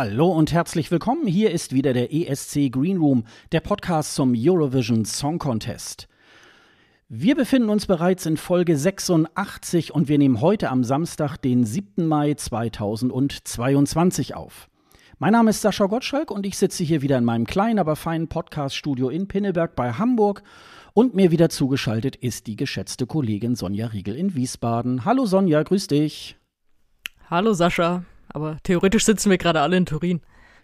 Hallo und herzlich willkommen. Hier ist wieder der ESC Green Room, der Podcast zum Eurovision Song Contest. Wir befinden uns bereits in Folge 86 und wir nehmen heute am Samstag, den 7. Mai 2022 auf. Mein Name ist Sascha Gottschalk und ich sitze hier wieder in meinem kleinen, aber feinen Podcast-Studio in Pinneberg bei Hamburg. Und mir wieder zugeschaltet ist die geschätzte Kollegin Sonja Riegel in Wiesbaden. Hallo Sonja, grüß dich. Hallo Sascha. Aber theoretisch sitzen wir gerade alle in Turin.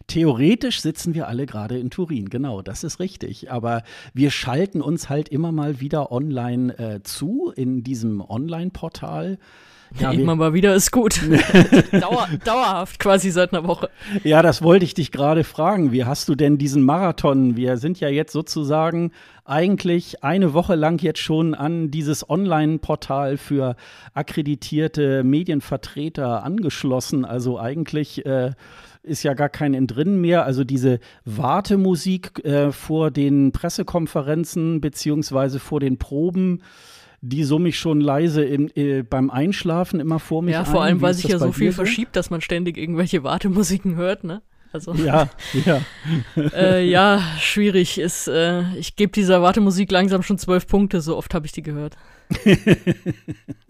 Theoretisch sitzen wir alle gerade in Turin, genau, das ist richtig. Aber wir schalten uns halt immer mal wieder online äh, zu in diesem Online-Portal. Ja, immer mal wieder ist gut. Dauer, dauerhaft quasi seit einer Woche. Ja, das wollte ich dich gerade fragen. Wie hast du denn diesen Marathon? Wir sind ja jetzt sozusagen eigentlich eine Woche lang jetzt schon an dieses Online-Portal für akkreditierte Medienvertreter angeschlossen. Also eigentlich äh, ist ja gar kein Entrinnen mehr. Also diese Wartemusik äh, vor den Pressekonferenzen beziehungsweise vor den Proben die summe ich schon leise im, äh, beim Einschlafen immer vor mich. Ja, ein. vor allem, weil sich ja so viel verschiebt, dass man ständig irgendwelche Wartemusiken hört, ne? Also, ja, ja. äh, ja, schwierig. Ist, äh, ich gebe dieser Wartemusik langsam schon zwölf Punkte, so oft habe ich die gehört.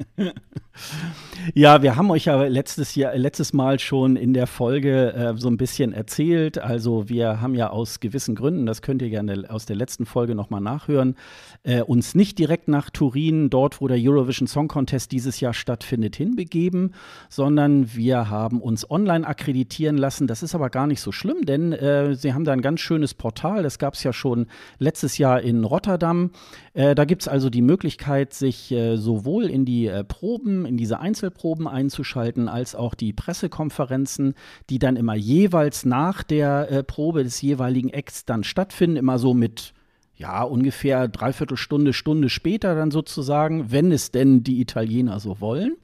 ja, wir haben euch ja letztes, Jahr, letztes Mal schon in der Folge äh, so ein bisschen erzählt. Also wir haben ja aus gewissen Gründen, das könnt ihr gerne aus der letzten Folge nochmal nachhören, äh, uns nicht direkt nach Turin, dort wo der Eurovision Song Contest dieses Jahr stattfindet, hinbegeben, sondern wir haben uns online akkreditieren lassen. Das ist aber gar nicht so schlimm, denn äh, sie haben da ein ganz schönes Portal. Das gab es ja schon letztes Jahr in Rotterdam. Äh, da gibt es also die Möglichkeit, sich äh, sowohl in die äh, Proben, in diese Einzelproben einzuschalten, als auch die Pressekonferenzen, die dann immer jeweils nach der äh, Probe des jeweiligen Acts dann stattfinden, immer so mit ja, ungefähr dreiviertel Stunde, Stunde später dann sozusagen, wenn es denn die Italiener so wollen.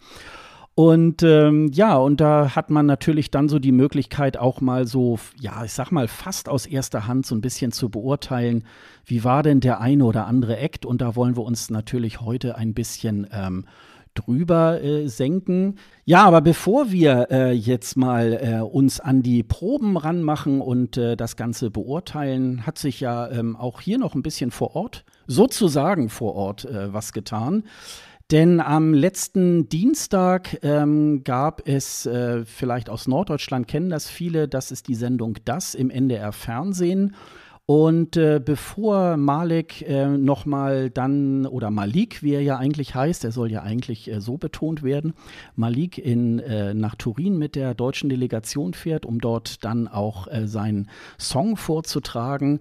Und ähm, ja, und da hat man natürlich dann so die Möglichkeit, auch mal so, ja, ich sag mal, fast aus erster Hand so ein bisschen zu beurteilen, wie war denn der eine oder andere Act? Und da wollen wir uns natürlich heute ein bisschen ähm, drüber äh, senken. Ja, aber bevor wir äh, jetzt mal äh, uns an die Proben ranmachen und äh, das Ganze beurteilen, hat sich ja ähm, auch hier noch ein bisschen vor Ort, sozusagen vor Ort, äh, was getan. Denn am letzten Dienstag ähm, gab es, äh, vielleicht aus Norddeutschland kennen das viele, das ist die Sendung Das im NDR Fernsehen. Und äh, bevor Malik äh, nochmal dann, oder Malik, wie er ja eigentlich heißt, er soll ja eigentlich äh, so betont werden, Malik in, äh, nach Turin mit der deutschen Delegation fährt, um dort dann auch äh, seinen Song vorzutragen,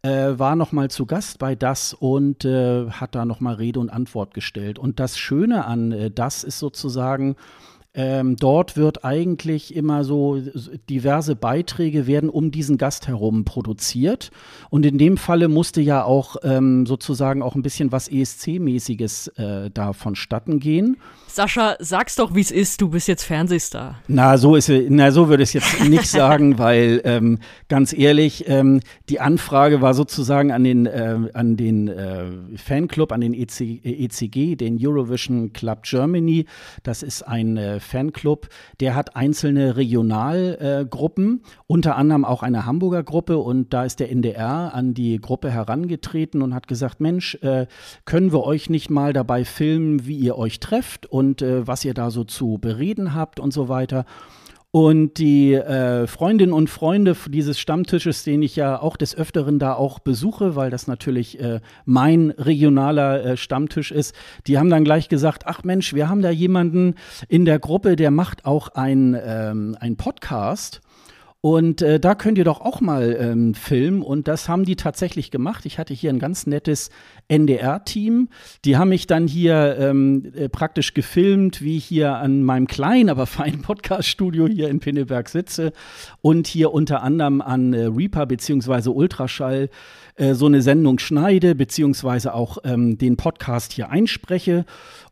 äh, war nochmal zu Gast bei Das und äh, hat da nochmal Rede und Antwort gestellt. Und das Schöne an Das ist sozusagen, ähm, dort wird eigentlich immer so, diverse Beiträge werden um diesen Gast herum produziert. Und in dem Falle musste ja auch ähm, sozusagen auch ein bisschen was ESC-mäßiges äh, da vonstatten gehen. Sascha, sag's doch, wie es ist, du bist jetzt Fernsehstar. Na, so ist na, so würde ich es jetzt nicht sagen, weil ähm, ganz ehrlich, ähm, die Anfrage war sozusagen an den, äh, an den äh, Fanclub, an den EC, ECG, den Eurovision Club Germany. Das ist ein äh, Fanclub, der hat einzelne Regionalgruppen, äh, unter anderem auch eine Hamburger Gruppe und da ist der NDR an die Gruppe herangetreten und hat gesagt, Mensch, äh, können wir euch nicht mal dabei filmen, wie ihr euch trefft und und äh, was ihr da so zu bereden habt und so weiter. Und die äh, Freundinnen und Freunde dieses Stammtisches, den ich ja auch des Öfteren da auch besuche, weil das natürlich äh, mein regionaler äh, Stammtisch ist, die haben dann gleich gesagt, ach Mensch, wir haben da jemanden in der Gruppe, der macht auch einen ähm, ein Podcast. Und äh, da könnt ihr doch auch mal ähm, filmen. Und das haben die tatsächlich gemacht. Ich hatte hier ein ganz nettes NDR-Team. Die haben mich dann hier ähm, äh, praktisch gefilmt, wie ich hier an meinem kleinen, aber feinen Podcast-Studio hier in Pinneberg sitze und hier unter anderem an äh, Reaper bzw. Ultraschall äh, so eine Sendung schneide, beziehungsweise auch ähm, den Podcast hier einspreche.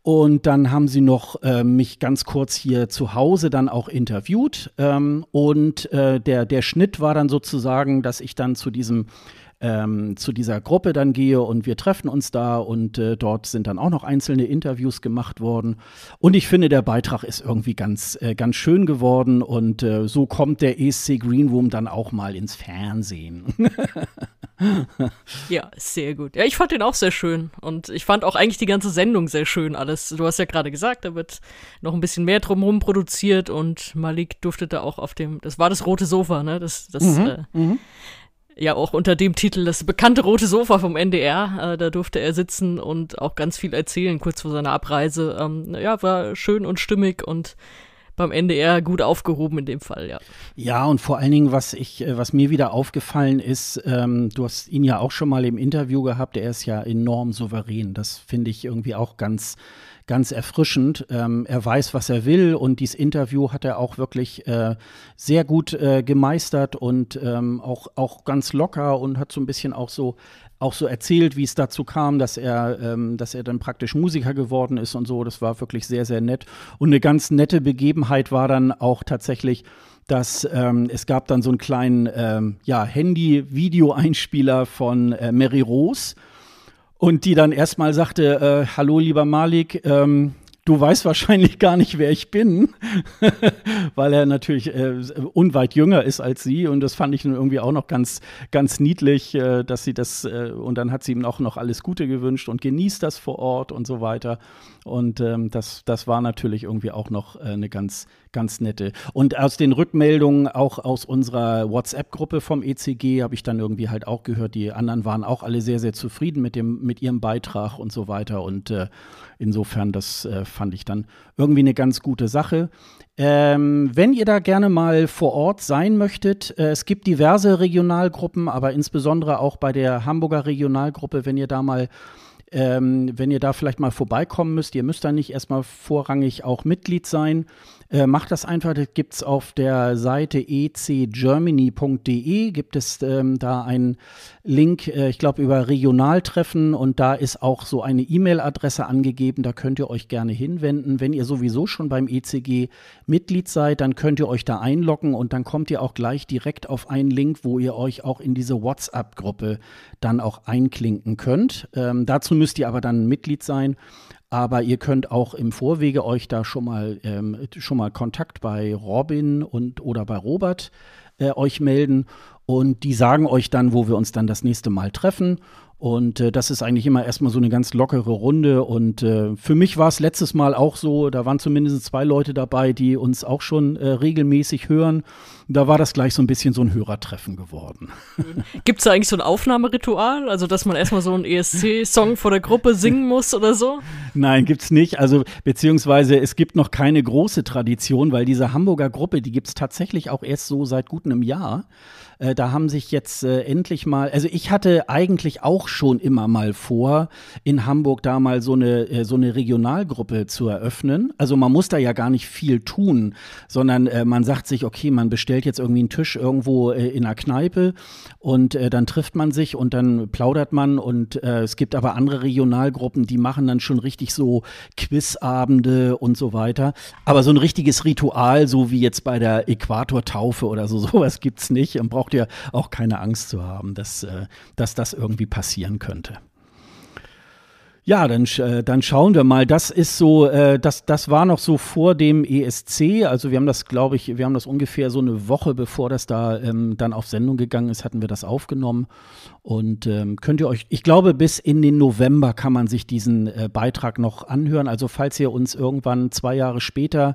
Und dann haben sie noch äh, mich ganz kurz hier zu Hause dann auch interviewt. Ähm, und äh, der, der Schnitt war dann sozusagen, dass ich dann zu diesem ähm, zu dieser Gruppe dann gehe und wir treffen uns da und äh, dort sind dann auch noch einzelne Interviews gemacht worden. Und ich finde, der Beitrag ist irgendwie ganz, äh, ganz schön geworden und äh, so kommt der ESC Green Room dann auch mal ins Fernsehen. ja, sehr gut. Ja, ich fand den auch sehr schön und ich fand auch eigentlich die ganze Sendung sehr schön alles. Du hast ja gerade gesagt, da wird noch ein bisschen mehr drumherum produziert und Malik durfte da auch auf dem, das war das rote Sofa, ne? Das, das mhm, äh, mhm ja auch unter dem Titel das bekannte rote Sofa vom NDR. Äh, da durfte er sitzen und auch ganz viel erzählen, kurz vor seiner Abreise. Ähm, ja, war schön und stimmig und beim NDR gut aufgehoben in dem Fall, ja. Ja, und vor allen Dingen, was ich, äh, was mir wieder aufgefallen ist, ähm, du hast ihn ja auch schon mal im Interview gehabt, er ist ja enorm souverän. Das finde ich irgendwie auch ganz ganz erfrischend. Ähm, er weiß, was er will und dieses Interview hat er auch wirklich äh, sehr gut äh, gemeistert und ähm, auch, auch ganz locker und hat so ein bisschen auch so auch so erzählt, wie es dazu kam, dass er, ähm, dass er dann praktisch Musiker geworden ist und so. Das war wirklich sehr, sehr nett. Und eine ganz nette Begebenheit war dann auch tatsächlich, dass ähm, es gab dann so einen kleinen ähm, ja, Handy-Video-Einspieler von äh, Mary Rose und die dann erstmal sagte, äh, hallo lieber Malik, ähm, du weißt wahrscheinlich gar nicht, wer ich bin, weil er natürlich äh, unweit jünger ist als sie und das fand ich nun irgendwie auch noch ganz, ganz niedlich, äh, dass sie das, äh, und dann hat sie ihm auch noch alles Gute gewünscht und genießt das vor Ort und so weiter. Und ähm, das, das war natürlich irgendwie auch noch äh, eine ganz, ganz nette. Und aus den Rückmeldungen auch aus unserer WhatsApp-Gruppe vom ECG habe ich dann irgendwie halt auch gehört, die anderen waren auch alle sehr, sehr zufrieden mit, dem, mit ihrem Beitrag und so weiter. Und äh, insofern, das äh, fand ich dann irgendwie eine ganz gute Sache. Ähm, wenn ihr da gerne mal vor Ort sein möchtet, äh, es gibt diverse Regionalgruppen, aber insbesondere auch bei der Hamburger Regionalgruppe, wenn ihr da mal ähm, wenn ihr da vielleicht mal vorbeikommen müsst, ihr müsst da nicht erstmal vorrangig auch Mitglied sein. Äh, macht das einfach, das gibt es auf der Seite ecgermany.de, gibt es ähm, da einen Link, äh, ich glaube, über Regionaltreffen und da ist auch so eine E-Mail-Adresse angegeben, da könnt ihr euch gerne hinwenden. Wenn ihr sowieso schon beim ECG Mitglied seid, dann könnt ihr euch da einloggen und dann kommt ihr auch gleich direkt auf einen Link, wo ihr euch auch in diese WhatsApp-Gruppe dann auch einklinken könnt. Ähm, dazu müsst ihr aber dann Mitglied sein aber ihr könnt auch im Vorwege euch da schon mal, ähm, schon mal Kontakt bei Robin und oder bei Robert äh, euch melden. Und die sagen euch dann, wo wir uns dann das nächste Mal treffen. Und äh, das ist eigentlich immer erstmal so eine ganz lockere Runde. Und äh, für mich war es letztes Mal auch so, da waren zumindest zwei Leute dabei, die uns auch schon äh, regelmäßig hören. Da war das gleich so ein bisschen so ein Hörertreffen geworden. Mhm. Gibt es da eigentlich so ein Aufnahmeritual? Also, dass man erstmal so einen ESC-Song vor der Gruppe singen muss oder so? Nein, gibt es nicht. Also, beziehungsweise es gibt noch keine große Tradition, weil diese Hamburger Gruppe, die gibt es tatsächlich auch erst so seit gut einem Jahr. Äh, da haben sich jetzt äh, endlich mal, also ich hatte eigentlich auch schon immer mal vor, in Hamburg da mal so eine, äh, so eine Regionalgruppe zu eröffnen. Also man muss da ja gar nicht viel tun, sondern äh, man sagt sich, okay, man bestellt jetzt irgendwie einen Tisch irgendwo äh, in einer Kneipe und dann trifft man sich und dann plaudert man und es gibt aber andere Regionalgruppen, die machen dann schon richtig so Quizabende und so weiter. Aber so ein richtiges Ritual, so wie jetzt bei der Äquatortaufe oder so, sowas gibt es nicht. Man braucht braucht ihr auch keine Angst zu haben, dass, äh, dass das irgendwie passieren könnte. Ja, dann, äh, dann schauen wir mal. Das ist so, äh, das, das war noch so vor dem ESC. Also wir haben das, glaube ich, wir haben das ungefähr so eine Woche, bevor das da ähm, dann auf Sendung gegangen ist, hatten wir das aufgenommen. Und ähm, könnt ihr euch, ich glaube, bis in den November kann man sich diesen äh, Beitrag noch anhören. Also falls ihr uns irgendwann zwei Jahre später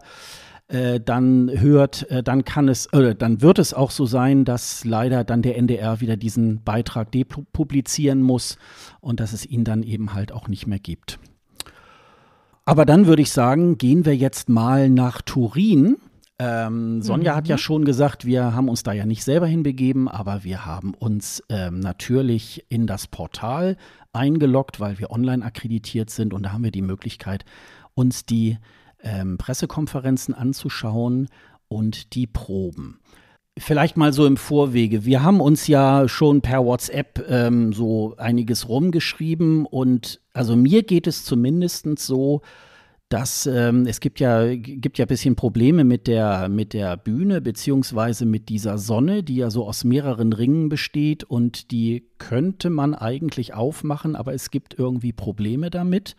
äh, dann hört, äh, dann kann es, äh, dann wird es auch so sein, dass leider dann der NDR wieder diesen Beitrag depublizieren muss und dass es ihn dann eben halt auch nicht mehr gibt. Aber dann würde ich sagen, gehen wir jetzt mal nach Turin. Ähm, Sonja mhm. hat ja mhm. schon gesagt, wir haben uns da ja nicht selber hinbegeben, aber wir haben uns ähm, natürlich in das Portal eingeloggt, weil wir online akkreditiert sind und da haben wir die Möglichkeit, uns die ähm, Pressekonferenzen anzuschauen und die Proben. Vielleicht mal so im Vorwege. Wir haben uns ja schon per WhatsApp ähm, so einiges rumgeschrieben und also mir geht es zumindest so, dass ähm, es gibt ja, gibt ja ein bisschen Probleme mit der, mit der Bühne beziehungsweise mit dieser Sonne, die ja so aus mehreren Ringen besteht und die könnte man eigentlich aufmachen, aber es gibt irgendwie Probleme damit.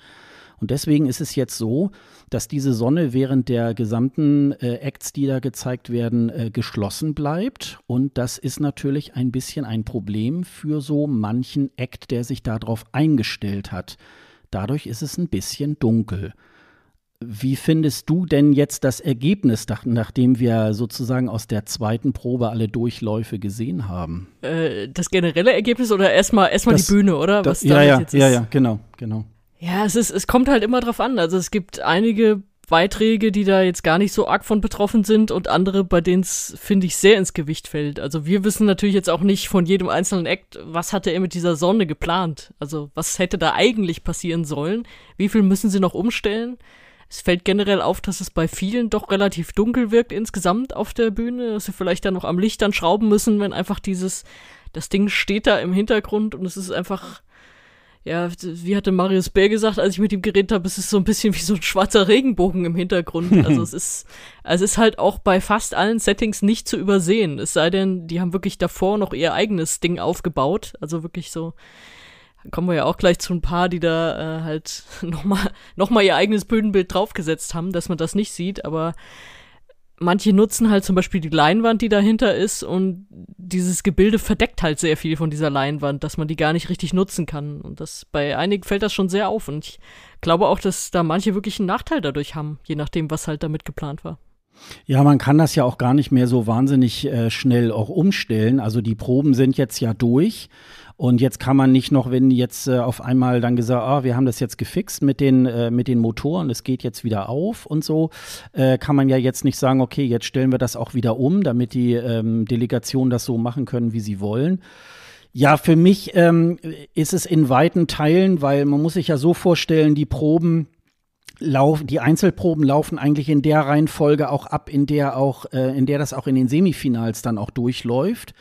Und deswegen ist es jetzt so, dass diese Sonne während der gesamten äh, Acts, die da gezeigt werden, äh, geschlossen bleibt. Und das ist natürlich ein bisschen ein Problem für so manchen Act, der sich darauf eingestellt hat. Dadurch ist es ein bisschen dunkel. Wie findest du denn jetzt das Ergebnis, nach, nachdem wir sozusagen aus der zweiten Probe alle Durchläufe gesehen haben? Äh, das generelle Ergebnis oder erstmal erstmal die Bühne, oder? Das, Was ja, ja, ja, ja, genau, genau. Ja, es ist, es kommt halt immer drauf an. Also es gibt einige Beiträge, die da jetzt gar nicht so arg von betroffen sind und andere, bei denen es, finde ich, sehr ins Gewicht fällt. Also wir wissen natürlich jetzt auch nicht von jedem einzelnen Act, was hatte er mit dieser Sonne geplant? Also was hätte da eigentlich passieren sollen? Wie viel müssen sie noch umstellen? Es fällt generell auf, dass es bei vielen doch relativ dunkel wirkt insgesamt auf der Bühne, dass sie vielleicht dann noch am Licht dann schrauben müssen, wenn einfach dieses, das Ding steht da im Hintergrund und es ist einfach ja, wie hatte Marius Bär gesagt, als ich mit ihm geredet habe, es ist so ein bisschen wie so ein schwarzer Regenbogen im Hintergrund. Also es ist, also es ist halt auch bei fast allen Settings nicht zu übersehen. Es sei denn, die haben wirklich davor noch ihr eigenes Ding aufgebaut. Also wirklich so, kommen wir ja auch gleich zu ein paar, die da äh, halt nochmal noch mal ihr eigenes Bödenbild draufgesetzt haben, dass man das nicht sieht, aber manche nutzen halt zum Beispiel die Leinwand, die dahinter ist und dieses Gebilde verdeckt halt sehr viel von dieser Leinwand, dass man die gar nicht richtig nutzen kann. Und das bei einigen fällt das schon sehr auf. Und ich glaube auch, dass da manche wirklich einen Nachteil dadurch haben, je nachdem, was halt damit geplant war. Ja, man kann das ja auch gar nicht mehr so wahnsinnig äh, schnell auch umstellen. Also die Proben sind jetzt ja durch. Und jetzt kann man nicht noch, wenn jetzt äh, auf einmal dann gesagt, ah, wir haben das jetzt gefixt mit den, äh, mit den Motoren, es geht jetzt wieder auf und so, äh, kann man ja jetzt nicht sagen, okay, jetzt stellen wir das auch wieder um, damit die ähm, Delegationen das so machen können, wie sie wollen. Ja, für mich ähm, ist es in weiten Teilen, weil man muss sich ja so vorstellen, die Proben, laufen, die Einzelproben laufen eigentlich in der Reihenfolge auch ab, in der auch, äh, in der das auch in den Semifinals dann auch durchläuft.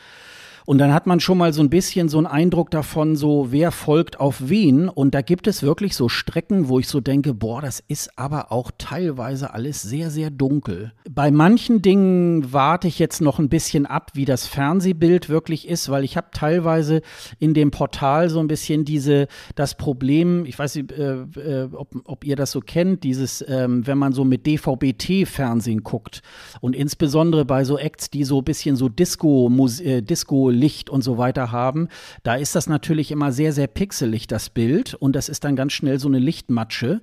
Und dann hat man schon mal so ein bisschen so einen Eindruck davon, so wer folgt auf wen. Und da gibt es wirklich so Strecken, wo ich so denke, boah, das ist aber auch teilweise alles sehr, sehr dunkel. Bei manchen Dingen warte ich jetzt noch ein bisschen ab, wie das Fernsehbild wirklich ist, weil ich habe teilweise in dem Portal so ein bisschen diese, das Problem, ich weiß nicht, äh, äh, ob, ob, ihr das so kennt, dieses, ähm, wenn man so mit DVB-T-Fernsehen guckt und insbesondere bei so Acts, die so ein bisschen so Disco, äh, Disco Licht und so weiter haben, da ist das natürlich immer sehr, sehr pixelig, das Bild. Und das ist dann ganz schnell so eine Lichtmatsche.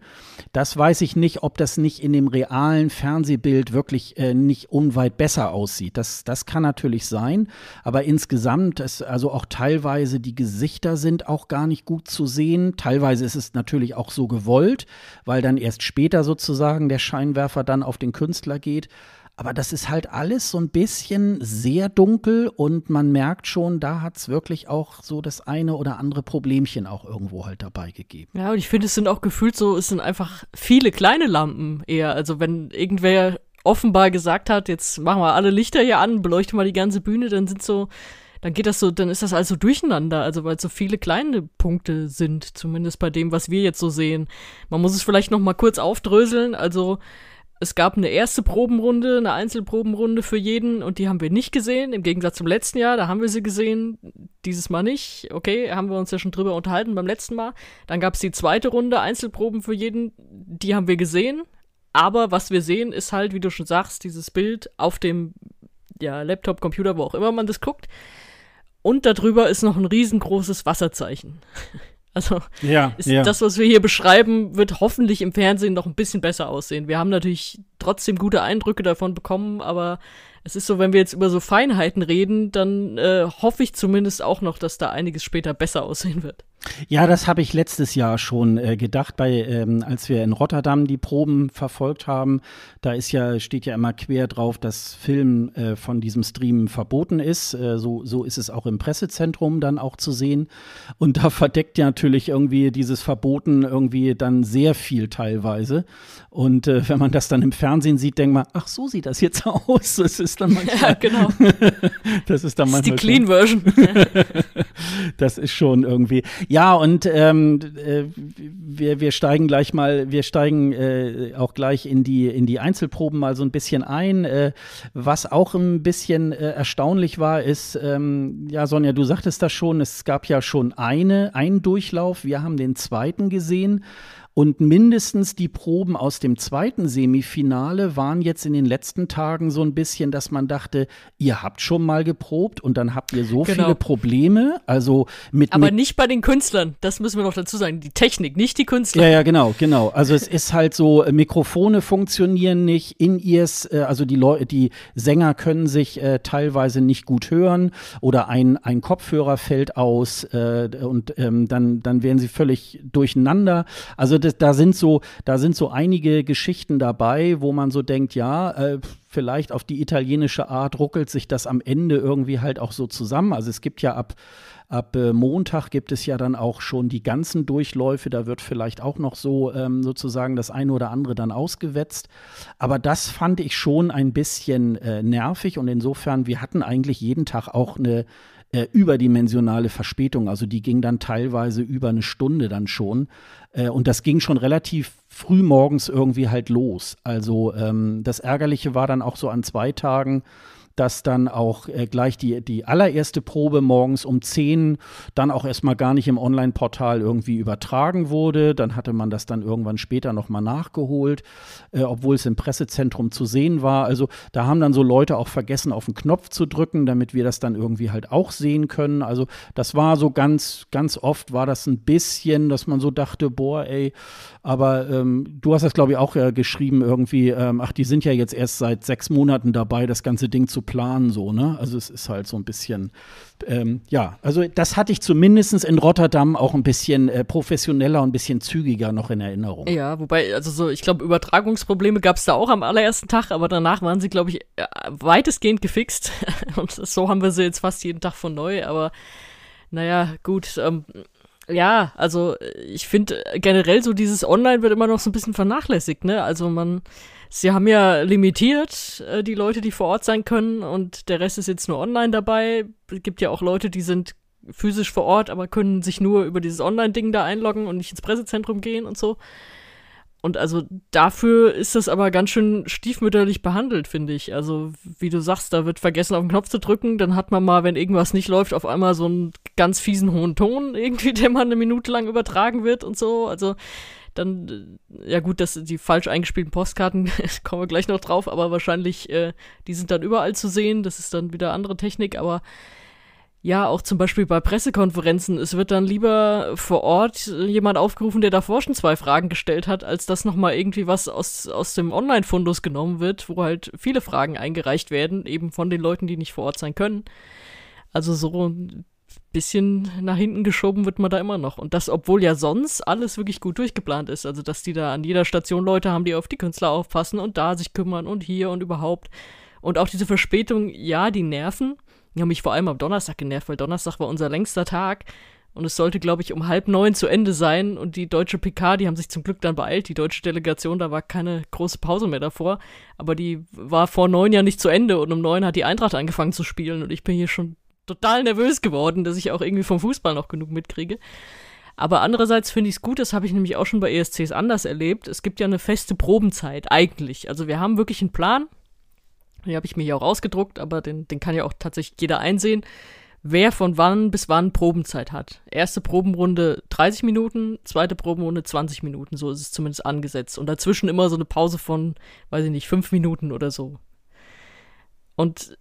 Das weiß ich nicht, ob das nicht in dem realen Fernsehbild wirklich äh, nicht unweit besser aussieht. Das, das kann natürlich sein. Aber insgesamt ist also auch teilweise die Gesichter sind auch gar nicht gut zu sehen. Teilweise ist es natürlich auch so gewollt, weil dann erst später sozusagen der Scheinwerfer dann auf den Künstler geht. Aber das ist halt alles so ein bisschen sehr dunkel und man merkt schon, da hat es wirklich auch so das eine oder andere Problemchen auch irgendwo halt dabei gegeben. Ja, und ich finde, es sind auch gefühlt so, es sind einfach viele kleine Lampen eher. Also wenn irgendwer offenbar gesagt hat, jetzt machen wir alle Lichter hier an, beleuchten wir die ganze Bühne, dann sind so, dann geht das so, dann ist das also durcheinander, also weil so viele kleine Punkte sind, zumindest bei dem, was wir jetzt so sehen. Man muss es vielleicht noch mal kurz aufdröseln, also es gab eine erste Probenrunde, eine Einzelprobenrunde für jeden und die haben wir nicht gesehen. Im Gegensatz zum letzten Jahr, da haben wir sie gesehen, dieses Mal nicht. Okay, haben wir uns ja schon drüber unterhalten beim letzten Mal. Dann gab es die zweite Runde Einzelproben für jeden, die haben wir gesehen. Aber was wir sehen, ist halt, wie du schon sagst, dieses Bild auf dem ja, Laptop, Computer, wo auch immer man das guckt. Und darüber ist noch ein riesengroßes Wasserzeichen. Also ja, ist, ja. das, was wir hier beschreiben, wird hoffentlich im Fernsehen noch ein bisschen besser aussehen. Wir haben natürlich trotzdem gute Eindrücke davon bekommen, aber es ist so, wenn wir jetzt über so Feinheiten reden, dann äh, hoffe ich zumindest auch noch, dass da einiges später besser aussehen wird. Ja, das habe ich letztes Jahr schon äh, gedacht, bei, ähm, als wir in Rotterdam die Proben verfolgt haben. Da ist ja, steht ja immer quer drauf, dass Film äh, von diesem Stream verboten ist. Äh, so, so ist es auch im Pressezentrum dann auch zu sehen. Und da verdeckt ja natürlich irgendwie dieses Verboten irgendwie dann sehr viel teilweise. Und äh, wenn man das dann im Fernsehen sieht, denkt man, ach, so sieht das jetzt aus. Das ist dann manchmal. Ja, genau. das ist dann manchmal. Das ist die Clean Version. das ist schon irgendwie. Ja, und ähm, äh, wir, wir steigen gleich mal, wir steigen äh, auch gleich in die, in die Einzelproben mal so ein bisschen ein. Äh, was auch ein bisschen äh, erstaunlich war, ist, ähm, ja, Sonja, du sagtest das schon, es gab ja schon eine, einen Durchlauf. Wir haben den zweiten gesehen. Und mindestens die Proben aus dem zweiten Semifinale waren jetzt in den letzten Tagen so ein bisschen, dass man dachte, ihr habt schon mal geprobt und dann habt ihr so genau. viele Probleme. Also mit Aber mit nicht bei den Künstlern, das müssen wir noch dazu sagen. Die Technik, nicht die Künstler. Ja, ja, genau, genau. Also es ist halt so, äh, Mikrofone funktionieren nicht, In-Ears, äh, also die Leute, die Sänger können sich äh, teilweise nicht gut hören oder ein, ein Kopfhörer fällt aus äh, und ähm, dann, dann werden sie völlig durcheinander. Also das das, da sind so, da sind so einige Geschichten dabei, wo man so denkt, ja, äh, vielleicht auf die italienische Art ruckelt sich das am Ende irgendwie halt auch so zusammen. Also es gibt ja ab Ab äh, Montag gibt es ja dann auch schon die ganzen Durchläufe. Da wird vielleicht auch noch so ähm, sozusagen das eine oder andere dann ausgewetzt. Aber das fand ich schon ein bisschen äh, nervig und insofern, wir hatten eigentlich jeden Tag auch eine äh, überdimensionale Verspätung. Also die ging dann teilweise über eine Stunde dann schon. Äh, und das ging schon relativ früh morgens irgendwie halt los. Also ähm, das Ärgerliche war dann auch so an zwei Tagen, dass dann auch äh, gleich die, die allererste Probe morgens um 10 dann auch erstmal gar nicht im Online-Portal irgendwie übertragen wurde. Dann hatte man das dann irgendwann später nochmal nachgeholt, äh, obwohl es im Pressezentrum zu sehen war. Also da haben dann so Leute auch vergessen, auf den Knopf zu drücken, damit wir das dann irgendwie halt auch sehen können. Also das war so ganz, ganz oft war das ein bisschen, dass man so dachte, boah, ey, aber ähm, du hast das, glaube ich, auch äh, geschrieben irgendwie, ähm, ach, die sind ja jetzt erst seit sechs Monaten dabei, das ganze Ding zu planen, so, ne? Also es ist halt so ein bisschen, ähm, ja, also das hatte ich zumindest in Rotterdam auch ein bisschen äh, professioneller und ein bisschen zügiger noch in Erinnerung. Ja, wobei, also so, ich glaube, Übertragungsprobleme gab es da auch am allerersten Tag, aber danach waren sie, glaube ich, äh, weitestgehend gefixt. und so haben wir sie jetzt fast jeden Tag von neu, aber naja, gut, ähm, ja, also äh, ich finde äh, generell so dieses Online wird immer noch so ein bisschen vernachlässigt, ne? Also man, sie haben ja limitiert äh, die Leute, die vor Ort sein können und der Rest ist jetzt nur online dabei. Es gibt ja auch Leute, die sind physisch vor Ort, aber können sich nur über dieses Online-Ding da einloggen und nicht ins Pressezentrum gehen und so. Und also dafür ist das aber ganz schön stiefmütterlich behandelt, finde ich. Also, wie du sagst, da wird vergessen, auf den Knopf zu drücken. Dann hat man mal, wenn irgendwas nicht läuft, auf einmal so einen ganz fiesen hohen Ton irgendwie, der mal eine Minute lang übertragen wird und so. Also, dann, äh, ja gut, dass die falsch eingespielten Postkarten, kommen wir gleich noch drauf, aber wahrscheinlich, äh, die sind dann überall zu sehen. Das ist dann wieder andere Technik, aber ja, auch zum Beispiel bei Pressekonferenzen, es wird dann lieber vor Ort jemand aufgerufen, der davor schon zwei Fragen gestellt hat, als dass nochmal irgendwie was aus, aus dem Online-Fundus genommen wird, wo halt viele Fragen eingereicht werden, eben von den Leuten, die nicht vor Ort sein können. Also so ein bisschen nach hinten geschoben wird man da immer noch. Und das, obwohl ja sonst alles wirklich gut durchgeplant ist. Also, dass die da an jeder Station Leute haben, die auf die Künstler aufpassen und da sich kümmern und hier und überhaupt. Und auch diese Verspätung, ja, die nerven die haben mich vor allem am Donnerstag genervt, weil Donnerstag war unser längster Tag und es sollte, glaube ich, um halb neun zu Ende sein und die deutsche PK, die haben sich zum Glück dann beeilt, die deutsche Delegation, da war keine große Pause mehr davor, aber die war vor neun ja nicht zu Ende und um neun hat die Eintracht angefangen zu spielen und ich bin hier schon total nervös geworden, dass ich auch irgendwie vom Fußball noch genug mitkriege. Aber andererseits finde ich es gut, das habe ich nämlich auch schon bei ESCs anders erlebt. Es gibt ja eine feste Probenzeit eigentlich. Also wir haben wirklich einen Plan, den habe ich mir hier auch ausgedruckt, aber den, den kann ja auch tatsächlich jeder einsehen, wer von wann bis wann Probenzeit hat. Erste Probenrunde 30 Minuten, zweite Probenrunde 20 Minuten, so ist es zumindest angesetzt. Und dazwischen immer so eine Pause von, weiß ich nicht, fünf Minuten oder so. Und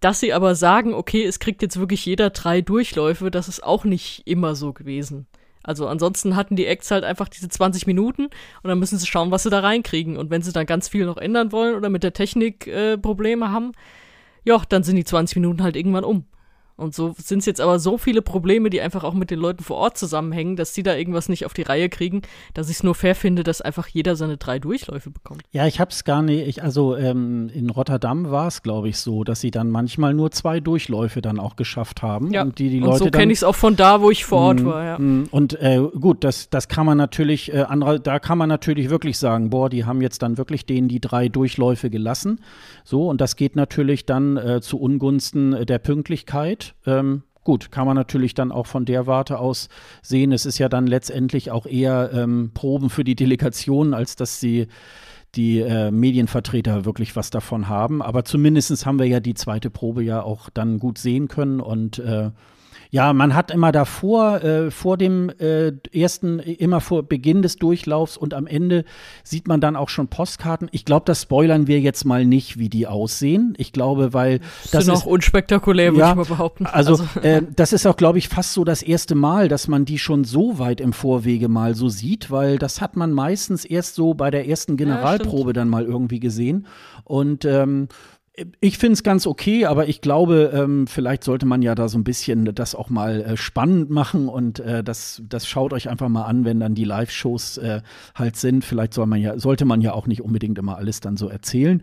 dass sie aber sagen, okay, es kriegt jetzt wirklich jeder drei Durchläufe, das ist auch nicht immer so gewesen. Also ansonsten hatten die Acts halt einfach diese 20 Minuten und dann müssen sie schauen, was sie da reinkriegen. Und wenn sie dann ganz viel noch ändern wollen oder mit der Technik äh, Probleme haben, ja, dann sind die 20 Minuten halt irgendwann um. Und so sind es jetzt aber so viele Probleme, die einfach auch mit den Leuten vor Ort zusammenhängen, dass sie da irgendwas nicht auf die Reihe kriegen, dass ich es nur fair finde, dass einfach jeder seine drei Durchläufe bekommt. Ja, ich habe es gar nicht. Ich, also ähm, in Rotterdam war es, glaube ich, so, dass sie dann manchmal nur zwei Durchläufe dann auch geschafft haben. Ja. Und, die, die Leute und so kenne ich es auch von da, wo ich vor Ort mhm, war. Ja. Mhm. Und äh, gut, das, das kann man natürlich, äh, andere, da kann man natürlich wirklich sagen, boah, die haben jetzt dann wirklich denen die drei Durchläufe gelassen. So, und das geht natürlich dann äh, zu Ungunsten äh, der Pünktlichkeit Geld. Ähm, gut, kann man natürlich dann auch von der Warte aus sehen. Es ist ja dann letztendlich auch eher ähm, Proben für die Delegation, als dass sie die äh, Medienvertreter wirklich was davon haben. Aber zumindest haben wir ja die zweite Probe ja auch dann gut sehen können und äh, ja, man hat immer davor, äh, vor dem äh, ersten, immer vor Beginn des Durchlaufs und am Ende sieht man dann auch schon Postkarten. Ich glaube, das spoilern wir jetzt mal nicht, wie die aussehen. Ich glaube, weil das, das ist auch unspektakulär, ja, würde ich mal behaupten. Also, also äh, das ist auch, glaube ich, fast so das erste Mal, dass man die schon so weit im Vorwege mal so sieht, weil das hat man meistens erst so bei der ersten Generalprobe ja, dann mal irgendwie gesehen. Und ähm, ich finde es ganz okay, aber ich glaube, ähm, vielleicht sollte man ja da so ein bisschen das auch mal äh, spannend machen und äh, das, das schaut euch einfach mal an, wenn dann die Live-Shows äh, halt sind. Vielleicht soll man ja, sollte man ja auch nicht unbedingt immer alles dann so erzählen.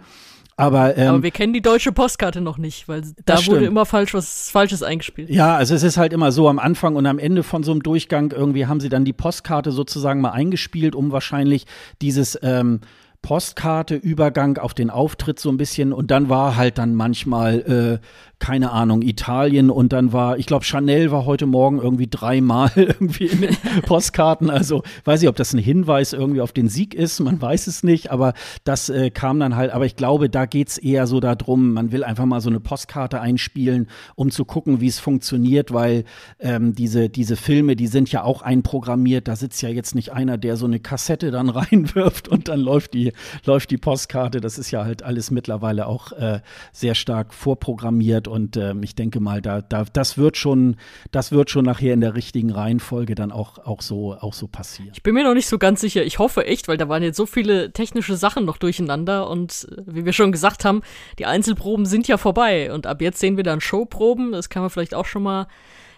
Aber, ähm, aber wir kennen die deutsche Postkarte noch nicht, weil da wurde immer falsch was Falsches eingespielt. Ja, also es ist halt immer so am Anfang und am Ende von so einem Durchgang irgendwie haben sie dann die Postkarte sozusagen mal eingespielt, um wahrscheinlich dieses ähm, Postkarte, Übergang auf den Auftritt so ein bisschen und dann war halt dann manchmal äh, keine Ahnung, Italien und dann war, ich glaube, Chanel war heute Morgen irgendwie dreimal irgendwie in den Postkarten. Also weiß ich, ob das ein Hinweis irgendwie auf den Sieg ist, man weiß es nicht, aber das äh, kam dann halt, aber ich glaube, da geht es eher so darum, man will einfach mal so eine Postkarte einspielen, um zu gucken, wie es funktioniert, weil ähm, diese, diese Filme, die sind ja auch einprogrammiert, da sitzt ja jetzt nicht einer, der so eine Kassette dann reinwirft und dann läuft die, läuft die Postkarte. Das ist ja halt alles mittlerweile auch äh, sehr stark vorprogrammiert und ähm, ich denke mal, da, da, das wird schon, das wird schon nachher in der richtigen Reihenfolge dann auch, auch, so, auch so passieren. Ich bin mir noch nicht so ganz sicher. Ich hoffe echt, weil da waren jetzt so viele technische Sachen noch durcheinander und äh, wie wir schon gesagt haben, die Einzelproben sind ja vorbei und ab jetzt sehen wir dann Showproben. Das kann man vielleicht auch schon mal ein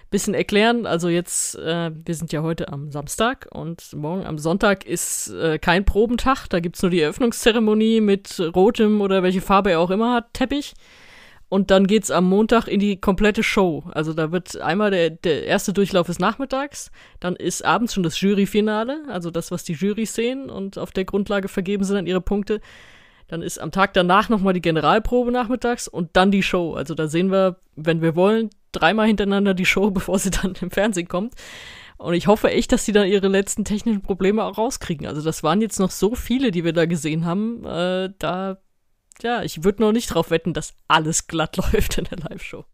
bisschen erklären. Also jetzt, äh, wir sind ja heute am Samstag und morgen am Sonntag ist äh, kein Probentag. Da gibt es nur die Eröffnungszeremonie mit rotem oder welche Farbe er auch immer hat, Teppich und dann geht's am Montag in die komplette Show. Also da wird einmal der, der erste Durchlauf ist nachmittags, dann ist abends schon das Juryfinale, also das, was die Jury sehen und auf der Grundlage vergeben sie dann ihre Punkte. Dann ist am Tag danach nochmal die Generalprobe nachmittags und dann die Show. Also da sehen wir, wenn wir wollen, dreimal hintereinander die Show, bevor sie dann im Fernsehen kommt. Und ich hoffe echt, dass sie dann ihre letzten technischen Probleme auch rauskriegen. Also das waren jetzt noch so viele, die wir da gesehen haben. Äh, da ja, ich würde noch nicht drauf wetten, dass alles glatt läuft in der Live-Show.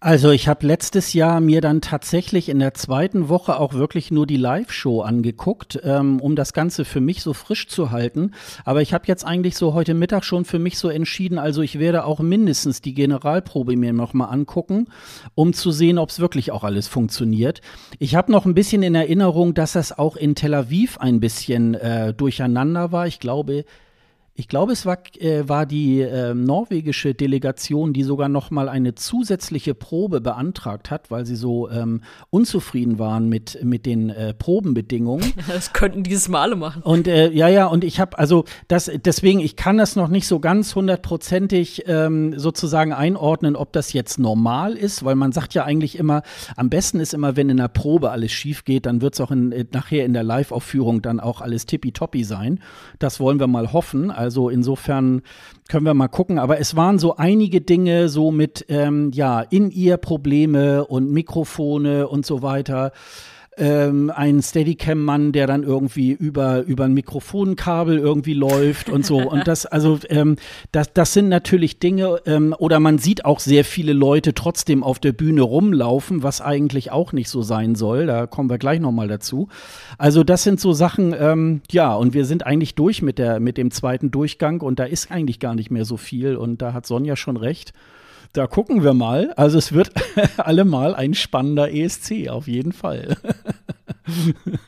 Also ich habe letztes Jahr mir dann tatsächlich in der zweiten Woche auch wirklich nur die Live-Show angeguckt, ähm, um das Ganze für mich so frisch zu halten. Aber ich habe jetzt eigentlich so heute Mittag schon für mich so entschieden, also ich werde auch mindestens die Generalprobe mir nochmal angucken, um zu sehen, ob es wirklich auch alles funktioniert. Ich habe noch ein bisschen in Erinnerung, dass das auch in Tel Aviv ein bisschen äh, durcheinander war. Ich glaube, ich glaube, es war, äh, war die äh, norwegische Delegation, die sogar noch mal eine zusätzliche Probe beantragt hat, weil sie so ähm, unzufrieden waren mit, mit den äh, Probenbedingungen. Das könnten dieses Mal alle machen. Und äh, ja, ja, und ich habe also das deswegen, ich kann das noch nicht so ganz hundertprozentig ähm, sozusagen einordnen, ob das jetzt normal ist, weil man sagt ja eigentlich immer, am besten ist immer, wenn in der Probe alles schief geht, dann wird es auch in, äh, nachher in der Live-Aufführung dann auch alles tippitoppi sein. Das wollen wir mal hoffen. Also insofern können wir mal gucken. Aber es waren so einige Dinge, so mit, ähm, ja, in ihr Probleme und Mikrofone und so weiter ähm, einen Steadicam-Mann, der dann irgendwie über, über ein Mikrofonkabel irgendwie läuft und so. Und das, also, ähm, das, das sind natürlich Dinge, ähm, oder man sieht auch sehr viele Leute trotzdem auf der Bühne rumlaufen, was eigentlich auch nicht so sein soll. Da kommen wir gleich nochmal dazu. Also, das sind so Sachen, ähm, ja, und wir sind eigentlich durch mit, der, mit dem zweiten Durchgang und da ist eigentlich gar nicht mehr so viel. Und da hat Sonja schon recht da gucken wir mal. Also es wird allemal ein spannender ESC, auf jeden Fall.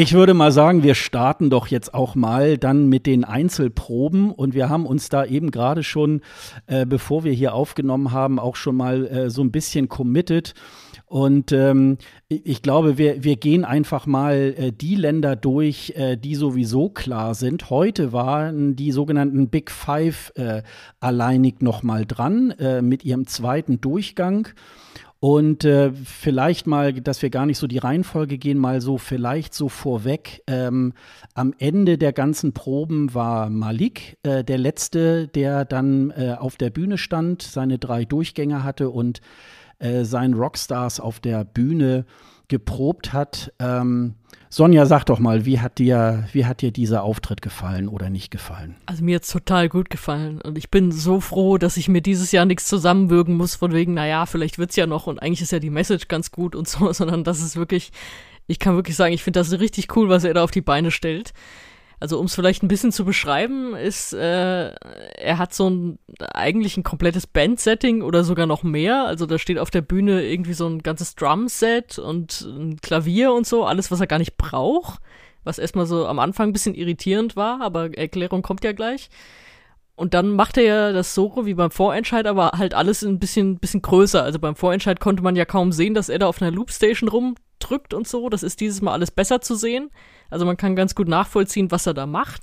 Ich würde mal sagen, wir starten doch jetzt auch mal dann mit den Einzelproben und wir haben uns da eben gerade schon, äh, bevor wir hier aufgenommen haben, auch schon mal äh, so ein bisschen committed und ähm, ich glaube, wir, wir gehen einfach mal äh, die Länder durch, äh, die sowieso klar sind. Heute waren die sogenannten Big Five äh, alleinig nochmal dran äh, mit ihrem zweiten Durchgang. Und äh, vielleicht mal, dass wir gar nicht so die Reihenfolge gehen, mal so vielleicht so vorweg. Ähm, am Ende der ganzen Proben war Malik äh, der Letzte, der dann äh, auf der Bühne stand, seine drei Durchgänge hatte und äh, seinen Rockstars auf der Bühne geprobt hat. Ähm, Sonja, sag doch mal, wie hat, dir, wie hat dir dieser Auftritt gefallen oder nicht gefallen? Also mir hat es total gut gefallen. Und ich bin so froh, dass ich mir dieses Jahr nichts zusammenwürgen muss, von wegen, naja, vielleicht wird es ja noch und eigentlich ist ja die Message ganz gut und so, sondern das ist wirklich, ich kann wirklich sagen, ich finde das richtig cool, was er da auf die Beine stellt also um es vielleicht ein bisschen zu beschreiben, ist, äh, er hat so ein eigentlich ein komplettes Band-Setting oder sogar noch mehr. Also da steht auf der Bühne irgendwie so ein ganzes Drum-Set und ein Klavier und so, alles, was er gar nicht braucht, was erstmal so am Anfang ein bisschen irritierend war, aber Erklärung kommt ja gleich. Und dann macht er ja das so wie beim Vorentscheid, aber halt alles ein bisschen, bisschen größer. Also beim Vorentscheid konnte man ja kaum sehen, dass er da auf einer Loopstation rumdrückt und so. Das ist dieses Mal alles besser zu sehen. Also man kann ganz gut nachvollziehen, was er da macht,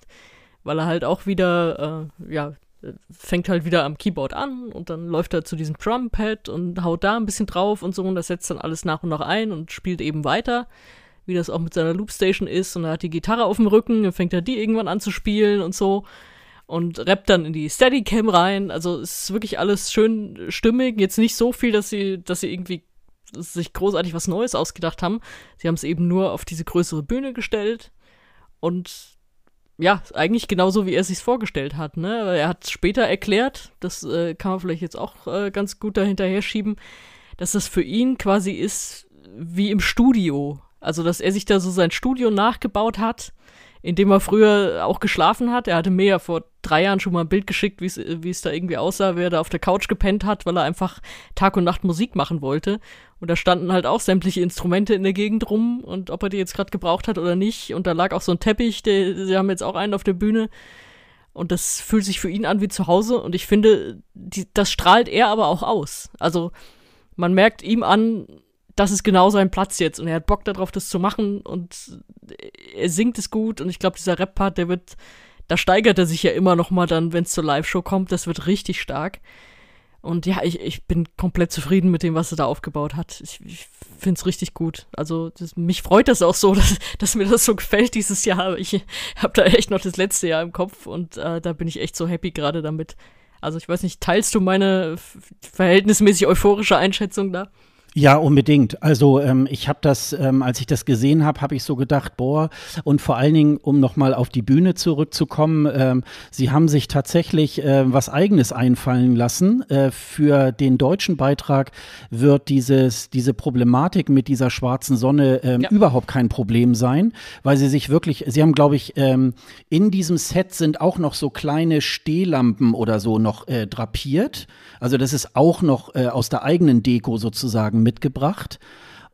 weil er halt auch wieder, äh, ja, fängt halt wieder am Keyboard an und dann läuft er zu diesem Drumpad und haut da ein bisschen drauf und so und das setzt dann alles nach und nach ein und spielt eben weiter, wie das auch mit seiner Loopstation ist und er hat die Gitarre auf dem Rücken, dann fängt er die irgendwann an zu spielen und so und rappt dann in die Steadicam rein. Also es ist wirklich alles schön stimmig, jetzt nicht so viel, dass sie, dass sie irgendwie sich großartig was Neues ausgedacht haben. Sie haben es eben nur auf diese größere Bühne gestellt und ja, eigentlich genauso, wie er sich vorgestellt hat. Ne? Er hat später erklärt, das äh, kann man vielleicht jetzt auch äh, ganz gut dahinterher schieben, dass das für ihn quasi ist wie im Studio. Also, dass er sich da so sein Studio nachgebaut hat in dem er früher auch geschlafen hat. Er hatte mir ja vor drei Jahren schon mal ein Bild geschickt, wie es da irgendwie aussah, wie er da auf der Couch gepennt hat, weil er einfach Tag und Nacht Musik machen wollte. Und da standen halt auch sämtliche Instrumente in der Gegend rum und ob er die jetzt gerade gebraucht hat oder nicht. Und da lag auch so ein Teppich, der, sie haben jetzt auch einen auf der Bühne. Und das fühlt sich für ihn an wie zu Hause. Und ich finde, die, das strahlt er aber auch aus. Also man merkt ihm an, das ist genau sein Platz jetzt und er hat Bock darauf, das zu machen und er singt es gut und ich glaube, dieser Rap-Part, der wird, da steigert er sich ja immer nochmal dann, wenn es zur Live-Show kommt, das wird richtig stark. Und ja, ich, ich bin komplett zufrieden mit dem, was er da aufgebaut hat. Ich, ich finde es richtig gut. Also das, mich freut das auch so, dass, dass mir das so gefällt dieses Jahr. Ich habe da echt noch das letzte Jahr im Kopf und äh, da bin ich echt so happy gerade damit. Also ich weiß nicht, teilst du meine verhältnismäßig euphorische Einschätzung da? Ja, unbedingt. Also ähm, ich habe das, ähm, als ich das gesehen habe, habe ich so gedacht, boah, und vor allen Dingen, um nochmal auf die Bühne zurückzukommen, ähm, sie haben sich tatsächlich äh, was eigenes einfallen lassen. Äh, für den deutschen Beitrag wird dieses, diese Problematik mit dieser schwarzen Sonne ähm, ja. überhaupt kein Problem sein, weil sie sich wirklich, sie haben, glaube ich, ähm, in diesem Set sind auch noch so kleine Stehlampen oder so noch äh, drapiert. Also das ist auch noch äh, aus der eigenen Deko sozusagen mitgebracht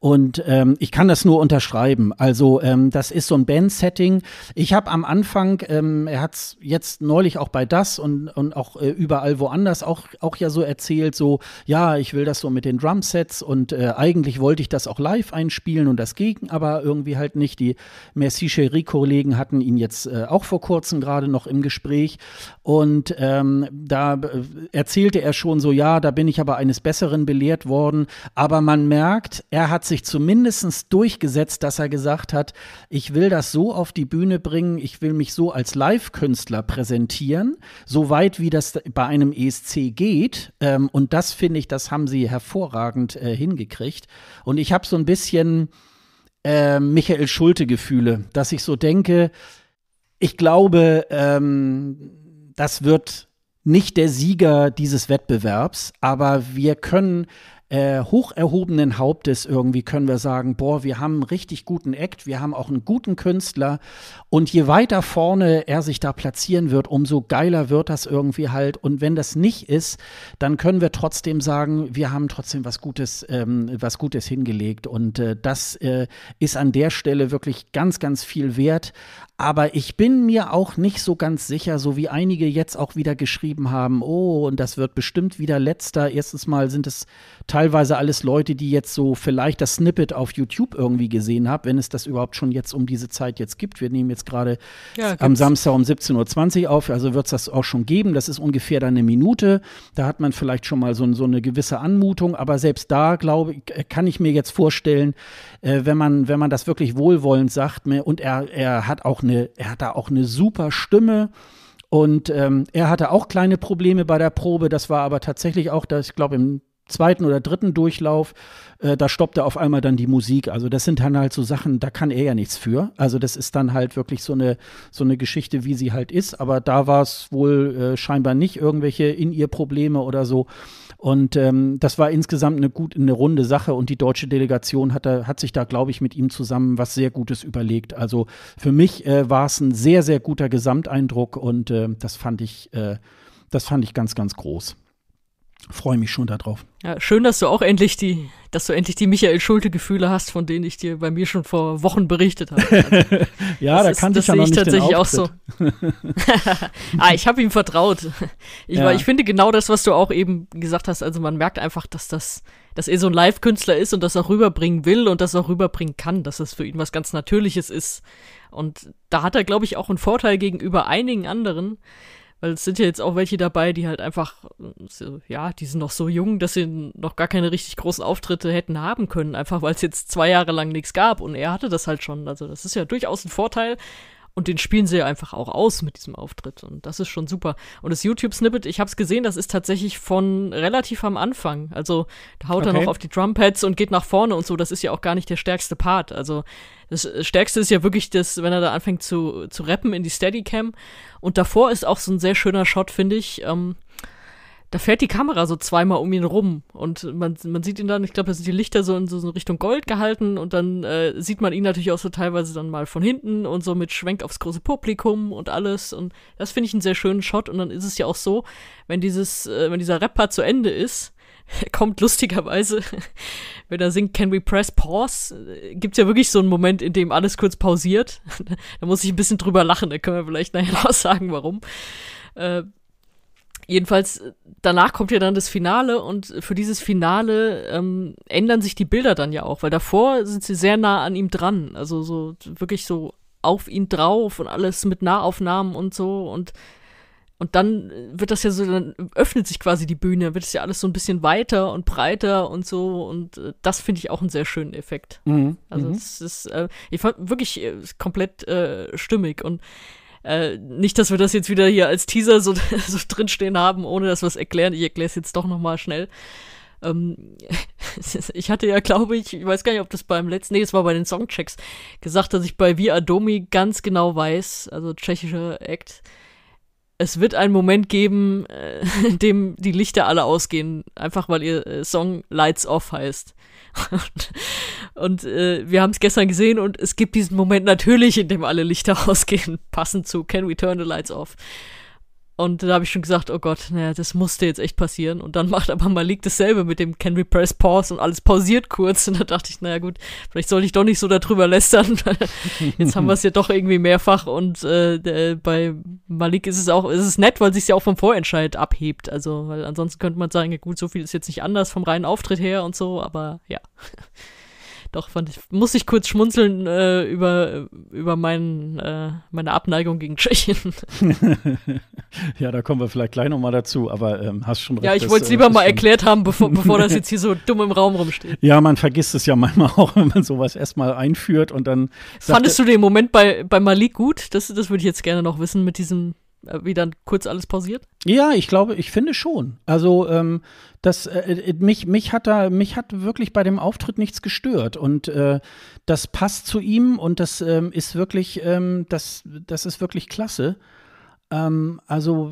und ähm, ich kann das nur unterschreiben. Also ähm, das ist so ein Band-Setting. Ich habe am Anfang, ähm, er hat es jetzt neulich auch bei das und, und auch äh, überall woanders auch, auch ja so erzählt, so, ja, ich will das so mit den Drumsets und äh, eigentlich wollte ich das auch live einspielen und das gegen, aber irgendwie halt nicht. Die Merci cherie kollegen hatten ihn jetzt äh, auch vor kurzem gerade noch im Gespräch und ähm, da äh, erzählte er schon so, ja, da bin ich aber eines Besseren belehrt worden, aber man merkt, er hat sich zumindest durchgesetzt, dass er gesagt hat, ich will das so auf die Bühne bringen, ich will mich so als Live-Künstler präsentieren, soweit wie das bei einem ESC geht. Ähm, und das finde ich, das haben sie hervorragend äh, hingekriegt. Und ich habe so ein bisschen äh, Michael Schulte-Gefühle, dass ich so denke, ich glaube, ähm, das wird nicht der Sieger dieses Wettbewerbs, aber wir können äh, hoch erhobenen Hauptes irgendwie können wir sagen, boah, wir haben einen richtig guten Act, wir haben auch einen guten Künstler und je weiter vorne er sich da platzieren wird, umso geiler wird das irgendwie halt und wenn das nicht ist, dann können wir trotzdem sagen, wir haben trotzdem was Gutes, ähm, was Gutes hingelegt und äh, das äh, ist an der Stelle wirklich ganz, ganz viel wert, aber ich bin mir auch nicht so ganz sicher, so wie einige jetzt auch wieder geschrieben haben, oh, und das wird bestimmt wieder letzter. Erstens mal sind es teilweise alles Leute, die jetzt so vielleicht das Snippet auf YouTube irgendwie gesehen haben, wenn es das überhaupt schon jetzt um diese Zeit jetzt gibt. Wir nehmen jetzt gerade ja, am Samstag um 17.20 Uhr auf, also wird es das auch schon geben. Das ist ungefähr dann eine Minute. Da hat man vielleicht schon mal so, so eine gewisse Anmutung, aber selbst da, glaube ich, äh, kann ich mir jetzt vorstellen, äh, wenn man, wenn man das wirklich wohlwollend sagt. Und er, er hat auch eine, er hat da auch eine super Stimme. Und ähm, er hatte auch kleine Probleme bei der Probe. Das war aber tatsächlich auch, dass ich glaube, im zweiten oder dritten Durchlauf, äh, da stoppt er auf einmal dann die Musik. Also das sind dann halt so Sachen, da kann er ja nichts für. Also das ist dann halt wirklich so eine, so eine Geschichte, wie sie halt ist. Aber da war es wohl äh, scheinbar nicht irgendwelche in ihr Probleme oder so. Und ähm, das war insgesamt eine gut, eine runde Sache und die deutsche Delegation hat, da, hat sich da, glaube ich, mit ihm zusammen was sehr Gutes überlegt. Also für mich äh, war es ein sehr, sehr guter Gesamteindruck und äh, das fand ich, äh, das fand ich ganz, ganz groß. Freue mich schon darauf. Ja, schön, dass du auch endlich die, dass du endlich die Michael Schulte-Gefühle hast, von denen ich dir bei mir schon vor Wochen berichtet habe. Also, ja, da kannte ich ja noch nicht tatsächlich auch so. ah, ich habe ihm vertraut. Ich, ja. ich finde genau das, was du auch eben gesagt hast. Also man merkt einfach, dass das, dass er so ein Live-Künstler ist und das auch rüberbringen will und das auch rüberbringen kann, dass das für ihn was ganz Natürliches ist. Und da hat er, glaube ich, auch einen Vorteil gegenüber einigen anderen weil es sind ja jetzt auch welche dabei, die halt einfach, ja, die sind noch so jung, dass sie noch gar keine richtig großen Auftritte hätten haben können, einfach weil es jetzt zwei Jahre lang nichts gab. Und er hatte das halt schon. Also das ist ja durchaus ein Vorteil, und den spielen sie ja einfach auch aus mit diesem Auftritt. Und das ist schon super. Und das YouTube-Snippet, ich habe es gesehen, das ist tatsächlich von relativ am Anfang. Also da haut okay. er noch auf die Drumpads und geht nach vorne und so. Das ist ja auch gar nicht der stärkste Part. Also das Stärkste ist ja wirklich das, wenn er da anfängt zu, zu rappen in die Steadycam. Und davor ist auch so ein sehr schöner Shot, finde ich. Ähm, da fährt die Kamera so zweimal um ihn rum und man, man sieht ihn dann, ich glaube, da sind die Lichter so in so, Richtung Gold gehalten und dann äh, sieht man ihn natürlich auch so teilweise dann mal von hinten und so mit Schwenk aufs große Publikum und alles und das finde ich einen sehr schönen Shot und dann ist es ja auch so, wenn dieses, äh, wenn dieser Rapper zu Ende ist, kommt lustigerweise, wenn er singt Can We Press Pause, äh, gibt's ja wirklich so einen Moment, in dem alles kurz pausiert. da muss ich ein bisschen drüber lachen, da können wir vielleicht nachher noch sagen, warum. Äh, jedenfalls, äh, danach kommt ja dann das Finale und für dieses Finale ähm, ändern sich die Bilder dann ja auch, weil davor sind sie sehr nah an ihm dran. Also so wirklich so auf ihn drauf und alles mit Nahaufnahmen und so und und dann äh, wird das ja so, dann öffnet sich quasi die Bühne, wird es ja alles so ein bisschen weiter und breiter und so. Und äh, das finde ich auch einen sehr schönen Effekt. Mhm. Also mhm. es ist, äh, ich fand wirklich äh, komplett äh, stimmig. Und äh, nicht, dass wir das jetzt wieder hier als Teaser so, so drinstehen haben, ohne dass wir es erklären. Ich erkläre es jetzt doch nochmal schnell. Ähm, ich hatte ja, glaube ich, ich weiß gar nicht, ob das beim letzten, nee, es war bei den Songchecks gesagt, dass ich bei Via Domi ganz genau weiß, also tschechischer Act, es wird einen Moment geben, äh, in dem die Lichter alle ausgehen, einfach weil ihr äh, Song Lights Off heißt. und äh, wir haben es gestern gesehen und es gibt diesen Moment natürlich, in dem alle Lichter ausgehen, passend zu Can We Turn the Lights Off. Und da habe ich schon gesagt, oh Gott, naja, das musste jetzt echt passieren. Und dann macht aber Malik dasselbe mit dem Can we press pause und alles pausiert kurz. Und da dachte ich, naja gut, vielleicht soll ich doch nicht so darüber lästern. jetzt haben wir es ja doch irgendwie mehrfach. Und äh, bei Malik ist es auch, ist es nett, weil sich ja auch vom Vorentscheid abhebt. Also, weil ansonsten könnte man sagen, ja gut, so viel ist jetzt nicht anders vom reinen Auftritt her und so, aber ja. Doch, fand ich, muss ich kurz schmunzeln äh, über, über mein, äh, meine Abneigung gegen Tschechien. ja, da kommen wir vielleicht gleich nochmal dazu, aber ähm, hast schon recht. Ja, ich wollte es äh, lieber mal erklärt haben, bevor, bevor das jetzt hier so dumm im Raum rumsteht. Ja, man vergisst es ja manchmal auch, wenn man sowas erstmal einführt und dann. Fandest du den Moment bei, bei Malik gut? Das, das würde ich jetzt gerne noch wissen mit diesem äh, wie dann kurz alles pausiert? Ja, ich glaube, ich finde schon. Also ähm, das äh, äh, äh, mich mich hat da mich hat wirklich bei dem Auftritt nichts gestört und äh, das passt zu ihm und das ähm, ist wirklich ähm, das das ist wirklich klasse. Ähm, also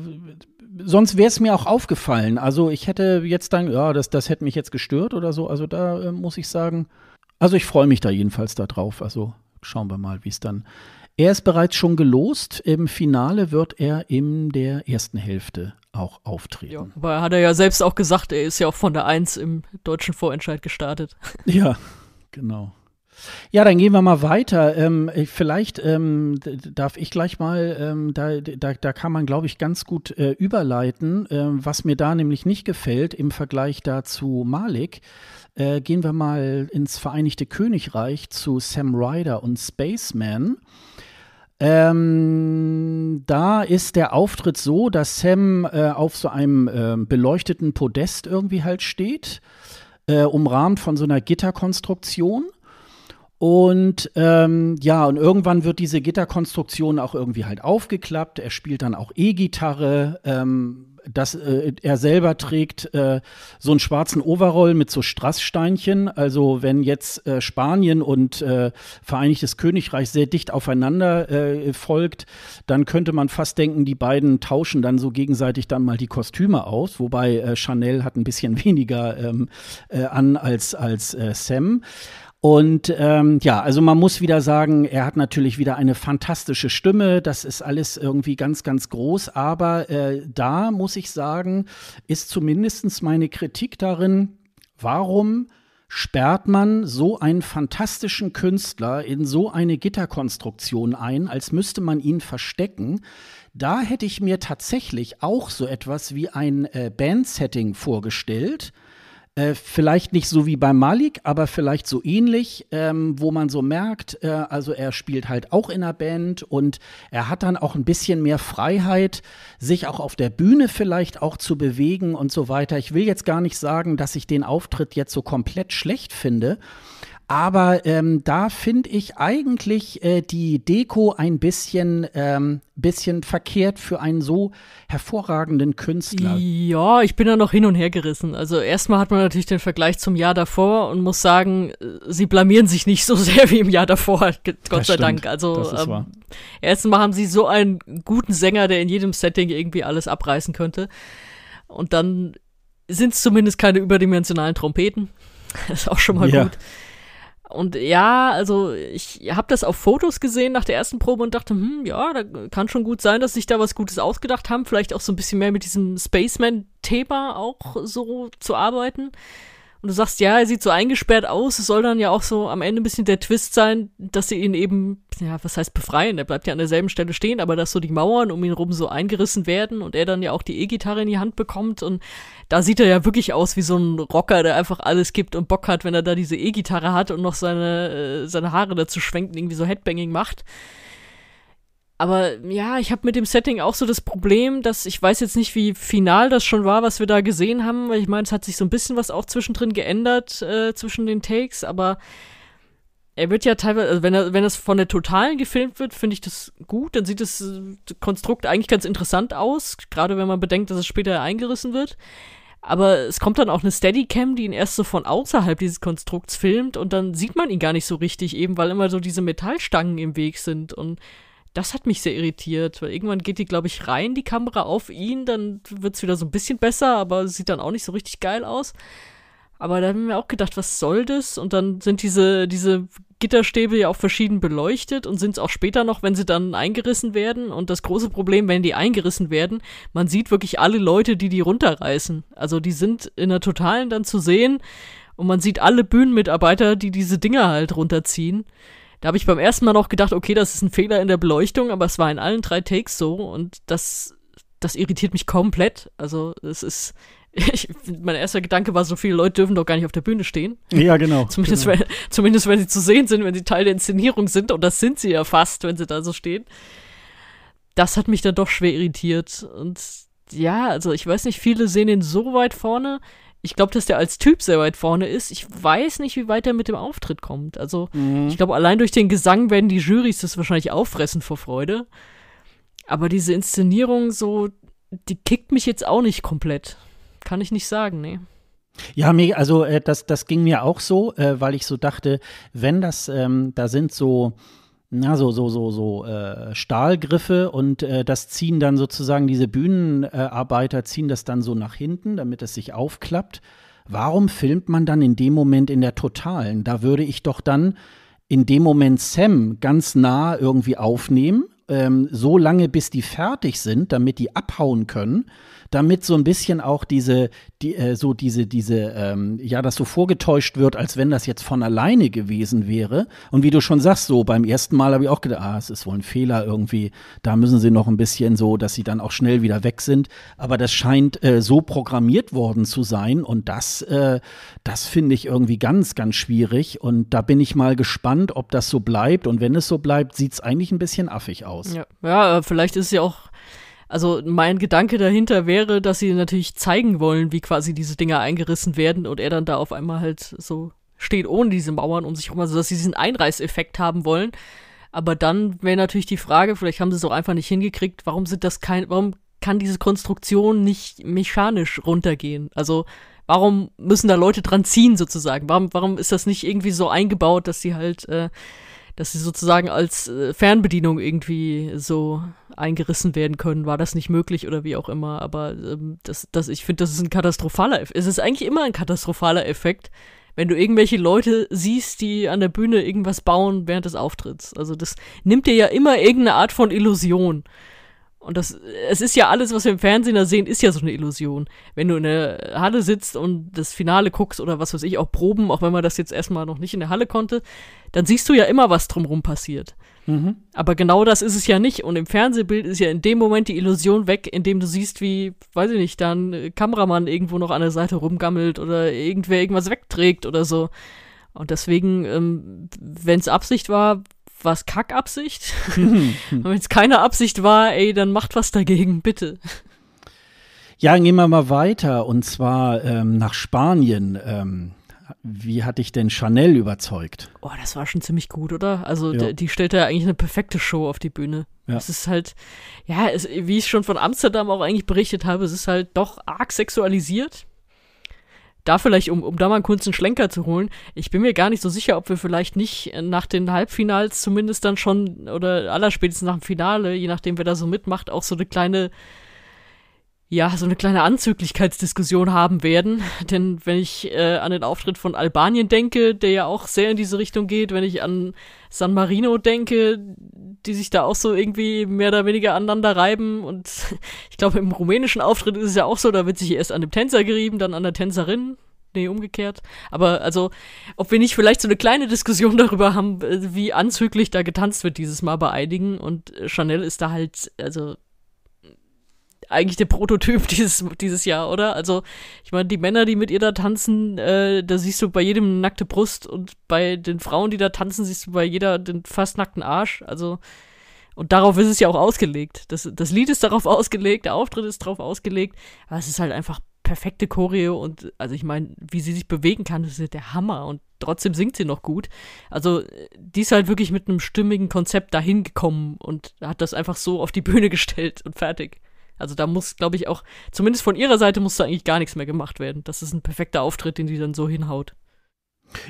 sonst wäre es mir auch aufgefallen. Also ich hätte jetzt dann ja das das hätte mich jetzt gestört oder so. Also da äh, muss ich sagen, also ich freue mich da jedenfalls darauf. Also schauen wir mal, wie es dann er ist bereits schon gelost. Im Finale wird er in der ersten Hälfte auch auftreten. Ja, aber hat er ja selbst auch gesagt, er ist ja auch von der Eins im deutschen Vorentscheid gestartet. Ja, genau. Ja, dann gehen wir mal weiter. Ähm, vielleicht ähm, darf ich gleich mal, ähm, da, da, da kann man, glaube ich, ganz gut äh, überleiten. Ähm, was mir da nämlich nicht gefällt im Vergleich dazu Malik, äh, gehen wir mal ins Vereinigte Königreich zu Sam Ryder und Spaceman. Ähm, da ist der Auftritt so, dass Sam äh, auf so einem äh, beleuchteten Podest irgendwie halt steht, äh, umrahmt von so einer Gitterkonstruktion. Und ähm, ja, und irgendwann wird diese Gitterkonstruktion auch irgendwie halt aufgeklappt. Er spielt dann auch E-Gitarre. Ähm, dass äh, er selber trägt äh, so einen schwarzen Overall mit so Strasssteinchen. Also wenn jetzt äh, Spanien und äh, Vereinigtes Königreich sehr dicht aufeinander äh, folgt, dann könnte man fast denken, die beiden tauschen dann so gegenseitig dann mal die Kostüme aus. Wobei äh, Chanel hat ein bisschen weniger ähm, äh, an als, als äh, Sam. Und ähm, ja, also man muss wieder sagen, er hat natürlich wieder eine fantastische Stimme. Das ist alles irgendwie ganz, ganz groß. Aber äh, da muss ich sagen, ist zumindest meine Kritik darin, warum sperrt man so einen fantastischen Künstler in so eine Gitterkonstruktion ein, als müsste man ihn verstecken. Da hätte ich mir tatsächlich auch so etwas wie ein äh, Bandsetting vorgestellt äh, vielleicht nicht so wie bei Malik, aber vielleicht so ähnlich, ähm, wo man so merkt, äh, also er spielt halt auch in der Band und er hat dann auch ein bisschen mehr Freiheit, sich auch auf der Bühne vielleicht auch zu bewegen und so weiter. Ich will jetzt gar nicht sagen, dass ich den Auftritt jetzt so komplett schlecht finde. Aber ähm, da finde ich eigentlich äh, die Deko ein bisschen, ähm, bisschen verkehrt für einen so hervorragenden Künstler. Ja, ich bin da noch hin und her gerissen. Also erstmal hat man natürlich den Vergleich zum Jahr davor und muss sagen, äh, sie blamieren sich nicht so sehr wie im Jahr davor, halt, Gott das sei stimmt. Dank. Also ähm, erstmal haben sie so einen guten Sänger, der in jedem Setting irgendwie alles abreißen könnte. Und dann sind es zumindest keine überdimensionalen Trompeten. Das ist auch schon mal ja. gut. Und ja, also ich habe das auf Fotos gesehen nach der ersten Probe und dachte, hm, ja, da kann schon gut sein, dass sich da was Gutes ausgedacht haben. Vielleicht auch so ein bisschen mehr mit diesem Spaceman-Thema auch so zu arbeiten. Und du sagst, ja, er sieht so eingesperrt aus. Es soll dann ja auch so am Ende ein bisschen der Twist sein, dass sie ihn eben, ja, was heißt befreien? Er bleibt ja an derselben Stelle stehen, aber dass so die Mauern um ihn rum so eingerissen werden und er dann ja auch die E-Gitarre in die Hand bekommt. Und da sieht er ja wirklich aus wie so ein Rocker, der einfach alles gibt und Bock hat, wenn er da diese E-Gitarre hat und noch seine, äh, seine Haare dazu schwenkt und irgendwie so Headbanging macht. Aber ja, ich habe mit dem Setting auch so das Problem, dass ich weiß jetzt nicht, wie final das schon war, was wir da gesehen haben. Weil ich meine, es hat sich so ein bisschen was auch zwischendrin geändert äh, zwischen den Takes, aber er wird ja teilweise, also wenn, er, wenn das von der Totalen gefilmt wird, finde ich das gut. Dann sieht das äh, Konstrukt eigentlich ganz interessant aus, gerade wenn man bedenkt, dass es später eingerissen wird. Aber es kommt dann auch eine Steadycam, die ihn erst so von außerhalb dieses Konstrukts filmt und dann sieht man ihn gar nicht so richtig, eben weil immer so diese Metallstangen im Weg sind und das hat mich sehr irritiert, weil irgendwann geht die, glaube ich, rein, die Kamera auf ihn, dann wird es wieder so ein bisschen besser, aber sieht dann auch nicht so richtig geil aus. Aber da haben wir auch gedacht, was soll das? Und dann sind diese, diese Gitterstäbe ja auch verschieden beleuchtet und sind es auch später noch, wenn sie dann eingerissen werden. Und das große Problem, wenn die eingerissen werden, man sieht wirklich alle Leute, die die runterreißen. Also die sind in der Totalen dann zu sehen und man sieht alle Bühnenmitarbeiter, die diese Dinger halt runterziehen. Da habe ich beim ersten Mal noch gedacht, okay, das ist ein Fehler in der Beleuchtung, aber es war in allen drei Takes so und das, das irritiert mich komplett. Also es ist, ich, mein erster Gedanke war, so viele Leute dürfen doch gar nicht auf der Bühne stehen. Ja, genau. zumindest, genau. Wenn, zumindest wenn sie zu sehen sind, wenn sie Teil der Inszenierung sind und das sind sie ja fast, wenn sie da so stehen. Das hat mich dann doch schwer irritiert und ja, also ich weiß nicht, viele sehen ihn so weit vorne ich glaube, dass der als Typ sehr weit vorne ist. Ich weiß nicht, wie weit er mit dem Auftritt kommt. Also, mhm. ich glaube, allein durch den Gesang werden die Jurys das wahrscheinlich auffressen vor Freude. Aber diese Inszenierung so, die kickt mich jetzt auch nicht komplett. Kann ich nicht sagen, nee. Ja, also äh, das, das ging mir auch so, äh, weil ich so dachte, wenn das, ähm, da sind so na, so, so, so, so äh, Stahlgriffe und äh, das ziehen dann sozusagen, diese Bühnenarbeiter ziehen das dann so nach hinten, damit es sich aufklappt. Warum filmt man dann in dem Moment in der Totalen? Da würde ich doch dann in dem Moment Sam ganz nah irgendwie aufnehmen, ähm, so lange bis die fertig sind, damit die abhauen können damit so ein bisschen auch diese, die, äh, so diese, diese, ähm, ja, das so vorgetäuscht wird, als wenn das jetzt von alleine gewesen wäre. Und wie du schon sagst, so beim ersten Mal habe ich auch gedacht, ah, es ist wohl ein Fehler irgendwie, da müssen sie noch ein bisschen so, dass sie dann auch schnell wieder weg sind. Aber das scheint äh, so programmiert worden zu sein und das, äh, das finde ich irgendwie ganz, ganz schwierig. Und da bin ich mal gespannt, ob das so bleibt. Und wenn es so bleibt, sieht es eigentlich ein bisschen affig aus. Ja, ja äh, vielleicht ist es ja auch also mein Gedanke dahinter wäre, dass sie natürlich zeigen wollen, wie quasi diese Dinger eingerissen werden und er dann da auf einmal halt so steht ohne diese Mauern um sich rum, also dass sie diesen Einreißeffekt haben wollen. Aber dann wäre natürlich die Frage, vielleicht haben sie es auch einfach nicht hingekriegt, warum sind das kein, warum kann diese Konstruktion nicht mechanisch runtergehen? Also warum müssen da Leute dran ziehen sozusagen? Warum, warum ist das nicht irgendwie so eingebaut, dass sie halt äh, dass sie sozusagen als äh, Fernbedienung irgendwie so eingerissen werden können. War das nicht möglich oder wie auch immer? Aber ähm, das, das, ich finde, das ist ein katastrophaler Effekt. Es ist eigentlich immer ein katastrophaler Effekt, wenn du irgendwelche Leute siehst, die an der Bühne irgendwas bauen während des Auftritts. Also das nimmt dir ja immer irgendeine Art von Illusion. Und das, es ist ja alles, was wir im Fernsehen da sehen, ist ja so eine Illusion. Wenn du in der Halle sitzt und das Finale guckst oder was weiß ich, auch Proben, auch wenn man das jetzt erstmal noch nicht in der Halle konnte, dann siehst du ja immer, was drumrum passiert. Mhm. Aber genau das ist es ja nicht. Und im Fernsehbild ist ja in dem Moment die Illusion weg, indem du siehst, wie, weiß ich nicht, da ein Kameramann irgendwo noch an der Seite rumgammelt oder irgendwer irgendwas wegträgt oder so. Und deswegen, ähm, wenn es Absicht war, war es Kackabsicht. Mhm. Wenn es keine Absicht war, ey, dann macht was dagegen, bitte. Ja, gehen wir mal weiter und zwar ähm, nach Spanien. Ähm, wie hat dich denn Chanel überzeugt? Oh, das war schon ziemlich gut, oder? Also ja. die stellte ja eigentlich eine perfekte Show auf die Bühne. Ja. Es ist halt, ja, es, wie ich schon von Amsterdam auch eigentlich berichtet habe, es ist halt doch arg sexualisiert da vielleicht, um, um da mal einen kurzen Schlenker zu holen, ich bin mir gar nicht so sicher, ob wir vielleicht nicht äh, nach den Halbfinals zumindest dann schon oder allerspätestens nach dem Finale, je nachdem wer da so mitmacht, auch so eine kleine ja, so eine kleine Anzüglichkeitsdiskussion haben werden. Denn wenn ich äh, an den Auftritt von Albanien denke, der ja auch sehr in diese Richtung geht, wenn ich an San Marino denke, die sich da auch so irgendwie mehr oder weniger aneinander reiben. Und ich glaube, im rumänischen Auftritt ist es ja auch so, da wird sich erst an dem Tänzer gerieben, dann an der Tänzerin. Nee, umgekehrt. Aber also, ob wir nicht vielleicht so eine kleine Diskussion darüber haben, äh, wie anzüglich da getanzt wird dieses Mal bei einigen. Und Chanel ist da halt, also eigentlich der Prototyp dieses, dieses Jahr, oder? Also, ich meine, die Männer, die mit ihr da tanzen, äh, da siehst du bei jedem nackte Brust und bei den Frauen, die da tanzen, siehst du bei jeder den fast nackten Arsch. Also, und darauf ist es ja auch ausgelegt. Das, das Lied ist darauf ausgelegt, der Auftritt ist darauf ausgelegt, aber es ist halt einfach perfekte Choreo und also ich meine, wie sie sich bewegen kann, das ist ja der Hammer und trotzdem singt sie noch gut. Also die ist halt wirklich mit einem stimmigen Konzept dahin gekommen und hat das einfach so auf die Bühne gestellt und fertig. Also da muss, glaube ich, auch, zumindest von ihrer Seite muss da eigentlich gar nichts mehr gemacht werden. Das ist ein perfekter Auftritt, den sie dann so hinhaut.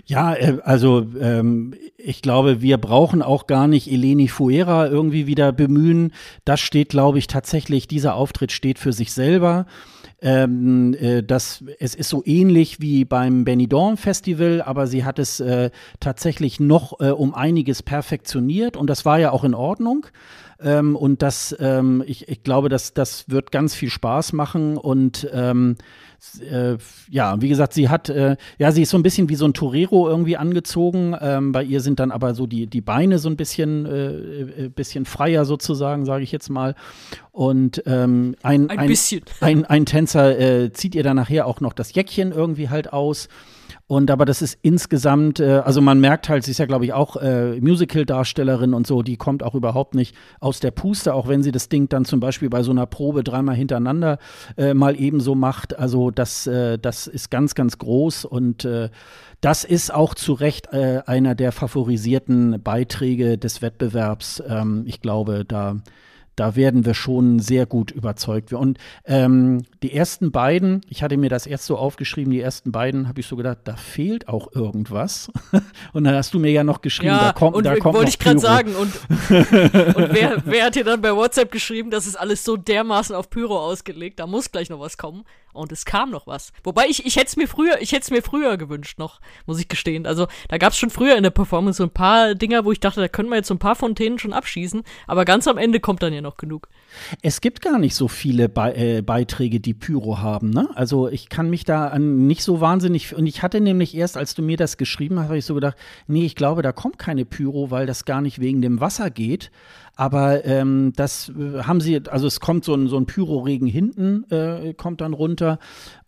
Ja, äh, also ähm, ich glaube, wir brauchen auch gar nicht Eleni Fuera irgendwie wieder bemühen. Das steht, glaube ich, tatsächlich, dieser Auftritt steht für sich selber. Ähm, äh, das, es ist so ähnlich wie beim Benidorm Festival, aber sie hat es äh, tatsächlich noch äh, um einiges perfektioniert und das war ja auch in Ordnung. Ähm, und das, ähm, ich, ich glaube, dass das wird ganz viel Spaß machen und ähm, äh, ja, wie gesagt, sie hat, äh, ja, sie ist so ein bisschen wie so ein Torero irgendwie angezogen. Ähm, bei ihr sind dann aber so die, die Beine so ein bisschen, äh, äh bisschen freier sozusagen, sage ich jetzt mal. Und ähm, ein, ein, ein, ein, ein Tänzer äh, zieht ihr dann nachher auch noch das Jäckchen irgendwie halt aus. Und aber das ist insgesamt, äh, also man merkt halt, sie ist ja, glaube ich, auch äh, Musical-Darstellerin und so, die kommt auch überhaupt nicht aus der Puste, auch wenn sie das Ding dann zum Beispiel bei so einer Probe dreimal hintereinander äh, mal ebenso macht. Also das, äh, das ist ganz, ganz groß und äh, das ist auch zu Recht äh, einer der favorisierten Beiträge des Wettbewerbs. Ähm, ich glaube, da da werden wir schon sehr gut überzeugt. Und ähm, die ersten beiden, ich hatte mir das erst so aufgeschrieben, die ersten beiden habe ich so gedacht, da fehlt auch irgendwas. und dann hast du mir ja noch geschrieben, ja, da kommt, und da kommt wollte ich gerade sagen. Und, und wer, wer, hat dir dann bei WhatsApp geschrieben, das ist alles so dermaßen auf Pyro ausgelegt, da muss gleich noch was kommen. Und es kam noch was. Wobei ich, ich hätte es mir früher, ich hätte es mir früher gewünscht noch, muss ich gestehen. Also da gab es schon früher in der Performance so ein paar Dinger, wo ich dachte, da können wir jetzt so ein paar Fontänen schon abschießen, aber ganz am Ende kommt dann ja noch genug. Es gibt gar nicht so viele Be äh, Beiträge, die Pyro haben, ne? Also ich kann mich da an nicht so wahnsinnig. Und ich hatte nämlich erst, als du mir das geschrieben hast, habe ich so gedacht, nee, ich glaube, da kommt keine Pyro, weil das gar nicht wegen dem Wasser geht. Aber ähm, das äh, haben sie, also es kommt so ein, so ein Pyroregen hinten, äh, kommt dann runter.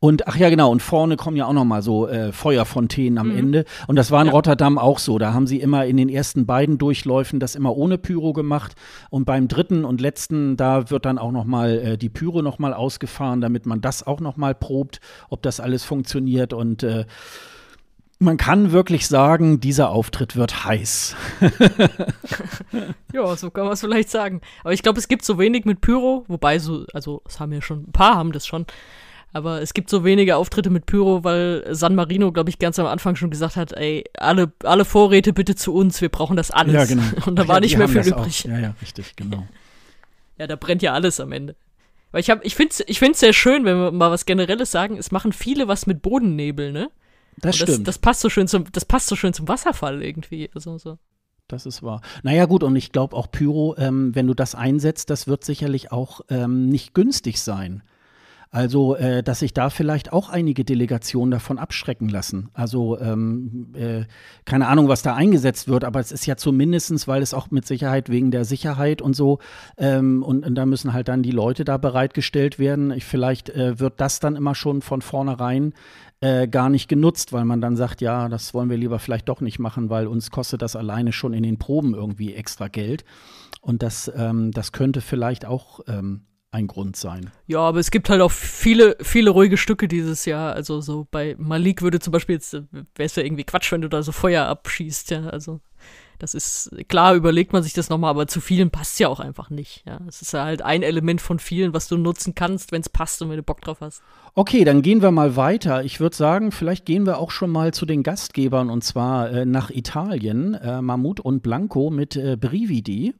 Und ach ja, genau, und vorne kommen ja auch nochmal so äh, Feuerfontänen am mhm. Ende. Und das war in ja. Rotterdam auch so. Da haben sie immer in den ersten beiden Durchläufen das immer ohne Pyro gemacht. Und beim dritten und letzten, da wird dann auch nochmal äh, die Pyro nochmal ausgefahren, damit man das auch nochmal probt, ob das alles funktioniert. Und äh, man kann wirklich sagen, dieser Auftritt wird heiß. ja, so kann man es vielleicht sagen. Aber ich glaube, es gibt so wenig mit Pyro, wobei so, also es haben ja schon, ein paar haben das schon. Aber es gibt so wenige Auftritte mit Pyro, weil San Marino, glaube ich, ganz am Anfang schon gesagt hat, ey, alle, alle Vorräte bitte zu uns, wir brauchen das alles. Ja, genau. Und da war ja, nicht mehr viel übrig. Auch. Ja, ja, richtig, genau. ja, da brennt ja alles am Ende. Weil ich, hab, ich finde es ich find's sehr schön, wenn wir mal was Generelles sagen, es machen viele was mit Bodennebel, ne? Das, das stimmt. Das passt so schön zum, das passt so schön zum Wasserfall irgendwie. Also, so. Das ist wahr. Naja, gut, und ich glaube auch Pyro, ähm, wenn du das einsetzt, das wird sicherlich auch ähm, nicht günstig sein. Also, äh, dass sich da vielleicht auch einige Delegationen davon abschrecken lassen. Also, ähm, äh, keine Ahnung, was da eingesetzt wird, aber es ist ja zumindestens, weil es auch mit Sicherheit wegen der Sicherheit und so, ähm, und, und, da müssen halt dann die Leute da bereitgestellt werden. Ich, vielleicht äh, wird das dann immer schon von vornherein äh, gar nicht genutzt, weil man dann sagt, ja, das wollen wir lieber vielleicht doch nicht machen, weil uns kostet das alleine schon in den Proben irgendwie extra Geld. Und das, ähm, das könnte vielleicht auch ähm, ein Grund sein. Ja, aber es gibt halt auch viele, viele ruhige Stücke dieses Jahr. Also so bei Malik würde zum Beispiel jetzt, äh, wäre es ja irgendwie Quatsch, wenn du da so Feuer abschießt, ja. Also das ist klar, überlegt man sich das nochmal, aber zu vielen passt ja auch einfach nicht. Ja, es ist halt ein Element von vielen, was du nutzen kannst, wenn es passt und wenn du Bock drauf hast. Okay, dann gehen wir mal weiter. Ich würde sagen, vielleicht gehen wir auch schon mal zu den Gastgebern und zwar äh, nach Italien. Äh, Mammut und Blanco mit äh, Brividi.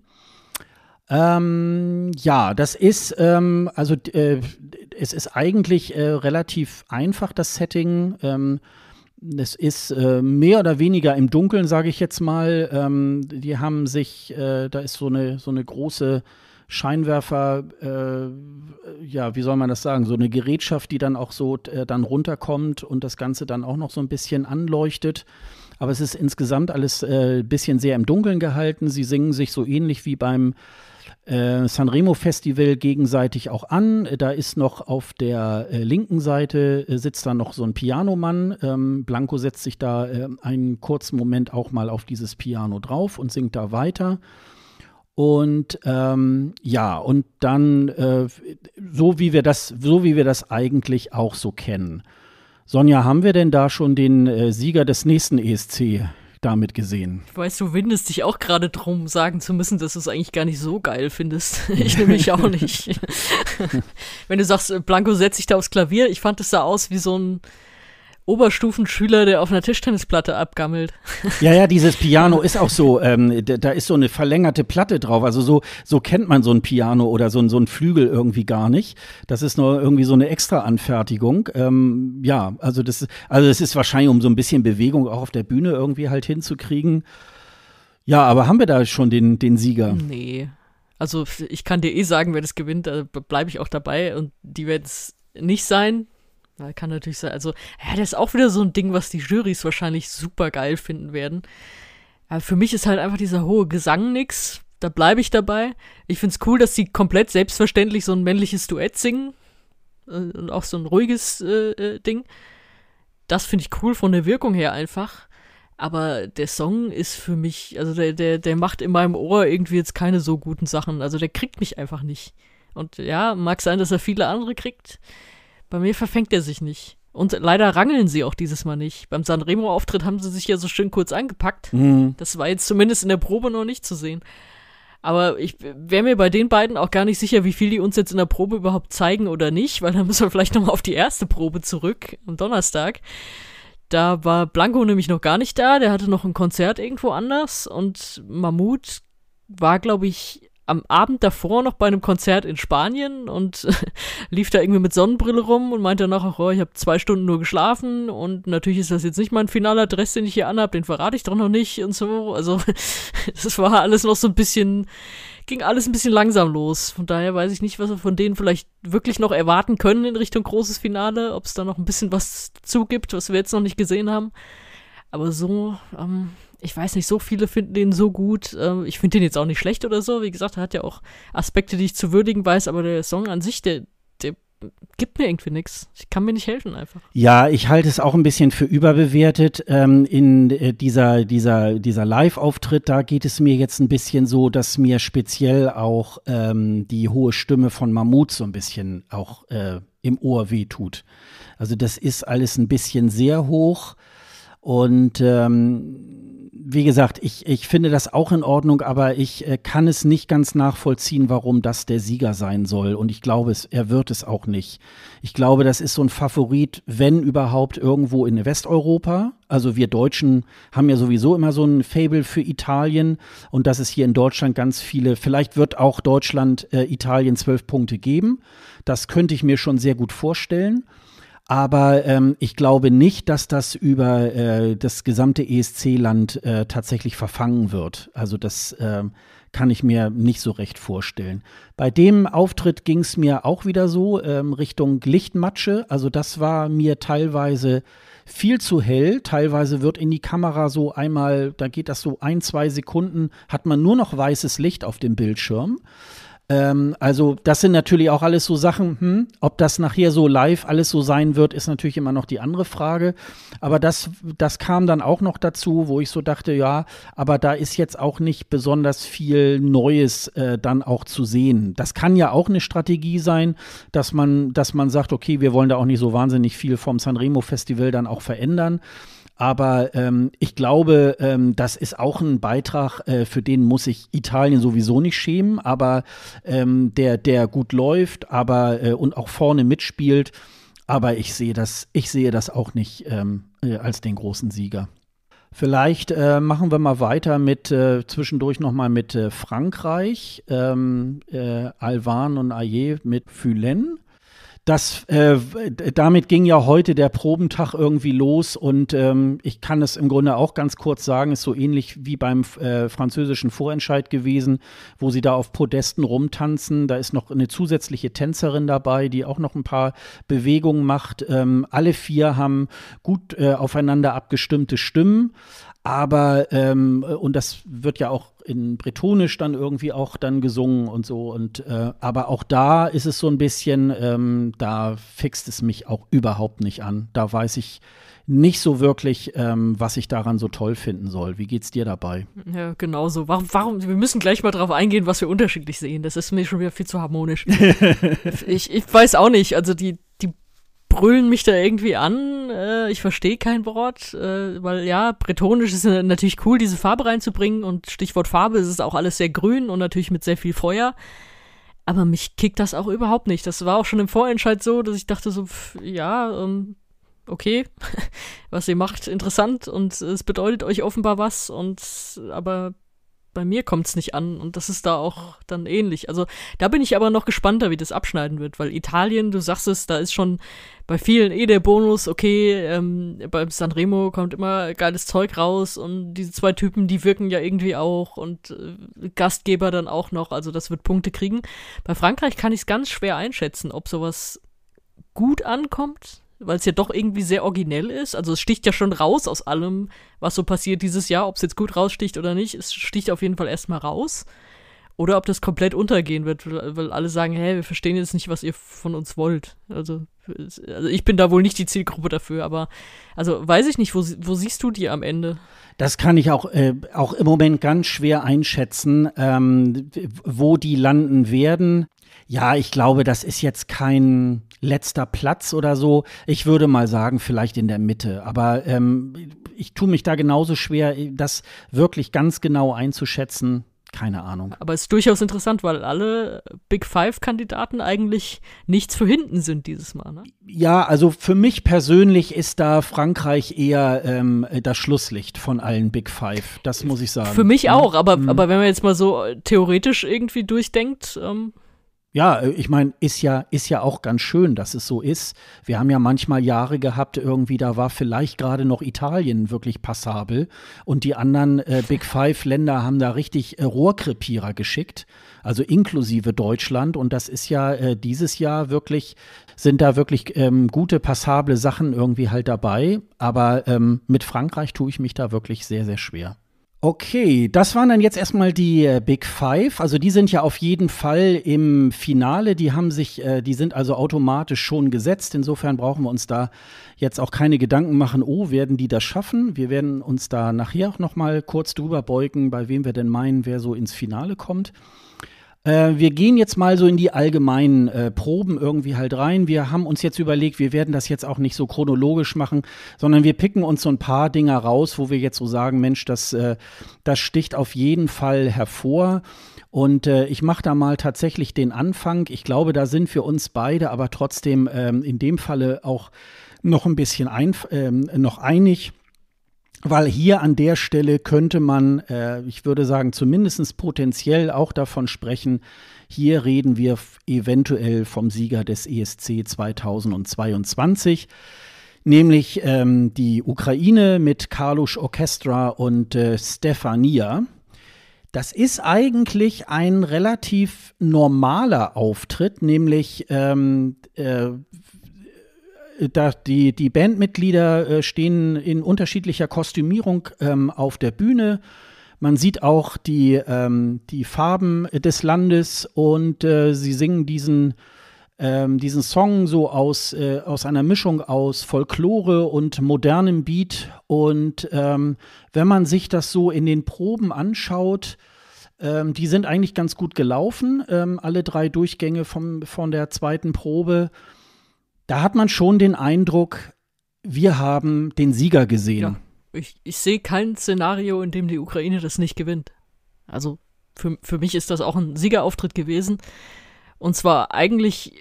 Ähm, ja, das ist, ähm, also äh, es ist eigentlich äh, relativ einfach, das Setting. Ähm, es ist äh, mehr oder weniger im Dunkeln, sage ich jetzt mal. Ähm, die haben sich, äh, da ist so eine, so eine große Scheinwerfer, äh, ja, wie soll man das sagen, so eine Gerätschaft, die dann auch so äh, dann runterkommt und das Ganze dann auch noch so ein bisschen anleuchtet. Aber es ist insgesamt alles ein äh, bisschen sehr im Dunkeln gehalten. Sie singen sich so ähnlich wie beim äh, Sanremo Festival gegenseitig auch an. Da ist noch auf der äh, linken Seite äh, sitzt da noch so ein Pianomann. Ähm, Blanco setzt sich da äh, einen kurzen Moment auch mal auf dieses Piano drauf und singt da weiter. Und ähm, ja, und dann äh, so wie wir das, so wie wir das eigentlich auch so kennen. Sonja, haben wir denn da schon den äh, Sieger des nächsten ESC damit gesehen. Ich weiß, du windest dich auch gerade drum, sagen zu müssen, dass du es eigentlich gar nicht so geil findest. Ich nämlich auch nicht. Wenn du sagst, äh, Blanco setzt sich da aufs Klavier, ich fand es sah aus wie so ein Oberstufenschüler, der auf einer Tischtennisplatte abgammelt. Ja, ja, dieses Piano ist auch so, ähm, da, da, ist so eine verlängerte Platte drauf. Also so, so kennt man so ein Piano oder so, so ein Flügel irgendwie gar nicht. Das ist nur irgendwie so eine Extra-Anfertigung. Ähm, ja, also das, also das ist wahrscheinlich, um so ein bisschen Bewegung auch auf der Bühne irgendwie halt hinzukriegen. Ja, aber haben wir da schon den, den Sieger? Nee. Also ich kann dir eh sagen, wer das gewinnt, da bleibe ich auch dabei und die werden es nicht sein. Ja, kann natürlich sein. Also, ja, das ist auch wieder so ein Ding, was die Jurys wahrscheinlich super geil finden werden. Aber für mich ist halt einfach dieser hohe Gesang nix. Da bleibe ich dabei. Ich find's cool, dass sie komplett selbstverständlich so ein männliches Duett singen. Äh, und auch so ein ruhiges äh, äh Ding. Das finde ich cool von der Wirkung her einfach. Aber der Song ist für mich, also der, der, der macht in meinem Ohr irgendwie jetzt keine so guten Sachen. Also der kriegt mich einfach nicht. Und ja, mag sein, dass er viele andere kriegt. Bei mir verfängt er sich nicht. Und leider rangeln sie auch dieses Mal nicht. Beim Sanremo-Auftritt haben sie sich ja so schön kurz angepackt. Mhm. Das war jetzt zumindest in der Probe noch nicht zu sehen. Aber ich wäre mir bei den beiden auch gar nicht sicher, wie viel die uns jetzt in der Probe überhaupt zeigen oder nicht, weil dann müssen wir vielleicht nochmal auf die erste Probe zurück am Donnerstag. Da war Blanco nämlich noch gar nicht da, der hatte noch ein Konzert irgendwo anders und Mammut war, glaube ich, am Abend davor noch bei einem Konzert in Spanien und lief da irgendwie mit Sonnenbrille rum und meinte danach auch, oh, ich habe zwei Stunden nur geschlafen und natürlich ist das jetzt nicht mein finaler Dress, den ich hier anhabe, den verrate ich doch noch nicht und so. Also das war alles noch so ein bisschen, ging alles ein bisschen langsam los. Von daher weiß ich nicht, was wir von denen vielleicht wirklich noch erwarten können in Richtung großes Finale, ob es da noch ein bisschen was zugibt, was wir jetzt noch nicht gesehen haben. Aber so, ähm, ich weiß nicht, so viele finden den so gut. Ähm, ich finde den jetzt auch nicht schlecht oder so. Wie gesagt, er hat ja auch Aspekte, die ich zu würdigen weiß, aber der Song an sich, der, der gibt mir irgendwie nichts. Ich kann mir nicht helfen einfach. Ja, ich halte es auch ein bisschen für überbewertet. Ähm, in äh, dieser, dieser, dieser Live-Auftritt, da geht es mir jetzt ein bisschen so, dass mir speziell auch ähm, die hohe Stimme von Mammut so ein bisschen auch äh, im Ohr wehtut. Also das ist alles ein bisschen sehr hoch und ähm, wie gesagt, ich, ich finde das auch in Ordnung, aber ich äh, kann es nicht ganz nachvollziehen, warum das der Sieger sein soll. Und ich glaube, es, er wird es auch nicht. Ich glaube, das ist so ein Favorit, wenn überhaupt irgendwo in Westeuropa. Also wir Deutschen haben ja sowieso immer so ein Fable für Italien und dass es hier in Deutschland ganz viele, vielleicht wird auch Deutschland äh, Italien zwölf Punkte geben. Das könnte ich mir schon sehr gut vorstellen. Aber ähm, ich glaube nicht, dass das über äh, das gesamte ESC-Land äh, tatsächlich verfangen wird. Also das äh, kann ich mir nicht so recht vorstellen. Bei dem Auftritt ging es mir auch wieder so ähm, Richtung Lichtmatsche. Also das war mir teilweise viel zu hell. Teilweise wird in die Kamera so einmal, da geht das so ein, zwei Sekunden, hat man nur noch weißes Licht auf dem Bildschirm. Ähm, also das sind natürlich auch alles so Sachen, hm, ob das nachher so live alles so sein wird, ist natürlich immer noch die andere Frage. Aber das, das kam dann auch noch dazu, wo ich so dachte, ja, aber da ist jetzt auch nicht besonders viel Neues äh, dann auch zu sehen. Das kann ja auch eine Strategie sein, dass man, dass man sagt, okay, wir wollen da auch nicht so wahnsinnig viel vom Sanremo Festival dann auch verändern. Aber ähm, ich glaube, ähm, das ist auch ein Beitrag, äh, für den muss sich Italien sowieso nicht schämen, aber ähm, der, der gut läuft, aber äh, und auch vorne mitspielt. Aber ich sehe das, ich sehe das auch nicht ähm, äh, als den großen Sieger. Vielleicht äh, machen wir mal weiter mit äh, zwischendurch nochmal mit äh, Frankreich, ähm, Alvan und Ayer mit Fülen das, äh, damit ging ja heute der Probentag irgendwie los und ähm, ich kann es im Grunde auch ganz kurz sagen, ist so ähnlich wie beim äh, französischen Vorentscheid gewesen, wo sie da auf Podesten rumtanzen. Da ist noch eine zusätzliche Tänzerin dabei, die auch noch ein paar Bewegungen macht. Ähm, alle vier haben gut äh, aufeinander abgestimmte Stimmen. Aber, ähm, und das wird ja auch in Bretonisch dann irgendwie auch dann gesungen und so. Und äh, aber auch da ist es so ein bisschen, ähm, da fixt es mich auch überhaupt nicht an. Da weiß ich nicht so wirklich, ähm, was ich daran so toll finden soll. Wie geht's dir dabei? Ja, genau so. Warum, warum, wir müssen gleich mal drauf eingehen, was wir unterschiedlich sehen. Das ist mir schon wieder viel zu harmonisch. ich, ich weiß auch nicht. Also die, brüllen mich da irgendwie an. Äh, ich verstehe kein Wort, äh, weil ja, bretonisch ist natürlich cool, diese Farbe reinzubringen und Stichwort Farbe ist es auch alles sehr grün und natürlich mit sehr viel Feuer. Aber mich kickt das auch überhaupt nicht. Das war auch schon im Vorentscheid so, dass ich dachte so, pff, ja, ähm, okay, was ihr macht, interessant und es bedeutet euch offenbar was und aber bei mir kommt es nicht an und das ist da auch dann ähnlich. Also da bin ich aber noch gespannter, wie das abschneiden wird, weil Italien, du sagst es, da ist schon bei vielen eh der Bonus, okay, ähm, beim Sanremo kommt immer geiles Zeug raus und diese zwei Typen, die wirken ja irgendwie auch und äh, Gastgeber dann auch noch, also das wird Punkte kriegen. Bei Frankreich kann ich es ganz schwer einschätzen, ob sowas gut ankommt weil es ja doch irgendwie sehr originell ist. Also es sticht ja schon raus aus allem, was so passiert dieses Jahr. Ob es jetzt gut raussticht oder nicht, es sticht auf jeden Fall erstmal raus. Oder ob das komplett untergehen wird, weil alle sagen, hey, wir verstehen jetzt nicht, was ihr von uns wollt. Also, also ich bin da wohl nicht die Zielgruppe dafür, aber also weiß ich nicht, wo, wo siehst du die am Ende? Das kann ich auch, äh, auch im Moment ganz schwer einschätzen, ähm, wo die landen werden. Ja, ich glaube, das ist jetzt kein letzter Platz oder so. Ich würde mal sagen, vielleicht in der Mitte. Aber ähm, ich tue mich da genauso schwer, das wirklich ganz genau einzuschätzen. Keine Ahnung. Aber es ist durchaus interessant, weil alle Big Five-Kandidaten eigentlich nichts für hinten sind dieses Mal. Ne? Ja, also für mich persönlich ist da Frankreich eher ähm, das Schlusslicht von allen Big Five. Das muss ich sagen. Für mich auch, mhm. aber, mhm. aber wenn man jetzt mal so äh, theoretisch irgendwie durchdenkt, ähm ja, äh, ich meine, ist ja, ist ja auch ganz schön, dass es so ist. Wir haben ja manchmal Jahre gehabt, irgendwie, da war vielleicht gerade noch Italien wirklich passabel und die anderen äh, Big Five-Länder haben da richtig äh, Rohrkrepierer geschickt, also inklusive Deutschland. Und das ist ja äh, dieses Jahr wirklich, sind da wirklich ähm, gute, passable Sachen irgendwie halt dabei. Aber ähm, mit Frankreich tue ich mich da wirklich sehr, sehr schwer. Okay, das waren dann jetzt erstmal die äh, Big Five. Also die sind ja auf jeden Fall im Finale. Die haben sich, äh, die sind also automatisch schon gesetzt. Insofern brauchen wir uns da jetzt auch keine Gedanken machen. Oh, werden die das schaffen? Wir werden uns da nachher auch noch mal kurz drüber beugen, bei wem wir denn meinen, wer so ins Finale kommt. Äh, wir gehen jetzt mal so in die allgemeinen äh, Proben irgendwie halt rein. Wir haben uns jetzt überlegt, wir werden das jetzt auch nicht so chronologisch machen, sondern wir picken uns so ein paar Dinger raus, wo wir jetzt so sagen, Mensch, das, äh, das sticht auf jeden Fall hervor. Und äh, ich mache da mal tatsächlich den Anfang. Ich glaube, da sind wir uns beide, aber trotzdem ähm, in dem Falle auch noch ein bisschen ein, ähm, noch einig weil hier an der Stelle könnte man, äh, ich würde sagen, zumindest potenziell auch davon sprechen, hier reden wir eventuell vom Sieger des ESC 2022, nämlich ähm, die Ukraine mit Karlusz Orchestra und äh, Stefania. Das ist eigentlich ein relativ normaler Auftritt, nämlich ähm, äh, da die, die Bandmitglieder äh, stehen in unterschiedlicher Kostümierung ähm, auf der Bühne. Man sieht auch die, ähm, die Farben des Landes und äh, sie singen diesen, ähm, diesen Song so aus, äh, aus einer Mischung aus Folklore und modernem Beat. Und ähm, wenn man sich das so in den Proben anschaut, ähm, die sind eigentlich ganz gut gelaufen, ähm, alle drei Durchgänge vom, von der zweiten Probe. Da hat man schon den Eindruck, wir haben den Sieger gesehen. Ja, ich, ich sehe kein Szenario, in dem die Ukraine das nicht gewinnt. Also für, für mich ist das auch ein Siegerauftritt gewesen. Und zwar eigentlich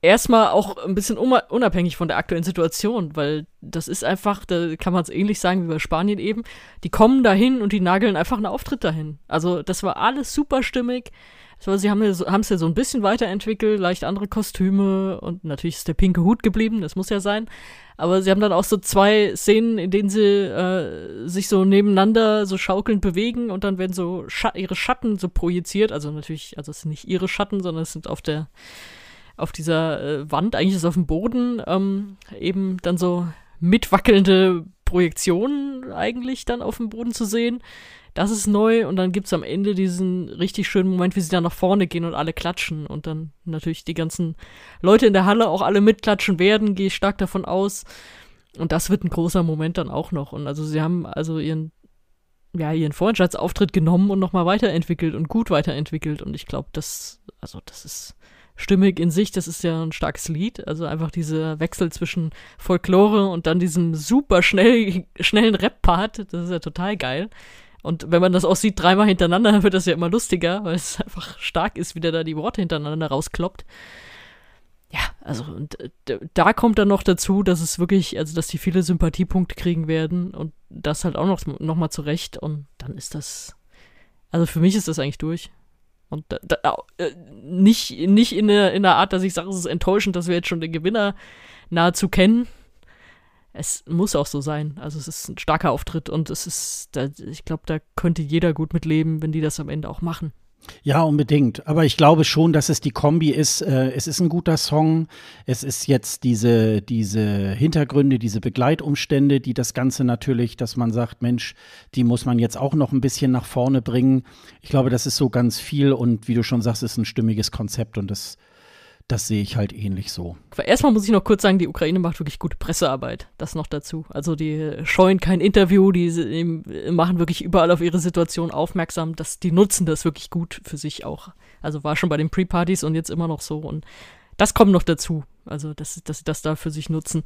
erstmal auch ein bisschen unabhängig von der aktuellen Situation, weil das ist einfach, da kann man es ähnlich sagen wie bei Spanien eben, die kommen dahin und die nageln einfach einen Auftritt dahin. Also das war alles super stimmig. Ich sie haben es ja so ein bisschen weiterentwickelt, leicht andere Kostüme und natürlich ist der pinke Hut geblieben, das muss ja sein. Aber sie haben dann auch so zwei Szenen, in denen sie äh, sich so nebeneinander so schaukelnd bewegen und dann werden so Scha ihre Schatten so projiziert. Also natürlich, also es sind nicht ihre Schatten, sondern es sind auf der auf dieser äh, Wand, eigentlich ist es auf dem Boden, ähm, eben dann so mitwackelnde Projektionen eigentlich dann auf dem Boden zu sehen das ist neu und dann gibt es am Ende diesen richtig schönen Moment, wie sie dann nach vorne gehen und alle klatschen und dann natürlich die ganzen Leute in der Halle auch alle mitklatschen werden, gehe ich stark davon aus. Und das wird ein großer Moment dann auch noch. Und also sie haben also ihren, ja, ihren Freundschaftsauftritt genommen und nochmal weiterentwickelt und gut weiterentwickelt. Und ich glaube, das, also das ist stimmig in sich, das ist ja ein starkes Lied. Also einfach dieser Wechsel zwischen Folklore und dann diesem super schnell, schnellen Rap-Part, das ist ja total geil. Und wenn man das auch sieht, dreimal hintereinander, wird das ja immer lustiger, weil es einfach stark ist, wie der da die Worte hintereinander rauskloppt. Ja, also und äh, da kommt dann noch dazu, dass es wirklich, also dass die viele Sympathiepunkte kriegen werden und das halt auch noch, noch mal zurecht und dann ist das, also für mich ist das eigentlich durch. Und da, da, äh, nicht, nicht in der, in der Art, dass ich sage, es ist enttäuschend, dass wir jetzt schon den Gewinner nahezu kennen, es muss auch so sein. Also es ist ein starker Auftritt und es ist, da, ich glaube, da könnte jeder gut mit leben, wenn die das am Ende auch machen. Ja, unbedingt. Aber ich glaube schon, dass es die Kombi ist. Äh, es ist ein guter Song. Es ist jetzt diese, diese Hintergründe, diese Begleitumstände, die das Ganze natürlich, dass man sagt, Mensch, die muss man jetzt auch noch ein bisschen nach vorne bringen. Ich glaube, das ist so ganz viel und wie du schon sagst, ist ein stimmiges Konzept und das das sehe ich halt ähnlich so. Erstmal muss ich noch kurz sagen, die Ukraine macht wirklich gute Pressearbeit. Das noch dazu. Also die scheuen kein Interview, die machen wirklich überall auf ihre Situation aufmerksam. Das, die nutzen das wirklich gut für sich auch. Also war schon bei den Pre-Partys und jetzt immer noch so. Und das kommt noch dazu. Also dass, dass sie das da für sich nutzen.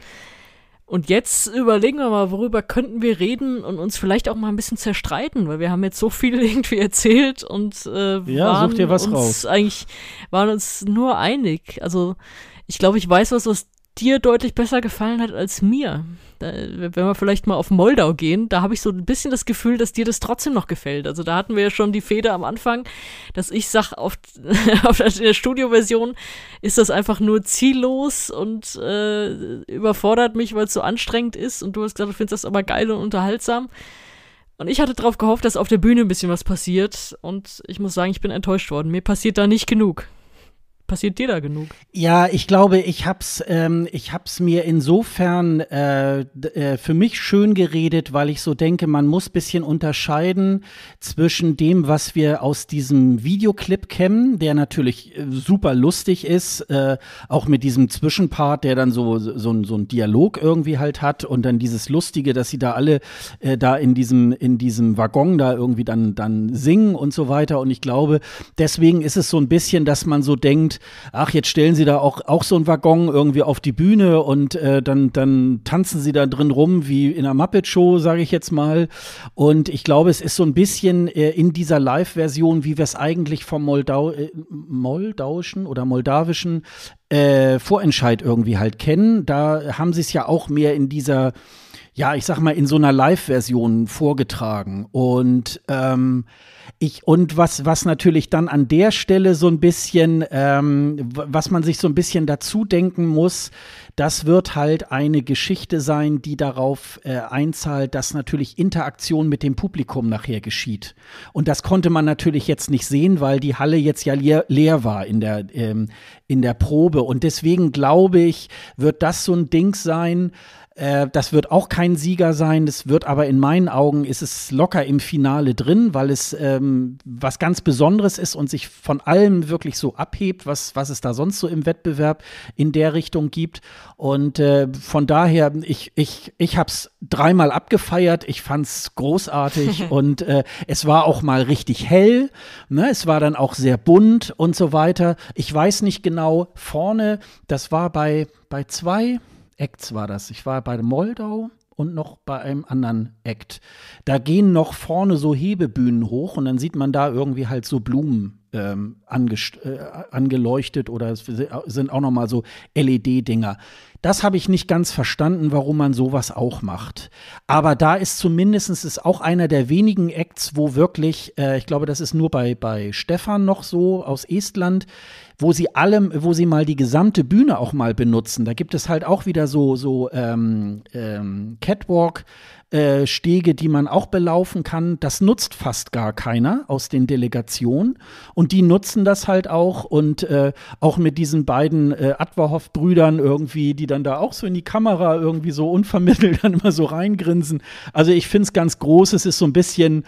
Und jetzt überlegen wir mal, worüber könnten wir reden und uns vielleicht auch mal ein bisschen zerstreiten, weil wir haben jetzt so viel irgendwie erzählt und äh, ja, waren uns raus. eigentlich waren uns nur einig. Also ich glaube, ich weiß was, was dir deutlich besser gefallen hat als mir. Da, wenn wir vielleicht mal auf Moldau gehen, da habe ich so ein bisschen das Gefühl, dass dir das trotzdem noch gefällt. Also da hatten wir ja schon die Feder am Anfang, dass ich sage, auf, auf der Studioversion ist das einfach nur ziellos und äh, überfordert mich, weil es so anstrengend ist. Und du hast gesagt, du findest das aber geil und unterhaltsam. Und ich hatte darauf gehofft, dass auf der Bühne ein bisschen was passiert. Und ich muss sagen, ich bin enttäuscht worden. Mir passiert da nicht genug passiert dir da genug? Ja, ich glaube, ich hab's, ähm, ich hab's mir insofern äh, äh, für mich schön geredet, weil ich so denke, man muss bisschen unterscheiden zwischen dem, was wir aus diesem Videoclip kennen, der natürlich äh, super lustig ist, äh, auch mit diesem Zwischenpart, der dann so, so, so einen Dialog irgendwie halt hat und dann dieses Lustige, dass sie da alle äh, da in diesem, in diesem Waggon da irgendwie dann, dann singen und so weiter. Und ich glaube, deswegen ist es so ein bisschen, dass man so denkt, ach, jetzt stellen sie da auch, auch so einen Waggon irgendwie auf die Bühne und äh, dann, dann tanzen sie da drin rum wie in einer Muppet-Show, sage ich jetzt mal. Und ich glaube, es ist so ein bisschen äh, in dieser Live-Version, wie wir es eigentlich vom Moldau äh, moldauischen oder moldawischen äh, Vorentscheid irgendwie halt kennen. Da haben sie es ja auch mehr in dieser ja, ich sag mal, in so einer Live-Version vorgetragen. Und ähm, ich, und was, was natürlich dann an der Stelle so ein bisschen, ähm, was man sich so ein bisschen dazu denken muss, das wird halt eine Geschichte sein, die darauf äh, einzahlt, dass natürlich Interaktion mit dem Publikum nachher geschieht. Und das konnte man natürlich jetzt nicht sehen, weil die Halle jetzt ja leer, leer war in der, ähm, in der Probe. Und deswegen glaube ich, wird das so ein Ding sein, äh, das wird auch kein Sieger sein. Das wird aber in meinen Augen ist es locker im Finale drin, weil es ähm, was ganz Besonderes ist und sich von allem wirklich so abhebt, was, was es da sonst so im Wettbewerb in der Richtung gibt. Und äh, von daher, ich, ich, ich habe es dreimal abgefeiert. Ich fand es großartig und äh, es war auch mal richtig hell. Ne? Es war dann auch sehr bunt und so weiter. Ich weiß nicht genau, vorne, das war bei, bei zwei Acts war das. Ich war bei Moldau und noch bei einem anderen Act. Da gehen noch vorne so Hebebühnen hoch und dann sieht man da irgendwie halt so Blumen ähm, äh, angeleuchtet oder es sind auch noch mal so LED-Dinger. Das habe ich nicht ganz verstanden, warum man sowas auch macht. Aber da ist zumindest ist auch einer der wenigen Acts, wo wirklich, äh, ich glaube, das ist nur bei, bei Stefan noch so aus Estland, wo sie allem, wo sie mal die gesamte Bühne auch mal benutzen. Da gibt es halt auch wieder so, so ähm, ähm, Catwalk. Äh, Stege, die man auch belaufen kann, das nutzt fast gar keiner aus den Delegationen. Und die nutzen das halt auch und äh, auch mit diesen beiden äh, Adwarhoff-Brüdern irgendwie, die dann da auch so in die Kamera irgendwie so unvermittelt dann immer so reingrinsen. Also ich finde es ganz groß, es ist so ein bisschen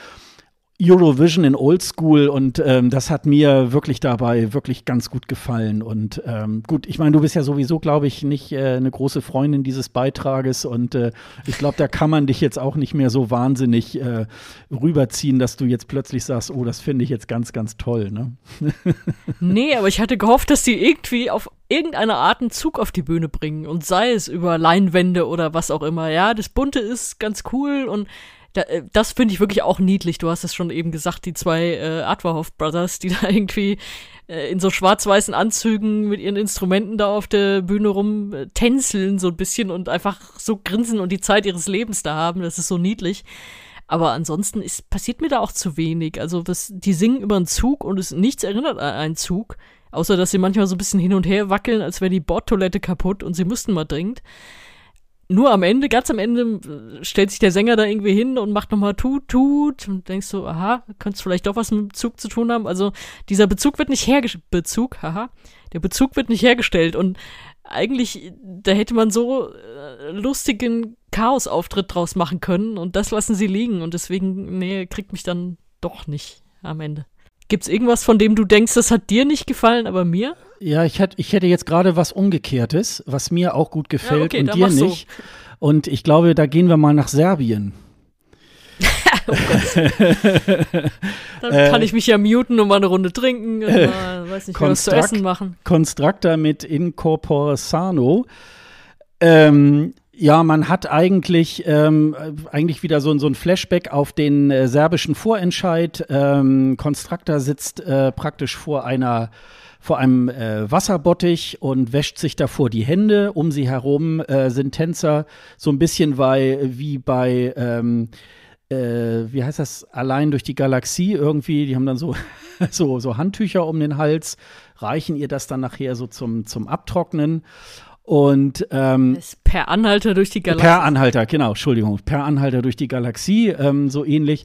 Eurovision in Oldschool und ähm, das hat mir wirklich dabei wirklich ganz gut gefallen. Und ähm, gut, ich meine, du bist ja sowieso, glaube ich, nicht äh, eine große Freundin dieses Beitrages und äh, ich glaube, da kann man dich jetzt auch nicht mehr so wahnsinnig äh, rüberziehen, dass du jetzt plötzlich sagst, oh, das finde ich jetzt ganz, ganz toll. Ne? nee, aber ich hatte gehofft, dass sie irgendwie auf irgendeine Art einen Zug auf die Bühne bringen und sei es über Leinwände oder was auch immer. Ja, das Bunte ist ganz cool und da, äh, das finde ich wirklich auch niedlich. Du hast es schon eben gesagt, die zwei äh, Adlerhoff Brothers, die da irgendwie äh, in so schwarz-weißen Anzügen mit ihren Instrumenten da auf der Bühne rumtänzeln äh, so ein bisschen und einfach so grinsen und die Zeit ihres Lebens da haben. Das ist so niedlich. Aber ansonsten ist, passiert mir da auch zu wenig. Also das, die singen über einen Zug und es nichts erinnert an einen Zug. Außer, dass sie manchmal so ein bisschen hin und her wackeln, als wäre die Bordtoilette kaputt und sie müssten mal dringend nur am Ende, ganz am Ende, äh, stellt sich der Sänger da irgendwie hin und macht nochmal tut, tut und denkst so, aha, könnte es vielleicht doch was mit Bezug zu tun haben. Also dieser Bezug wird nicht hergestellt. Bezug, haha. Der Bezug wird nicht hergestellt und eigentlich, da hätte man so äh, lustigen Chaosauftritt draus machen können und das lassen sie liegen und deswegen, nee, kriegt mich dann doch nicht am Ende. Gibt es irgendwas, von dem du denkst, das hat dir nicht gefallen, aber mir? Ja, ich hätte, ich hätte jetzt gerade was Umgekehrtes, was mir auch gut gefällt ja, okay, und dir nicht. So. Und ich glaube, da gehen wir mal nach Serbien. oh Dann kann äh, ich mich ja muten und mal eine Runde trinken und mal, weiß nicht, was zu essen machen. Constructor mit Incorpore Sano. Ähm, ja, man hat eigentlich, ähm, eigentlich wieder so, so ein Flashback auf den äh, serbischen Vorentscheid. Ähm, Konstrakta sitzt äh, praktisch vor einer vor einem äh, Wasserbottich und wäscht sich davor die Hände. Um sie herum äh, sind Tänzer so ein bisschen bei, wie bei, ähm, äh, wie heißt das, allein durch die Galaxie irgendwie. Die haben dann so, so, so Handtücher um den Hals, reichen ihr das dann nachher so zum, zum Abtrocknen. Und ähm, per Anhalter durch die Galaxie. Per Anhalter, genau, Entschuldigung, per Anhalter durch die Galaxie, ähm, so ähnlich.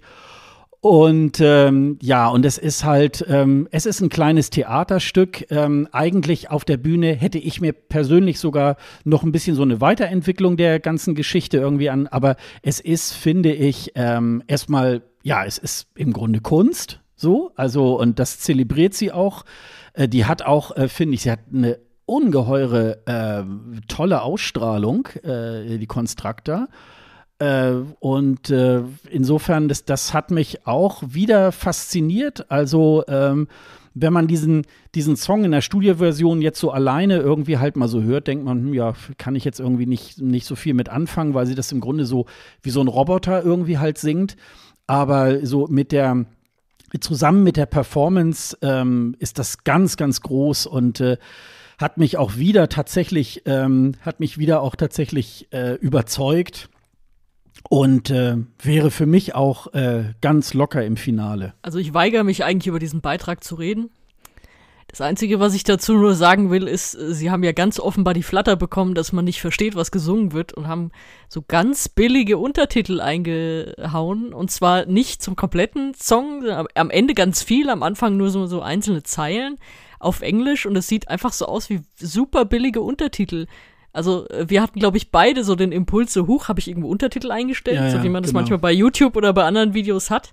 Und ähm, ja, und es ist halt, ähm, es ist ein kleines Theaterstück. Ähm, eigentlich auf der Bühne hätte ich mir persönlich sogar noch ein bisschen so eine Weiterentwicklung der ganzen Geschichte irgendwie an. Aber es ist, finde ich, ähm, erstmal, ja, es ist im Grunde Kunst. So, also, und das zelebriert sie auch. Äh, die hat auch, äh, finde ich, sie hat eine ungeheure, äh, tolle Ausstrahlung, äh, die Konstrakta. Äh, und äh, insofern, das, das hat mich auch wieder fasziniert. Also, ähm, wenn man diesen, diesen Song in der Studioversion jetzt so alleine irgendwie halt mal so hört, denkt man, hm, ja, kann ich jetzt irgendwie nicht, nicht so viel mit anfangen, weil sie das im Grunde so wie so ein Roboter irgendwie halt singt. Aber so mit der, zusammen mit der Performance ähm, ist das ganz, ganz groß und äh, hat mich auch wieder tatsächlich, ähm, hat mich wieder auch tatsächlich äh, überzeugt und äh, wäre für mich auch äh, ganz locker im Finale. Also ich weigere mich eigentlich über diesen Beitrag zu reden. Das Einzige, was ich dazu nur sagen will, ist, äh, sie haben ja ganz offenbar die Flatter bekommen, dass man nicht versteht, was gesungen wird und haben so ganz billige Untertitel eingehauen. Und zwar nicht zum kompletten Song, am Ende ganz viel, am Anfang nur so, so einzelne Zeilen auf Englisch und es sieht einfach so aus wie super billige Untertitel. Also äh, wir hatten, glaube ich, beide so den Impuls, so hoch habe ich irgendwo Untertitel eingestellt, ja, ja, so wie man das genau. manchmal bei YouTube oder bei anderen Videos hat.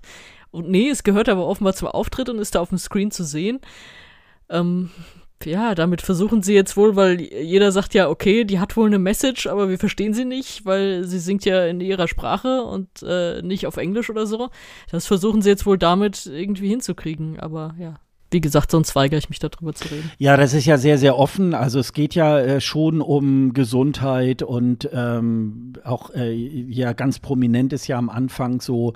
Und nee, es gehört aber offenbar zum Auftritt und ist da auf dem Screen zu sehen. Ähm, ja, damit versuchen sie jetzt wohl, weil jeder sagt ja, okay, die hat wohl eine Message, aber wir verstehen sie nicht, weil sie singt ja in ihrer Sprache und äh, nicht auf Englisch oder so. Das versuchen sie jetzt wohl damit irgendwie hinzukriegen, aber ja, wie gesagt, sonst weigere ich mich darüber zu reden. Ja, das ist ja sehr, sehr offen. Also es geht ja äh, schon um Gesundheit und ähm, auch äh, ja ganz prominent ist ja am Anfang so,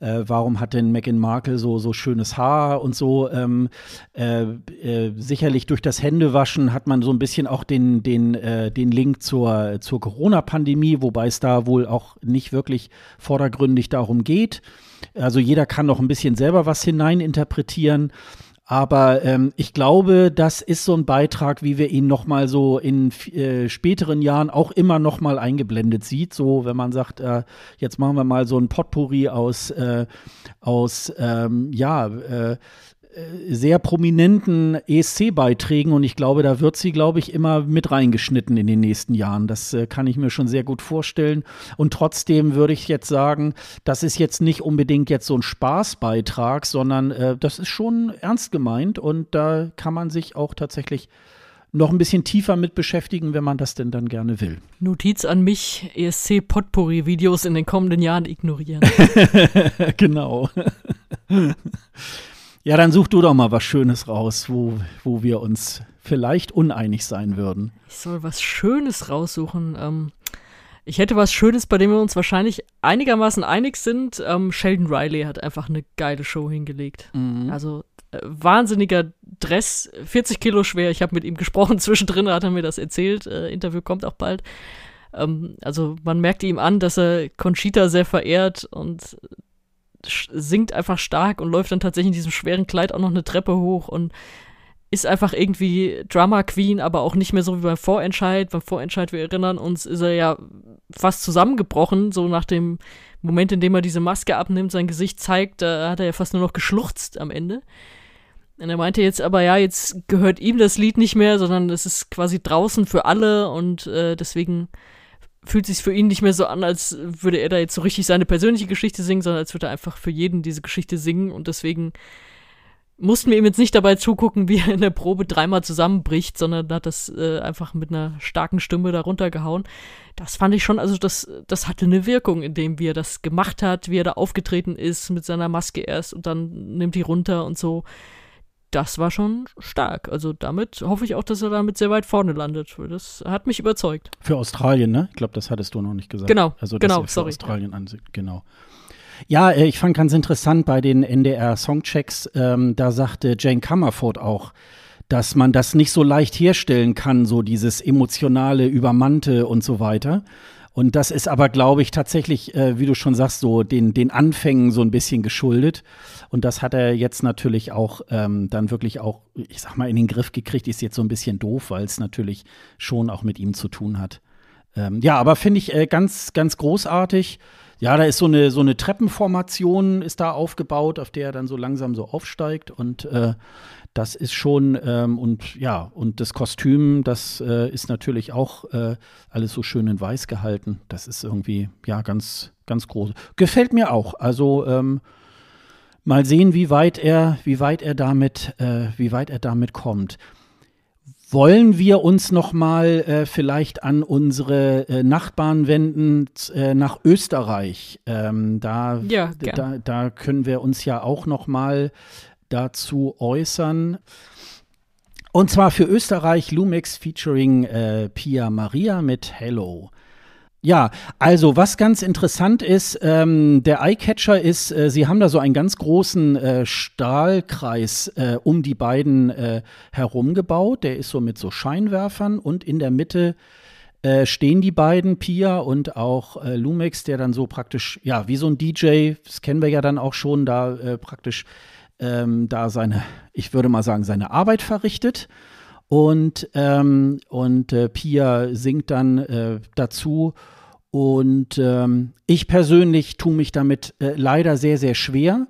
äh, warum hat denn Meghan Markle so, so schönes Haar und so. Ähm, äh, äh, sicherlich durch das Händewaschen hat man so ein bisschen auch den, den, äh, den Link zur, zur Corona-Pandemie, wobei es da wohl auch nicht wirklich vordergründig darum geht. Also jeder kann noch ein bisschen selber was hineininterpretieren. interpretieren. Aber ähm, ich glaube, das ist so ein Beitrag, wie wir ihn noch mal so in äh, späteren Jahren auch immer noch mal eingeblendet sieht. So, wenn man sagt, äh, jetzt machen wir mal so ein Potpourri aus, äh, aus ähm, ja, äh, äh, sehr prominenten ESC-Beiträgen und ich glaube, da wird sie, glaube ich, immer mit reingeschnitten in den nächsten Jahren. Das äh, kann ich mir schon sehr gut vorstellen. Und trotzdem würde ich jetzt sagen, das ist jetzt nicht unbedingt jetzt so ein Spaßbeitrag, sondern äh, das ist schon ernst gemeint und da kann man sich auch tatsächlich noch ein bisschen tiefer mit beschäftigen, wenn man das denn dann gerne will. Notiz an mich, ESC Potpourri Videos in den kommenden Jahren ignorieren. genau. Ja, dann such du doch mal was Schönes raus, wo, wo wir uns vielleicht uneinig sein würden. Ich soll was Schönes raussuchen. Ähm, ich hätte was Schönes, bei dem wir uns wahrscheinlich einigermaßen einig sind. Ähm, Sheldon Riley hat einfach eine geile Show hingelegt. Mhm. Also äh, wahnsinniger Dress, 40 Kilo schwer. Ich habe mit ihm gesprochen zwischendrin, hat er mir das erzählt. Äh, Interview kommt auch bald. Ähm, also man merkt ihm an, dass er Conchita sehr verehrt und singt einfach stark und läuft dann tatsächlich in diesem schweren Kleid auch noch eine Treppe hoch und ist einfach irgendwie Drama Queen, aber auch nicht mehr so wie beim Vorentscheid. Beim Vorentscheid, wir erinnern uns, ist er ja fast zusammengebrochen, so nach dem Moment, in dem er diese Maske abnimmt, sein Gesicht zeigt, da hat er ja fast nur noch geschluchzt am Ende. Und er meinte jetzt aber, ja, jetzt gehört ihm das Lied nicht mehr, sondern es ist quasi draußen für alle und äh, deswegen fühlt sich für ihn nicht mehr so an, als würde er da jetzt so richtig seine persönliche Geschichte singen, sondern als würde er einfach für jeden diese Geschichte singen und deswegen mussten wir ihm jetzt nicht dabei zugucken, wie er in der Probe dreimal zusammenbricht, sondern hat das äh, einfach mit einer starken Stimme darunter gehauen. Das fand ich schon, also das, das hatte eine Wirkung, indem wie er das gemacht hat, wie er da aufgetreten ist mit seiner Maske erst und dann nimmt die runter und so das war schon stark. Also damit hoffe ich auch, dass er damit sehr weit vorne landet. Das hat mich überzeugt. Für Australien, ne? Ich glaube, das hattest du noch nicht gesagt. Genau. Also genau, für sorry. Australien ja. ansieht. Genau. Ja, äh, ich fand ganz interessant bei den NDR Songchecks, ähm, da sagte Jane Comerford auch, dass man das nicht so leicht herstellen kann, so dieses emotionale, übermannte und so weiter. Und das ist aber, glaube ich, tatsächlich, äh, wie du schon sagst, so den, den Anfängen so ein bisschen geschuldet. Und das hat er jetzt natürlich auch ähm, dann wirklich auch, ich sag mal, in den Griff gekriegt. Ist jetzt so ein bisschen doof, weil es natürlich schon auch mit ihm zu tun hat. Ähm, ja, aber finde ich äh, ganz, ganz großartig. Ja, da ist so eine, so eine Treppenformation ist da aufgebaut, auf der er dann so langsam so aufsteigt und äh, das ist schon, ähm, und ja, und das Kostüm, das äh, ist natürlich auch äh, alles so schön in weiß gehalten. Das ist irgendwie, ja, ganz, ganz groß. Gefällt mir auch. Also, ähm, mal sehen, wie weit er, wie weit er damit, äh, wie weit er damit kommt. Wollen wir uns nochmal äh, vielleicht an unsere äh, Nachbarn wenden äh, nach Österreich? Ähm, da, ja, da, da, können wir uns ja auch nochmal dazu äußern. Und zwar für Österreich Lumex featuring äh, Pia Maria mit Hello. Ja, also was ganz interessant ist, ähm, der Eyecatcher ist, äh, sie haben da so einen ganz großen äh, Stahlkreis äh, um die beiden äh, herum gebaut. Der ist so mit so Scheinwerfern und in der Mitte äh, stehen die beiden, Pia und auch äh, Lumex, der dann so praktisch, ja, wie so ein DJ, das kennen wir ja dann auch schon, da praktisch ähm, da seine, ich würde mal sagen, seine Arbeit verrichtet. Und, ähm, und äh, Pia singt dann äh, dazu. Und ähm, ich persönlich tue mich damit äh, leider sehr, sehr schwer,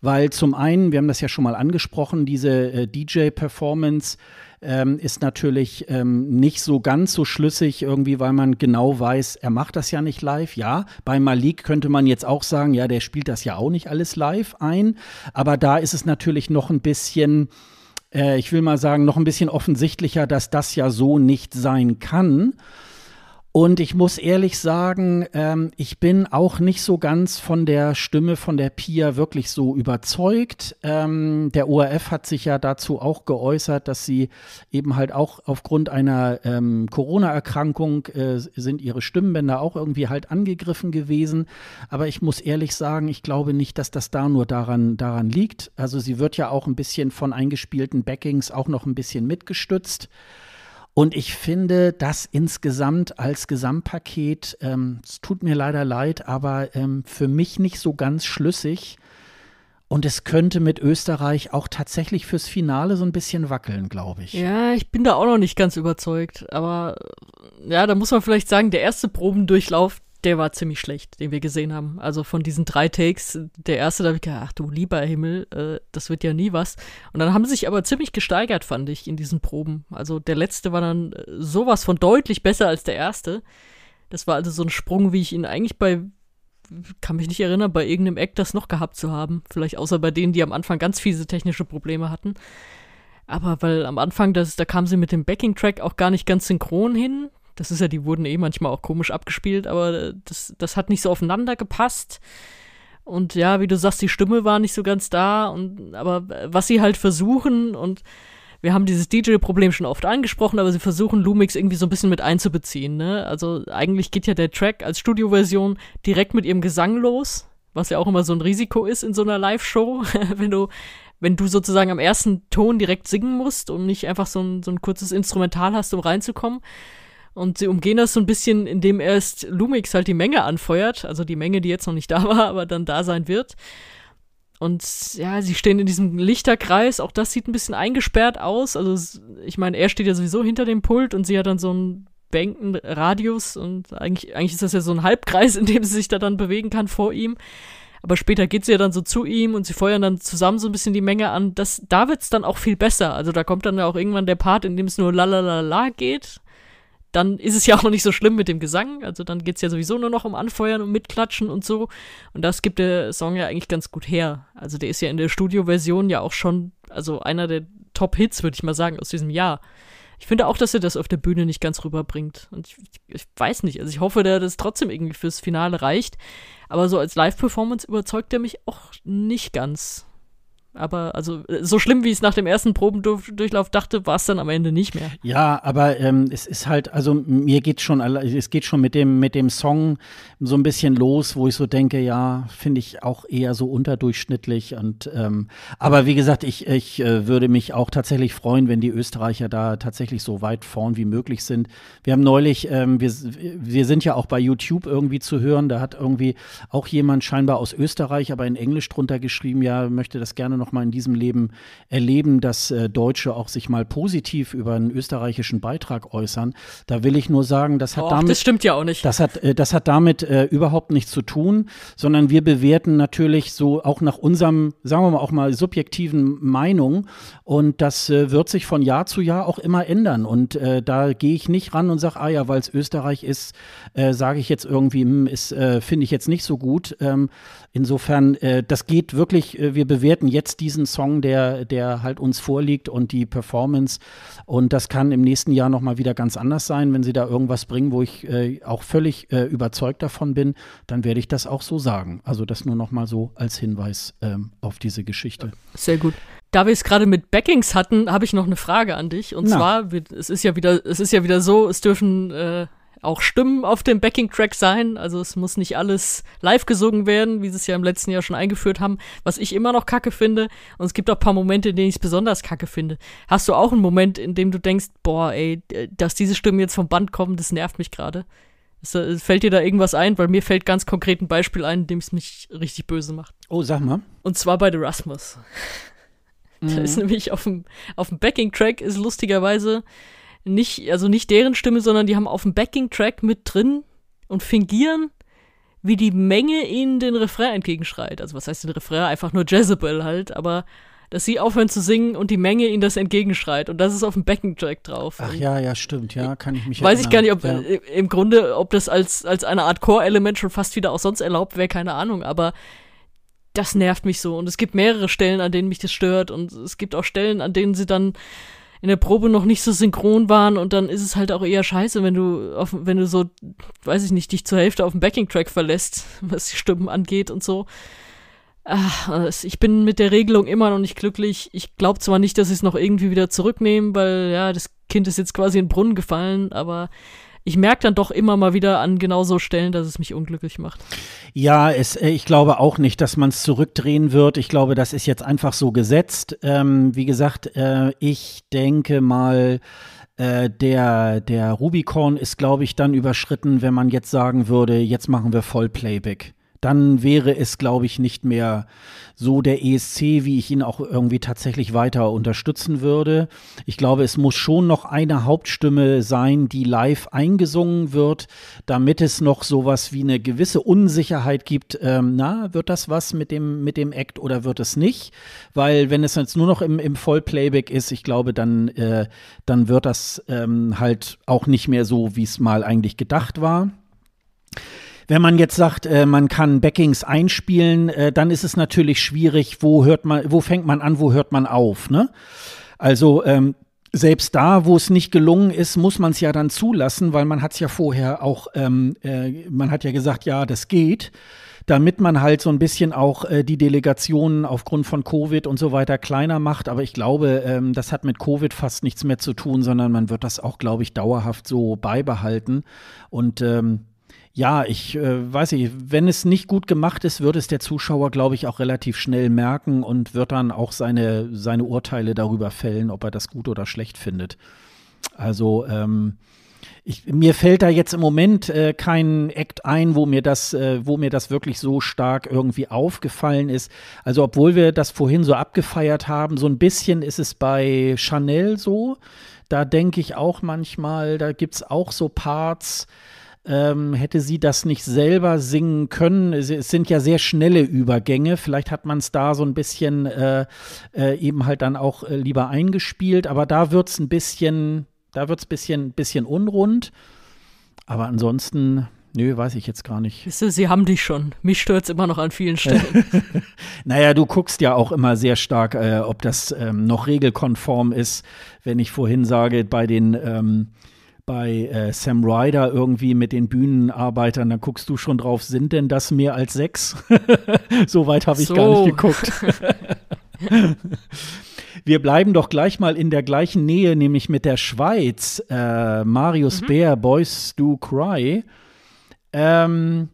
weil zum einen, wir haben das ja schon mal angesprochen, diese äh, DJ-Performance ähm, ist natürlich ähm, nicht so ganz so schlüssig irgendwie, weil man genau weiß, er macht das ja nicht live. Ja, bei Malik könnte man jetzt auch sagen, ja, der spielt das ja auch nicht alles live ein. Aber da ist es natürlich noch ein bisschen äh, ich will mal sagen, noch ein bisschen offensichtlicher, dass das ja so nicht sein kann. Und ich muss ehrlich sagen, ähm, ich bin auch nicht so ganz von der Stimme von der Pia wirklich so überzeugt. Ähm, der ORF hat sich ja dazu auch geäußert, dass sie eben halt auch aufgrund einer ähm, Corona-Erkrankung äh, sind ihre Stimmbänder auch irgendwie halt angegriffen gewesen. Aber ich muss ehrlich sagen, ich glaube nicht, dass das da nur daran, daran liegt. Also sie wird ja auch ein bisschen von eingespielten Backings auch noch ein bisschen mitgestützt. Und ich finde das insgesamt als Gesamtpaket, ähm, es tut mir leider leid, aber ähm, für mich nicht so ganz schlüssig. Und es könnte mit Österreich auch tatsächlich fürs Finale so ein bisschen wackeln, glaube ich. Ja, ich bin da auch noch nicht ganz überzeugt. Aber ja, da muss man vielleicht sagen, der erste Probendurchlauf, der war ziemlich schlecht, den wir gesehen haben. Also von diesen drei Takes, der erste, da habe ich gedacht, ach du lieber Himmel, äh, das wird ja nie was. Und dann haben sie sich aber ziemlich gesteigert, fand ich, in diesen Proben. Also der letzte war dann äh, sowas von deutlich besser als der erste. Das war also so ein Sprung, wie ich ihn eigentlich bei, kann mich nicht erinnern, bei irgendeinem Eck das noch gehabt zu haben. Vielleicht außer bei denen, die am Anfang ganz fiese technische Probleme hatten. Aber weil am Anfang, das, da kamen sie mit dem Backing-Track auch gar nicht ganz synchron hin. Das ist ja, die wurden eh manchmal auch komisch abgespielt, aber das, das hat nicht so aufeinander gepasst. Und ja, wie du sagst, die Stimme war nicht so ganz da. Und aber was sie halt versuchen und wir haben dieses DJ-Problem schon oft angesprochen, aber sie versuchen Lumix irgendwie so ein bisschen mit einzubeziehen. Ne? Also eigentlich geht ja der Track als Studioversion direkt mit ihrem Gesang los, was ja auch immer so ein Risiko ist in so einer Live-Show, wenn du wenn du sozusagen am ersten Ton direkt singen musst und nicht einfach so ein, so ein kurzes Instrumental hast, um reinzukommen. Und sie umgehen das so ein bisschen, indem erst Lumix halt die Menge anfeuert, also die Menge, die jetzt noch nicht da war, aber dann da sein wird. Und ja, sie stehen in diesem Lichterkreis, auch das sieht ein bisschen eingesperrt aus. Also ich meine, er steht ja sowieso hinter dem Pult und sie hat dann so einen Bänkenradius und eigentlich, eigentlich ist das ja so ein Halbkreis, in dem sie sich da dann bewegen kann vor ihm. Aber später geht sie ja dann so zu ihm und sie feuern dann zusammen so ein bisschen die Menge an. Das, da wird's dann auch viel besser. Also da kommt dann ja auch irgendwann der Part, in dem es nur la la la la geht dann ist es ja auch noch nicht so schlimm mit dem Gesang. Also dann geht es ja sowieso nur noch um Anfeuern und Mitklatschen und so. Und das gibt der Song ja eigentlich ganz gut her. Also der ist ja in der Studioversion ja auch schon, also einer der Top-Hits, würde ich mal sagen, aus diesem Jahr. Ich finde auch, dass er das auf der Bühne nicht ganz rüberbringt. Und ich, ich weiß nicht, also ich hoffe, dass das trotzdem irgendwie fürs Finale reicht. Aber so als Live-Performance überzeugt er mich auch nicht ganz. Aber also äh, so schlimm, wie ich es nach dem ersten Probendurchlauf dachte, war es dann am Ende nicht mehr. Ja, aber ähm, es ist halt, also mir geht schon, es geht schon mit dem, mit dem Song so ein bisschen los, wo ich so denke, ja, finde ich auch eher so unterdurchschnittlich. Und ähm, aber wie gesagt, ich, ich äh, würde mich auch tatsächlich freuen, wenn die Österreicher da tatsächlich so weit vorn wie möglich sind. Wir haben neulich, ähm, wir, wir sind ja auch bei YouTube irgendwie zu hören, da hat irgendwie auch jemand scheinbar aus Österreich, aber in Englisch drunter geschrieben, ja, möchte das gerne noch mal in diesem Leben erleben, dass äh, Deutsche auch sich mal positiv über einen österreichischen Beitrag äußern. Da will ich nur sagen, das hat Och, damit. Das stimmt ja auch nicht. Das hat, äh, das hat damit äh, überhaupt nichts zu tun, sondern wir bewerten natürlich so auch nach unserem, sagen wir mal, auch mal subjektiven Meinung. Und das äh, wird sich von Jahr zu Jahr auch immer ändern. Und äh, da gehe ich nicht ran und sage, ah ja, weil es Österreich ist, äh, sage ich jetzt irgendwie, hm, ist, finde ich jetzt nicht so gut. Ähm, insofern, das geht wirklich, wir bewerten jetzt diesen Song, der, der halt uns vorliegt und die Performance. Und das kann im nächsten Jahr nochmal wieder ganz anders sein. Wenn sie da irgendwas bringen, wo ich äh, auch völlig äh, überzeugt davon bin, dann werde ich das auch so sagen. Also das nur nochmal so als Hinweis ähm, auf diese Geschichte. Sehr gut. Da wir es gerade mit Backings hatten, habe ich noch eine Frage an dich. Und Na. zwar, es ist ja wieder, es ist ja wieder so, es dürfen äh, auch Stimmen auf dem Backing-Track sein. Also es muss nicht alles live gesungen werden, wie sie es ja im letzten Jahr schon eingeführt haben, was ich immer noch kacke finde. Und es gibt auch ein paar Momente, in denen ich es besonders kacke finde. Hast du auch einen Moment, in dem du denkst, boah, ey, dass diese Stimmen jetzt vom Band kommen, das nervt mich gerade? Fällt dir da irgendwas ein? Weil mir fällt ganz konkret ein Beispiel ein, in dem es mich richtig böse macht. Oh, sag mal. Und zwar bei The Rasmus. Mhm. Da ist mhm. nämlich auf dem, auf dem Backing-Track ist lustigerweise nicht, also nicht deren Stimme, sondern die haben auf dem Backing-Track mit drin und fingieren, wie die Menge ihnen den Refrain entgegenschreit. Also was heißt den Refrain? Einfach nur Jezebel halt, aber dass sie aufhören zu singen und die Menge ihnen das entgegenschreit. Und das ist auf dem Backing-Track drauf. Ach ja, ja, stimmt, ja, kann ich mich Weiß ich gar nicht, ob ja. Äh, im Grunde, ob das als, als eine Art Core-Element schon fast wieder auch sonst erlaubt wäre, keine Ahnung, aber das nervt mich so. Und es gibt mehrere Stellen, an denen mich das stört und es gibt auch Stellen, an denen sie dann in der Probe noch nicht so synchron waren und dann ist es halt auch eher scheiße, wenn du auf, wenn du so, weiß ich nicht, dich zur Hälfte auf dem Backing-Track verlässt, was die Stimmen angeht und so. Ach, ich bin mit der Regelung immer noch nicht glücklich. Ich glaube zwar nicht, dass sie es noch irgendwie wieder zurücknehme, weil ja, das Kind ist jetzt quasi in den Brunnen gefallen, aber ich merke dann doch immer mal wieder an genau so Stellen, dass es mich unglücklich macht. Ja, es, äh, ich glaube auch nicht, dass man es zurückdrehen wird. Ich glaube, das ist jetzt einfach so gesetzt. Ähm, wie gesagt, äh, ich denke mal, äh, der, der Rubicon ist, glaube ich, dann überschritten, wenn man jetzt sagen würde, jetzt machen wir Vollplayback dann wäre es, glaube ich, nicht mehr so der ESC, wie ich ihn auch irgendwie tatsächlich weiter unterstützen würde. Ich glaube, es muss schon noch eine Hauptstimme sein, die live eingesungen wird, damit es noch sowas wie eine gewisse Unsicherheit gibt. Ähm, na, wird das was mit dem, mit dem Act oder wird es nicht? Weil wenn es jetzt nur noch im, im Vollplayback ist, ich glaube, dann, äh, dann wird das ähm, halt auch nicht mehr so, wie es mal eigentlich gedacht war. Wenn man jetzt sagt, äh, man kann Backings einspielen, äh, dann ist es natürlich schwierig, wo hört man, wo fängt man an, wo hört man auf, ne? Also ähm, selbst da, wo es nicht gelungen ist, muss man es ja dann zulassen, weil man hat es ja vorher auch, ähm, äh, man hat ja gesagt, ja, das geht, damit man halt so ein bisschen auch äh, die Delegationen aufgrund von Covid und so weiter kleiner macht. Aber ich glaube, ähm, das hat mit Covid fast nichts mehr zu tun, sondern man wird das auch, glaube ich, dauerhaft so beibehalten. Und ähm, ja, ich äh, weiß nicht, wenn es nicht gut gemacht ist, wird es der Zuschauer, glaube ich, auch relativ schnell merken und wird dann auch seine, seine Urteile darüber fällen, ob er das gut oder schlecht findet. Also, ähm, ich, mir fällt da jetzt im Moment äh, kein Act ein, wo mir das, äh, wo mir das wirklich so stark irgendwie aufgefallen ist. Also, obwohl wir das vorhin so abgefeiert haben, so ein bisschen ist es bei Chanel so. Da denke ich auch manchmal, da gibt es auch so Parts, ähm, hätte sie das nicht selber singen können. Es, es sind ja sehr schnelle Übergänge. Vielleicht hat man es da so ein bisschen äh, äh, eben halt dann auch äh, lieber eingespielt. Aber da wird es ein bisschen, da wird es bisschen, bisschen unrund. Aber ansonsten Nö, weiß ich jetzt gar nicht. Weißt du, sie haben dich schon. Mich stört es immer noch an vielen Stellen. naja, du guckst ja auch immer sehr stark, äh, ob das ähm, noch regelkonform ist. Wenn ich vorhin sage, bei den ähm, bei äh, Sam Ryder irgendwie mit den Bühnenarbeitern, dann guckst du schon drauf, sind denn das mehr als sechs? so weit habe ich so. gar nicht geguckt. Wir bleiben doch gleich mal in der gleichen Nähe, nämlich mit der Schweiz. Äh, Marius mhm. Bär, Boys Do Cry. Ähm,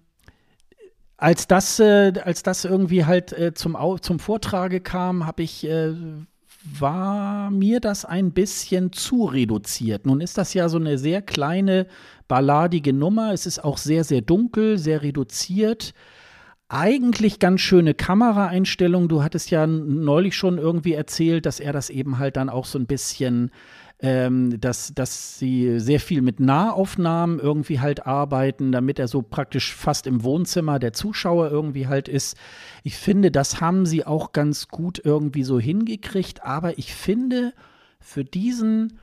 als das, äh, als das irgendwie halt äh, zum, zum Vortrage kam, habe ich, äh, war mir das ein bisschen zu reduziert. Nun ist das ja so eine sehr kleine, balladige Nummer. Es ist auch sehr, sehr dunkel, sehr reduziert. Eigentlich ganz schöne Kameraeinstellung. Du hattest ja neulich schon irgendwie erzählt, dass er das eben halt dann auch so ein bisschen ähm, dass, dass sie sehr viel mit Nahaufnahmen irgendwie halt arbeiten, damit er so praktisch fast im Wohnzimmer der Zuschauer irgendwie halt ist. Ich finde, das haben sie auch ganz gut irgendwie so hingekriegt, aber ich finde, für diesen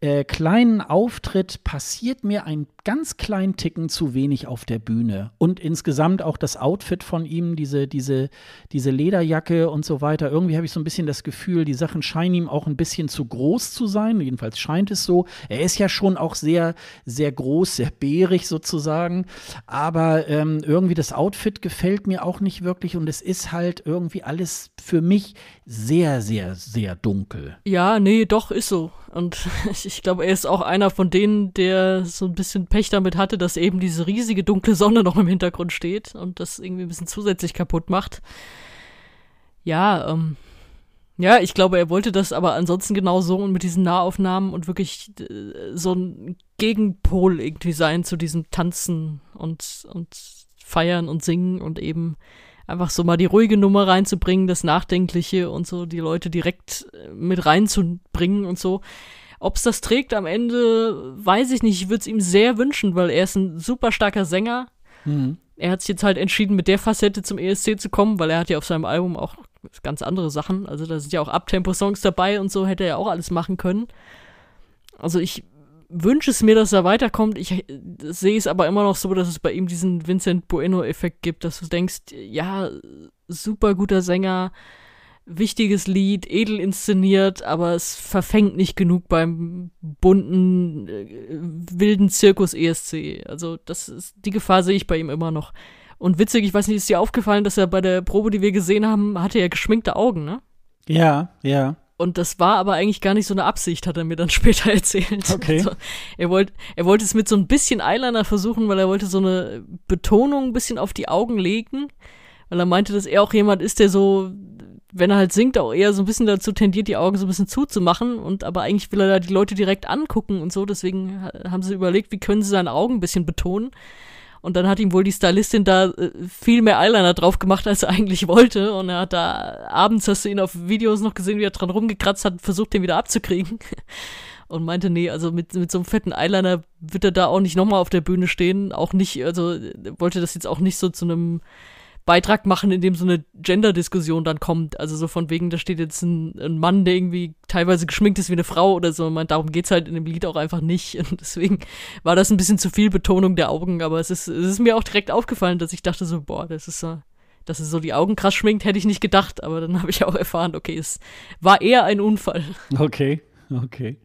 äh, kleinen Auftritt passiert mir ein ganz kleinen Ticken zu wenig auf der Bühne. Und insgesamt auch das Outfit von ihm, diese, diese, diese Lederjacke und so weiter. Irgendwie habe ich so ein bisschen das Gefühl, die Sachen scheinen ihm auch ein bisschen zu groß zu sein. Jedenfalls scheint es so. Er ist ja schon auch sehr, sehr groß, sehr bärig sozusagen. Aber ähm, irgendwie das Outfit gefällt mir auch nicht wirklich. Und es ist halt irgendwie alles für mich sehr, sehr, sehr dunkel. Ja, nee, doch, ist so. Und ich glaube, er ist auch einer von denen, der so ein bisschen Pech damit hatte, dass eben diese riesige dunkle Sonne noch im Hintergrund steht und das irgendwie ein bisschen zusätzlich kaputt macht. Ja, ähm, ja, ich glaube, er wollte das aber ansonsten genau so und mit diesen Nahaufnahmen und wirklich äh, so ein Gegenpol irgendwie sein zu diesem Tanzen und, und Feiern und Singen und eben einfach so mal die ruhige Nummer reinzubringen, das Nachdenkliche und so die Leute direkt äh, mit reinzubringen und so. Ob es das trägt am Ende, weiß ich nicht. Ich würde es ihm sehr wünschen, weil er ist ein super starker Sänger. Mhm. Er hat sich jetzt halt entschieden, mit der Facette zum ESC zu kommen, weil er hat ja auf seinem Album auch ganz andere Sachen. Also da sind ja auch Abtempo-Songs dabei und so hätte er ja auch alles machen können. Also ich wünsche es mir, dass er weiterkommt. Ich sehe es aber immer noch so, dass es bei ihm diesen Vincent Bueno-Effekt gibt, dass du denkst, ja, super guter Sänger, wichtiges Lied, edel inszeniert, aber es verfängt nicht genug beim bunten, äh, wilden Zirkus ESC. Also das ist, die Gefahr sehe ich bei ihm immer noch. Und witzig, ich weiß nicht, ist dir aufgefallen, dass er bei der Probe, die wir gesehen haben, hatte er geschminkte Augen, ne? Ja, ja. Und das war aber eigentlich gar nicht so eine Absicht, hat er mir dann später erzählt. Okay. Also, er, wollt, er wollte es mit so ein bisschen Eyeliner versuchen, weil er wollte so eine Betonung ein bisschen auf die Augen legen. Weil er meinte, dass er auch jemand ist, der so wenn er halt singt, auch eher so ein bisschen dazu tendiert, die Augen so ein bisschen zuzumachen und aber eigentlich will er da die Leute direkt angucken und so, deswegen haben sie überlegt, wie können sie seine Augen ein bisschen betonen. Und dann hat ihm wohl die Stylistin da äh, viel mehr Eyeliner drauf gemacht, als er eigentlich wollte. Und er hat da abends, hast du ihn auf Videos noch gesehen, wie er dran rumgekratzt hat, versucht, den wieder abzukriegen. Und meinte, nee, also mit, mit so einem fetten Eyeliner wird er da auch nicht nochmal auf der Bühne stehen. Auch nicht, also wollte das jetzt auch nicht so zu einem Beitrag machen, in dem so eine Gender-Diskussion dann kommt. Also so von wegen, da steht jetzt ein, ein, Mann, der irgendwie teilweise geschminkt ist wie eine Frau oder so. Man, darum es halt in dem Lied auch einfach nicht. Und deswegen war das ein bisschen zu viel Betonung der Augen. Aber es ist, es ist mir auch direkt aufgefallen, dass ich dachte so, boah, das ist so, dass es so die Augen krass schminkt, hätte ich nicht gedacht. Aber dann habe ich auch erfahren, okay, es war eher ein Unfall. Okay, okay.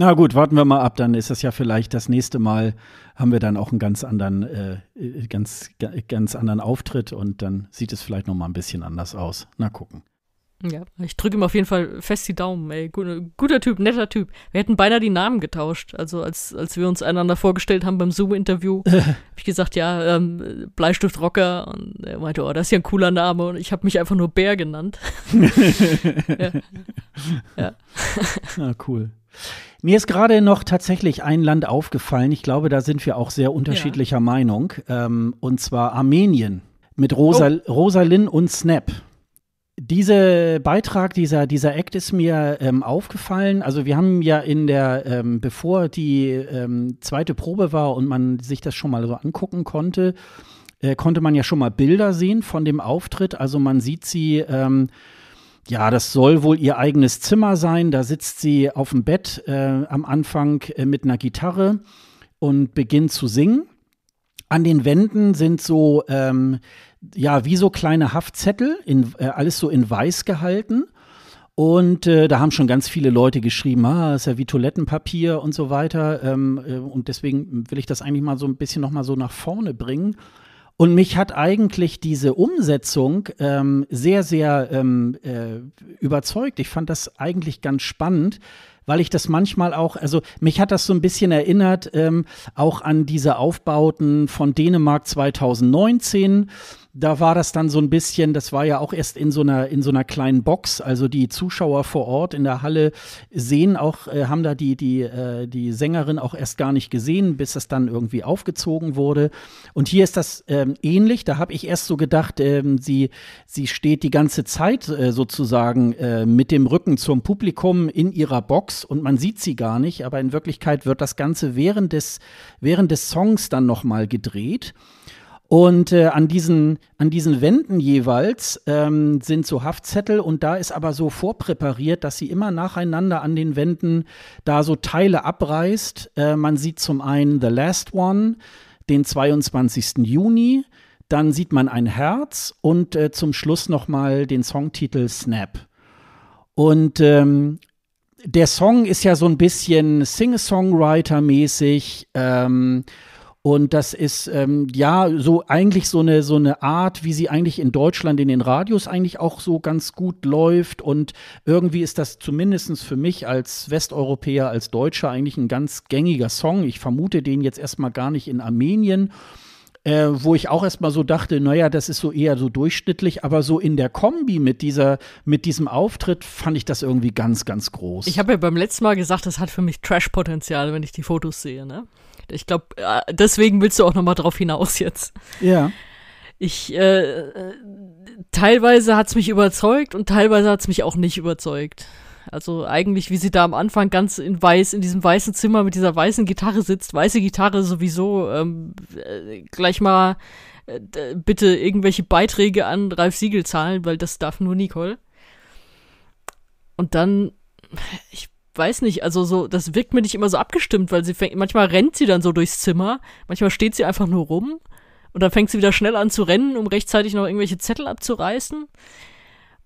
Na gut, warten wir mal ab, dann ist das ja vielleicht das nächste Mal haben wir dann auch einen ganz anderen, äh, äh ganz, ganz anderen Auftritt und dann sieht es vielleicht nochmal ein bisschen anders aus. Na gucken. Ja, ich drücke ihm auf jeden Fall fest die Daumen, ey. Guter Typ, netter Typ. Wir hätten beinahe die Namen getauscht. Also als, als wir uns einander vorgestellt haben beim Zoom-Interview, habe ich gesagt, ja, ähm, Bleistift Und er meinte, oh, das ist ja ein cooler Name. Und ich habe mich einfach nur Bär genannt. ja. ja. Na, cool. Mir ist gerade noch tatsächlich ein Land aufgefallen. Ich glaube, da sind wir auch sehr unterschiedlicher ja. Meinung. Ähm, und zwar Armenien mit Rosa, oh. Rosalind und Snap. Dieser Beitrag, dieser, dieser Act ist mir ähm, aufgefallen. Also wir haben ja in der, ähm, bevor die ähm, zweite Probe war und man sich das schon mal so angucken konnte, äh, konnte man ja schon mal Bilder sehen von dem Auftritt. Also man sieht sie ähm, ja, das soll wohl ihr eigenes Zimmer sein. Da sitzt sie auf dem Bett äh, am Anfang äh, mit einer Gitarre und beginnt zu singen. An den Wänden sind so, ähm, ja, wie so kleine Haftzettel, in, äh, alles so in weiß gehalten. Und äh, da haben schon ganz viele Leute geschrieben, ah, ist ja wie Toilettenpapier und so weiter. Ähm, äh, und deswegen will ich das eigentlich mal so ein bisschen nochmal so nach vorne bringen und mich hat eigentlich diese Umsetzung ähm, sehr, sehr ähm, äh, überzeugt. Ich fand das eigentlich ganz spannend, weil ich das manchmal auch, also mich hat das so ein bisschen erinnert, ähm, auch an diese Aufbauten von Dänemark 2019 da war das dann so ein bisschen, das war ja auch erst in so einer, in so einer kleinen Box. Also die Zuschauer vor Ort in der Halle sehen auch, äh, haben da die, die, äh, die Sängerin auch erst gar nicht gesehen, bis das dann irgendwie aufgezogen wurde. Und hier ist das ähm, ähnlich. Da habe ich erst so gedacht, ähm, sie, sie steht die ganze Zeit äh, sozusagen äh, mit dem Rücken zum Publikum in ihrer Box und man sieht sie gar nicht. Aber in Wirklichkeit wird das Ganze während des, während des Songs dann nochmal gedreht. Und äh, an, diesen, an diesen Wänden jeweils ähm, sind so Haftzettel und da ist aber so vorpräpariert, dass sie immer nacheinander an den Wänden da so Teile abreißt. Äh, man sieht zum einen The Last One, den 22. Juni, dann sieht man ein Herz und äh, zum Schluss nochmal den Songtitel Snap. Und ähm, der Song ist ja so ein bisschen Sing-Songwriter-mäßig. Ähm, und das ist ähm, ja so eigentlich so eine, so eine Art, wie sie eigentlich in Deutschland in den Radios eigentlich auch so ganz gut läuft. Und irgendwie ist das zumindest für mich als Westeuropäer, als Deutscher eigentlich ein ganz gängiger Song. Ich vermute den jetzt erstmal gar nicht in Armenien. Äh, wo ich auch erstmal so dachte, naja, das ist so eher so durchschnittlich, aber so in der Kombi mit dieser, mit diesem Auftritt fand ich das irgendwie ganz, ganz groß. Ich habe ja beim letzten Mal gesagt, das hat für mich Trash-Potenzial, wenn ich die Fotos sehe, ne? Ich glaube, äh, deswegen willst du auch noch mal drauf hinaus jetzt. Ja. Ich äh, äh teilweise hat es mich überzeugt und teilweise hat es mich auch nicht überzeugt. Also eigentlich, wie sie da am Anfang ganz in weiß, in diesem weißen Zimmer mit dieser weißen Gitarre sitzt, weiße Gitarre sowieso, ähm, äh, gleich mal äh, bitte irgendwelche Beiträge an Ralf Siegel zahlen, weil das darf nur Nicole. Und dann, ich weiß nicht, also so, das wirkt mir nicht immer so abgestimmt, weil sie fängt, manchmal rennt sie dann so durchs Zimmer, manchmal steht sie einfach nur rum und dann fängt sie wieder schnell an zu rennen, um rechtzeitig noch irgendwelche Zettel abzureißen.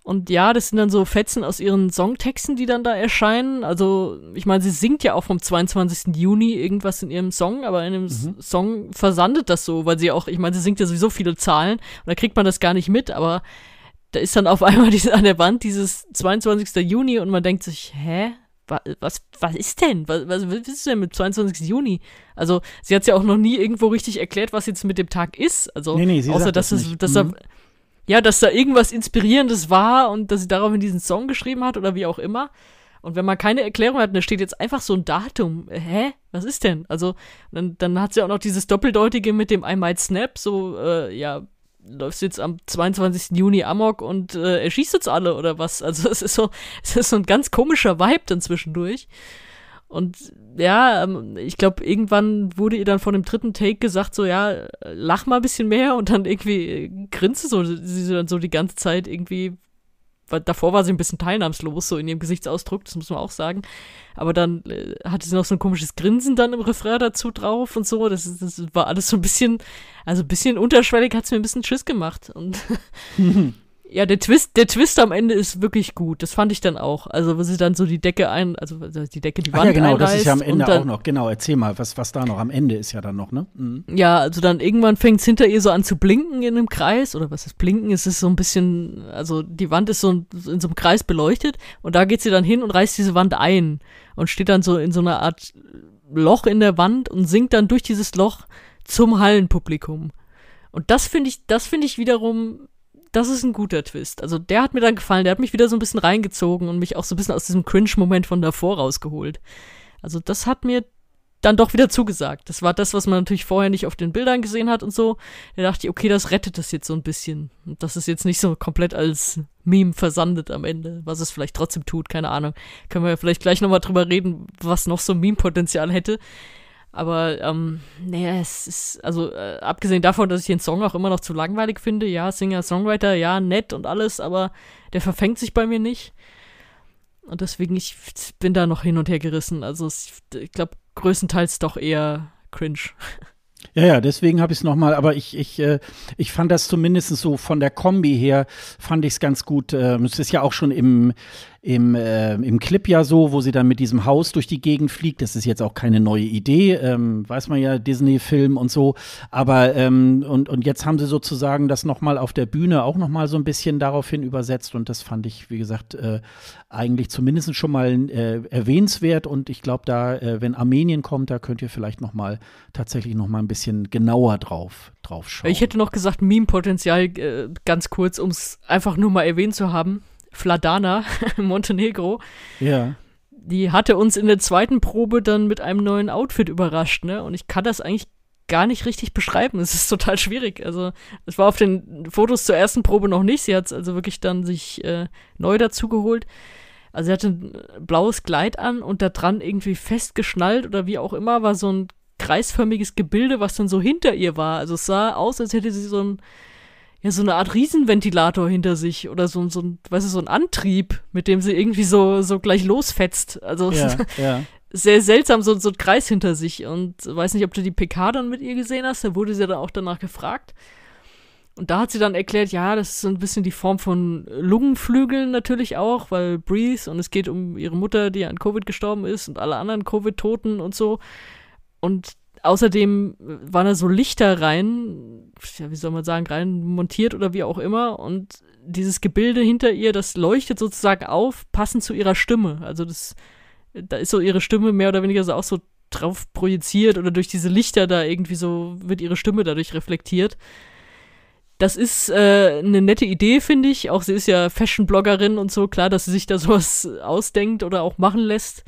Und ja, das sind dann so Fetzen aus ihren Songtexten, die dann da erscheinen. Also, ich meine, sie singt ja auch vom 22. Juni irgendwas in ihrem Song, aber in dem mhm. Song versandet das so, weil sie auch, ich meine, sie singt ja sowieso viele Zahlen und da kriegt man das gar nicht mit, aber da ist dann auf einmal diese, an der Wand dieses 22. Juni und man denkt sich, hä? was, was ist denn? Was, was willst denn mit 22. Juni? Also, sie hat es ja auch noch nie irgendwo richtig erklärt, was jetzt mit dem Tag ist. Also, nee, nee, außer dass, das es, dass mhm. ja, dass da irgendwas Inspirierendes war und dass sie daraufhin diesen Song geschrieben hat oder wie auch immer. Und wenn man keine Erklärung hat, dann steht jetzt einfach so ein Datum. Hä? Was ist denn? Also, dann, dann hat sie auch noch dieses Doppeldeutige mit dem I might snap, so, äh, ja, läufst du jetzt am 22. Juni Amok und äh, erschießt jetzt alle oder was? Also es ist so, es ist so ein ganz komischer Vibe dann zwischendurch. Und ja, ähm, ich glaube, irgendwann wurde ihr dann von dem dritten Take gesagt, so ja, lach mal ein bisschen mehr und dann irgendwie äh, grinste so, sie dann so die ganze Zeit irgendwie, weil davor war sie ein bisschen teilnahmslos, so in ihrem Gesichtsausdruck, das muss man auch sagen. Aber dann äh, hatte sie noch so ein komisches Grinsen dann im Refrain dazu drauf und so. Das, das war alles so ein bisschen, also ein bisschen unterschwellig hat es mir ein bisschen Schiss gemacht. Und Ja, der Twist, der Twist am Ende ist wirklich gut. Das fand ich dann auch. Also, wo sie dann so die Decke ein, also, also die Decke, die Wand Ach ja, genau, das ist ja am Ende dann, auch noch. Genau, erzähl mal, was, was da noch am Ende ist ja dann noch, ne? Mhm. Ja, also dann irgendwann fängt es hinter ihr so an zu blinken in einem Kreis. Oder was ist blinken? Es ist so ein bisschen, also die Wand ist so in, so einem Kreis beleuchtet. Und da geht sie dann hin und reißt diese Wand ein. Und steht dann so in so einer Art Loch in der Wand und sinkt dann durch dieses Loch zum Hallenpublikum. Und das finde ich, das finde ich wiederum das ist ein guter Twist. Also der hat mir dann gefallen, der hat mich wieder so ein bisschen reingezogen und mich auch so ein bisschen aus diesem Cringe-Moment von davor rausgeholt. Also das hat mir dann doch wieder zugesagt. Das war das, was man natürlich vorher nicht auf den Bildern gesehen hat und so. Da dachte ich, okay, das rettet das jetzt so ein bisschen. Und Das ist jetzt nicht so komplett als Meme versandet am Ende, was es vielleicht trotzdem tut, keine Ahnung. Können wir ja vielleicht gleich nochmal drüber reden, was noch so Meme-Potenzial hätte. Aber ähm, naja, es ist, also äh, abgesehen davon, dass ich den Song auch immer noch zu langweilig finde, ja, Singer, Songwriter, ja, nett und alles, aber der verfängt sich bei mir nicht. Und deswegen, ich bin da noch hin und her gerissen. Also ich glaube, größtenteils doch eher cringe. Ja, ja, deswegen habe ich es nochmal, aber ich, ich, äh, ich fand das zumindest so von der Kombi her, fand ich es ganz gut. Ähm, es ist ja auch schon im, im, äh, im Clip ja so, wo sie dann mit diesem Haus durch die Gegend fliegt. Das ist jetzt auch keine neue Idee, ähm, weiß man ja, Disney-Film und so. Aber ähm, und, und jetzt haben sie sozusagen das nochmal auf der Bühne auch nochmal so ein bisschen daraufhin übersetzt. Und das fand ich, wie gesagt, äh, eigentlich zumindest schon mal äh, erwähnenswert. Und ich glaube, da, äh, wenn Armenien kommt, da könnt ihr vielleicht nochmal tatsächlich nochmal ein bisschen genauer drauf, drauf schauen. Ich hätte noch gesagt, Meme-Potenzial äh, ganz kurz, um es einfach nur mal erwähnt zu haben. Fladana, Montenegro. Ja. Die hatte uns in der zweiten Probe dann mit einem neuen Outfit überrascht, ne? Und ich kann das eigentlich gar nicht richtig beschreiben. Es ist total schwierig. Also, es war auf den Fotos zur ersten Probe noch nicht. Sie hat es also wirklich dann sich äh, neu dazugeholt. Also, sie hatte ein blaues Kleid an und da dran irgendwie festgeschnallt oder wie auch immer war so ein kreisförmiges Gebilde, was dann so hinter ihr war. Also, es sah aus, als hätte sie so ein ja, so eine Art Riesenventilator hinter sich oder so, so ein, weißt du, so ein Antrieb, mit dem sie irgendwie so, so gleich losfetzt. Also ja, ja. sehr seltsam, so, so ein Kreis hinter sich. Und weiß nicht, ob du die PK dann mit ihr gesehen hast, da wurde sie dann auch danach gefragt. Und da hat sie dann erklärt, ja, das ist so ein bisschen die Form von Lungenflügeln natürlich auch, weil Breathe und es geht um ihre Mutter, die an Covid gestorben ist und alle anderen Covid-Toten und so. Und Außerdem äh, waren da so Lichter rein, ja, wie soll man sagen, rein montiert oder wie auch immer. Und dieses Gebilde hinter ihr, das leuchtet sozusagen auf, passend zu ihrer Stimme. Also das, da ist so ihre Stimme mehr oder weniger so auch so drauf projiziert oder durch diese Lichter da irgendwie so wird ihre Stimme dadurch reflektiert. Das ist äh, eine nette Idee, finde ich. Auch sie ist ja Fashion-Bloggerin und so, klar, dass sie sich da sowas ausdenkt oder auch machen lässt.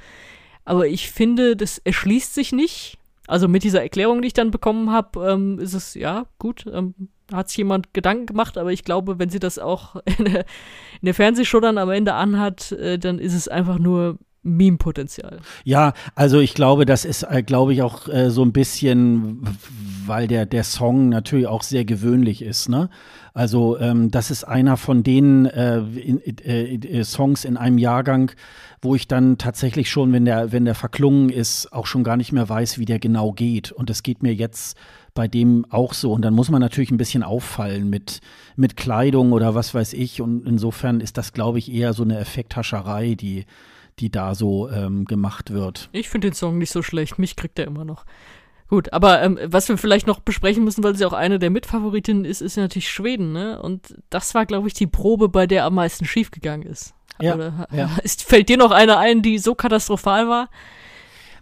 Aber ich finde, das erschließt sich nicht, also mit dieser Erklärung, die ich dann bekommen habe, ähm, ist es ja gut. Ähm, hat sich jemand Gedanken gemacht, aber ich glaube, wenn sie das auch in der, in der Fernsehshow dann am Ende anhat, äh, dann ist es einfach nur Meme-Potenzial. Ja, also ich glaube, das ist, äh, glaube ich, auch äh, so ein bisschen, weil der, der Song natürlich auch sehr gewöhnlich ist, ne? Also ähm, das ist einer von den äh, in, äh, äh, Songs in einem Jahrgang, wo ich dann tatsächlich schon, wenn der, wenn der verklungen ist, auch schon gar nicht mehr weiß, wie der genau geht. Und das geht mir jetzt bei dem auch so. Und dann muss man natürlich ein bisschen auffallen mit, mit Kleidung oder was weiß ich. Und insofern ist das, glaube ich, eher so eine Effekthascherei, die, die da so ähm, gemacht wird. Ich finde den Song nicht so schlecht. Mich kriegt er immer noch. Gut, aber ähm, was wir vielleicht noch besprechen müssen, weil sie auch eine der Mitfavoritinnen ist, ist natürlich Schweden, ne? Und das war, glaube ich, die Probe, bei der am meisten schiefgegangen ist. Ja, Oder, ja. Ist, fällt dir noch eine ein, die so katastrophal war?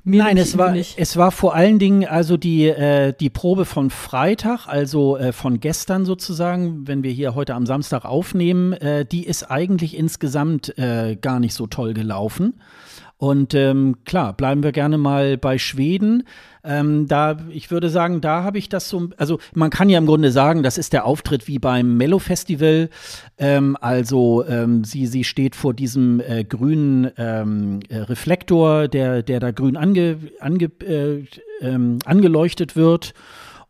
Mir Nein, es war, nicht. es war vor allen Dingen also die, äh, die Probe von Freitag, also äh, von gestern sozusagen, wenn wir hier heute am Samstag aufnehmen, äh, die ist eigentlich insgesamt äh, gar nicht so toll gelaufen. Und ähm, klar, bleiben wir gerne mal bei Schweden. Ähm, da, ich würde sagen, da habe ich das so, also man kann ja im Grunde sagen, das ist der Auftritt wie beim Mellow Festival. Ähm, also ähm, sie, sie steht vor diesem äh, grünen ähm, äh, Reflektor, der, der da grün ange, ange, äh, ähm, angeleuchtet wird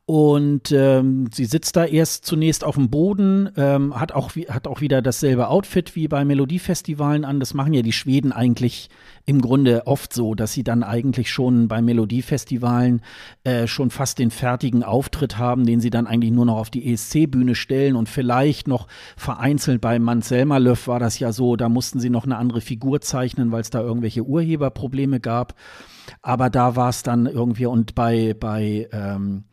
und ähm, sie sitzt da erst zunächst auf dem Boden, ähm, hat, auch, hat auch wieder dasselbe Outfit wie bei Melodiefestivalen an. Das machen ja die Schweden eigentlich im Grunde oft so, dass sie dann eigentlich schon bei Melodiefestivalen äh, schon fast den fertigen Auftritt haben, den sie dann eigentlich nur noch auf die ESC-Bühne stellen und vielleicht noch vereinzelt bei Manselma Löff war das ja so, da mussten sie noch eine andere Figur zeichnen, weil es da irgendwelche Urheberprobleme gab. Aber da war es dann irgendwie und bei, bei ähm,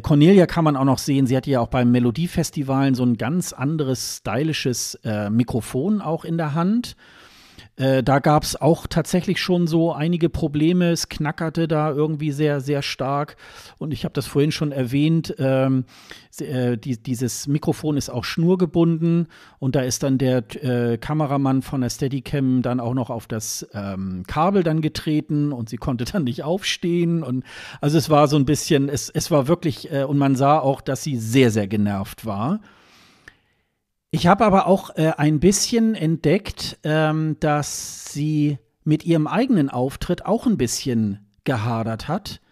Cornelia kann man auch noch sehen, sie hatte ja auch beim Melodiefestivalen so ein ganz anderes stylisches äh, Mikrofon auch in der Hand. Äh, da gab es auch tatsächlich schon so einige Probleme. Es knackerte da irgendwie sehr, sehr stark. Und ich habe das vorhin schon erwähnt. Ähm, äh, die, dieses Mikrofon ist auch schnurgebunden. Und da ist dann der äh, Kameramann von der Steadicam dann auch noch auf das ähm, Kabel dann getreten und sie konnte dann nicht aufstehen. Und also es war so ein bisschen, es, es war wirklich, äh, und man sah auch, dass sie sehr, sehr genervt war. Ich habe aber auch äh, ein bisschen entdeckt, ähm, dass sie mit ihrem eigenen Auftritt auch ein bisschen gehadert hat,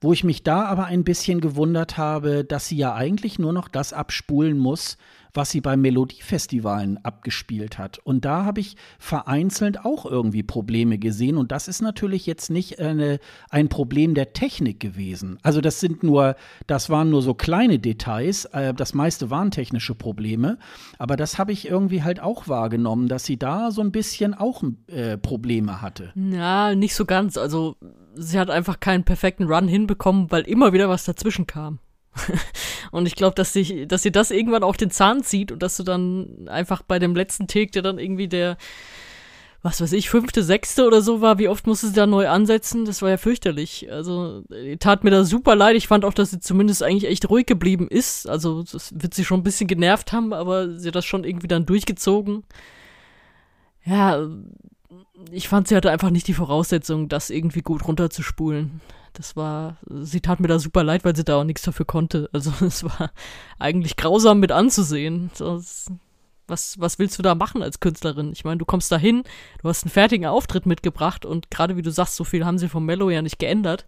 wo ich mich da aber ein bisschen gewundert habe, dass sie ja eigentlich nur noch das abspulen muss, was sie bei Melodiefestivalen abgespielt hat. Und da habe ich vereinzelt auch irgendwie Probleme gesehen. Und das ist natürlich jetzt nicht eine, ein Problem der Technik gewesen. Also das sind nur, das waren nur so kleine Details. Äh, das meiste waren technische Probleme. Aber das habe ich irgendwie halt auch wahrgenommen, dass sie da so ein bisschen auch äh, Probleme hatte. Na, nicht so ganz. Also sie hat einfach keinen perfekten Run hinbekommen, weil immer wieder was dazwischen kam. und ich glaube, dass, dich, dass dir das irgendwann auch den Zahn zieht und dass du dann einfach bei dem letzten Take, der dann irgendwie der, was weiß ich, fünfte, sechste oder so war, wie oft musstest du da neu ansetzen? Das war ja fürchterlich. Also, äh, tat mir da super leid. Ich fand auch, dass sie zumindest eigentlich echt ruhig geblieben ist. Also, das wird sie schon ein bisschen genervt haben, aber sie hat das schon irgendwie dann durchgezogen. Ja, ich fand, sie hatte einfach nicht die Voraussetzung, das irgendwie gut runterzuspulen das war, sie tat mir da super leid, weil sie da auch nichts dafür konnte. Also es war eigentlich grausam mit anzusehen. Das, was, was willst du da machen als Künstlerin? Ich meine, du kommst da hin, du hast einen fertigen Auftritt mitgebracht und gerade wie du sagst, so viel haben sie vom Mello ja nicht geändert.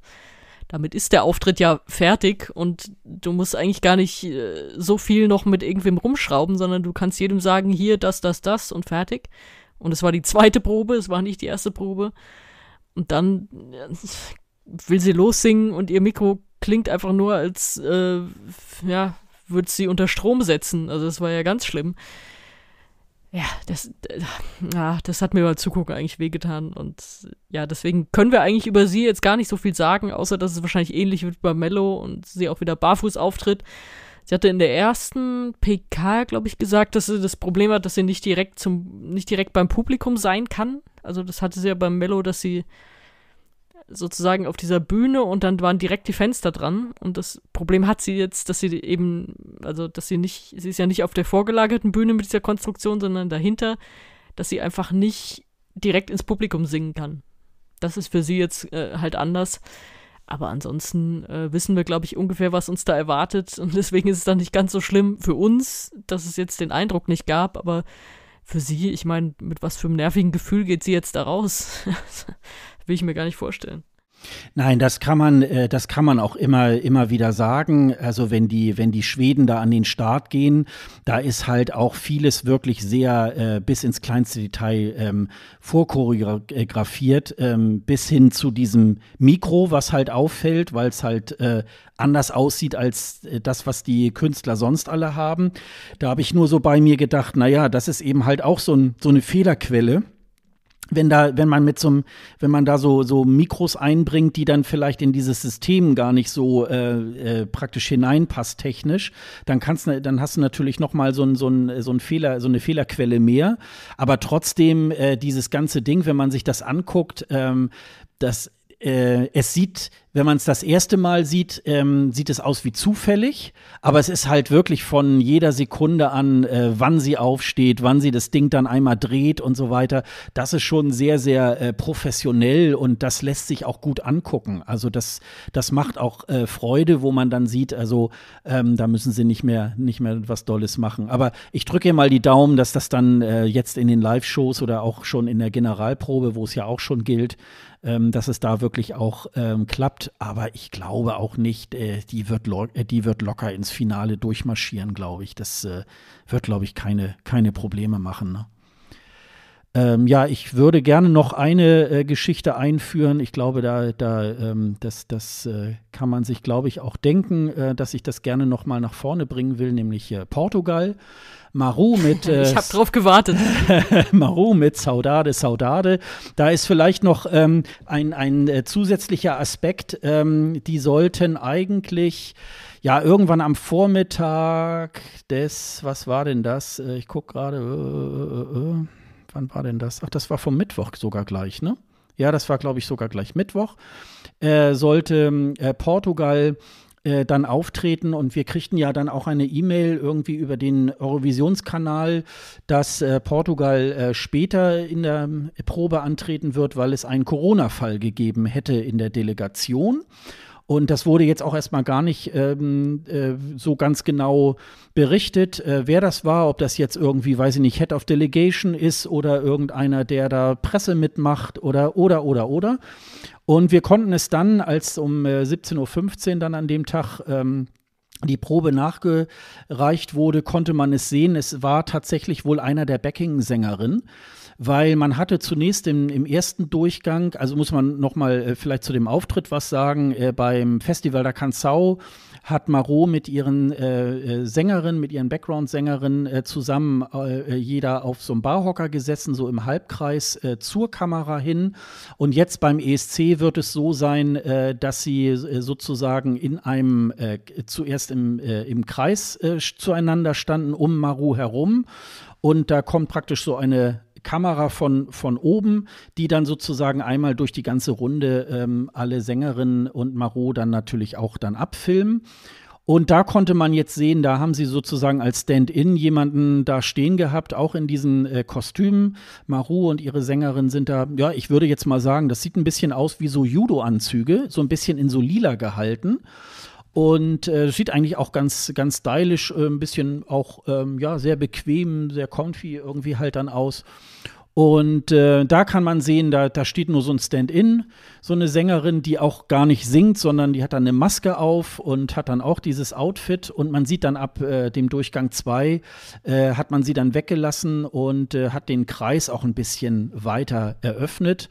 Damit ist der Auftritt ja fertig und du musst eigentlich gar nicht äh, so viel noch mit irgendwem rumschrauben, sondern du kannst jedem sagen, hier, das, das, das und fertig. Und es war die zweite Probe, es war nicht die erste Probe. Und dann will sie lossingen und ihr Mikro klingt einfach nur, als äh, ja, würde sie unter Strom setzen. Also das war ja ganz schlimm. Ja, das, äh, ja, das hat mir beim Zugucken eigentlich wehgetan. Und ja, deswegen können wir eigentlich über sie jetzt gar nicht so viel sagen, außer dass es wahrscheinlich ähnlich wird bei Mello und sie auch wieder barfuß auftritt. Sie hatte in der ersten PK, glaube ich, gesagt, dass sie das Problem hat, dass sie nicht direkt zum, nicht direkt beim Publikum sein kann. Also das hatte sie ja beim Mello, dass sie sozusagen auf dieser Bühne und dann waren direkt die Fenster dran. Und das Problem hat sie jetzt, dass sie eben, also dass sie nicht, sie ist ja nicht auf der vorgelagerten Bühne mit dieser Konstruktion, sondern dahinter, dass sie einfach nicht direkt ins Publikum singen kann. Das ist für sie jetzt äh, halt anders. Aber ansonsten äh, wissen wir, glaube ich, ungefähr, was uns da erwartet. Und deswegen ist es dann nicht ganz so schlimm für uns, dass es jetzt den Eindruck nicht gab. Aber für sie, ich meine, mit was für einem nervigen Gefühl geht sie jetzt da raus? will ich mir gar nicht vorstellen. Nein, das kann man, äh, das kann man auch immer, immer wieder sagen. Also wenn die, wenn die Schweden da an den Start gehen, da ist halt auch vieles wirklich sehr äh, bis ins kleinste Detail ähm, vorchoreografiert, ähm, bis hin zu diesem Mikro, was halt auffällt, weil es halt äh, anders aussieht als das, was die Künstler sonst alle haben. Da habe ich nur so bei mir gedacht, naja, das ist eben halt auch so, ein, so eine Fehlerquelle wenn da, wenn man mit so einem, wenn man da so, so Mikros einbringt, die dann vielleicht in dieses System gar nicht so äh, äh, praktisch hineinpasst technisch, dann kannst dann hast du natürlich nochmal so ein, so ein, so ein Fehler, so eine Fehlerquelle mehr. Aber trotzdem äh, dieses ganze Ding, wenn man sich das anguckt, ähm, das äh, es sieht, wenn man es das erste Mal sieht, ähm, sieht es aus wie zufällig, aber es ist halt wirklich von jeder Sekunde an, äh, wann sie aufsteht, wann sie das Ding dann einmal dreht und so weiter. Das ist schon sehr, sehr äh, professionell und das lässt sich auch gut angucken. Also das, das macht auch äh, Freude, wo man dann sieht, also ähm, da müssen sie nicht mehr, nicht mehr was Dolles machen. Aber ich drücke mal die Daumen, dass das dann äh, jetzt in den Live-Shows oder auch schon in der Generalprobe, wo es ja auch schon gilt, ähm, dass es da wirklich auch ähm, klappt. Aber ich glaube auch nicht, äh, die, wird äh, die wird locker ins Finale durchmarschieren, glaube ich. Das äh, wird, glaube ich, keine, keine Probleme machen. Ne? Ähm, ja, ich würde gerne noch eine äh, Geschichte einführen. Ich glaube, da, da, ähm, das, das äh, kann man sich, glaube ich, auch denken, äh, dass ich das gerne noch mal nach vorne bringen will, nämlich äh, Portugal. Maru mit. Äh, ich habe drauf gewartet. Maru mit Saudade, Saudade. Da ist vielleicht noch ähm, ein, ein äh, zusätzlicher Aspekt. Ähm, die sollten eigentlich ja, irgendwann am Vormittag des, was war denn das? Äh, Ich gucke gerade, äh, äh, äh, äh, wann war denn das? Ach, das war vom Mittwoch sogar gleich, ne? Ja, das war, glaube ich, sogar gleich Mittwoch. Äh, sollte äh, Portugal äh, dann auftreten. Und wir kriegten ja dann auch eine E-Mail irgendwie über den Eurovisionskanal, dass äh, Portugal äh, später in der ähm, Probe antreten wird, weil es einen Corona-Fall gegeben hätte in der Delegation. Und das wurde jetzt auch erstmal gar nicht ähm, äh, so ganz genau berichtet, äh, wer das war, ob das jetzt irgendwie, weiß ich nicht, Head of Delegation ist oder irgendeiner, der da Presse mitmacht oder, oder, oder, oder. Und wir konnten es dann, als um 17.15 äh, Uhr dann an dem Tag ähm, die Probe nachgereicht wurde, konnte man es sehen. Es war tatsächlich wohl einer der Backing-Sängerinnen weil man hatte zunächst im, im, ersten Durchgang, also muss man nochmal äh, vielleicht zu dem Auftritt was sagen, äh, beim Festival der Canção hat Marot mit ihren äh, äh, Sängerinnen, mit ihren Background-Sängerinnen äh, zusammen äh, jeder auf so einem Barhocker gesessen, so im Halbkreis äh, zur Kamera hin. Und jetzt beim ESC wird es so sein, äh, dass sie sozusagen in einem, zuerst im, im Kreis zueinander standen, um Marot herum. Und da kommt praktisch so eine Kamera von, von oben, die dann sozusagen einmal durch die ganze Runde ähm, alle Sängerinnen und Marot dann natürlich auch dann abfilmen. Und da konnte man jetzt sehen, da haben sie sozusagen als Stand-in jemanden da stehen gehabt, auch in diesen äh, Kostümen. Maru und ihre Sängerin sind da, ja, ich würde jetzt mal sagen, das sieht ein bisschen aus wie so Judo-Anzüge, so ein bisschen in so lila gehalten. Und äh, sieht eigentlich auch ganz, ganz stylisch, äh, ein bisschen auch, ähm, ja, sehr bequem, sehr comfy irgendwie halt dann aus. Und äh, da kann man sehen, da, da steht nur so ein Stand-in, so eine Sängerin, die auch gar nicht singt, sondern die hat dann eine Maske auf und hat dann auch dieses Outfit. Und man sieht dann ab äh, dem Durchgang 2, äh, hat man sie dann weggelassen und äh, hat den Kreis auch ein bisschen weiter eröffnet.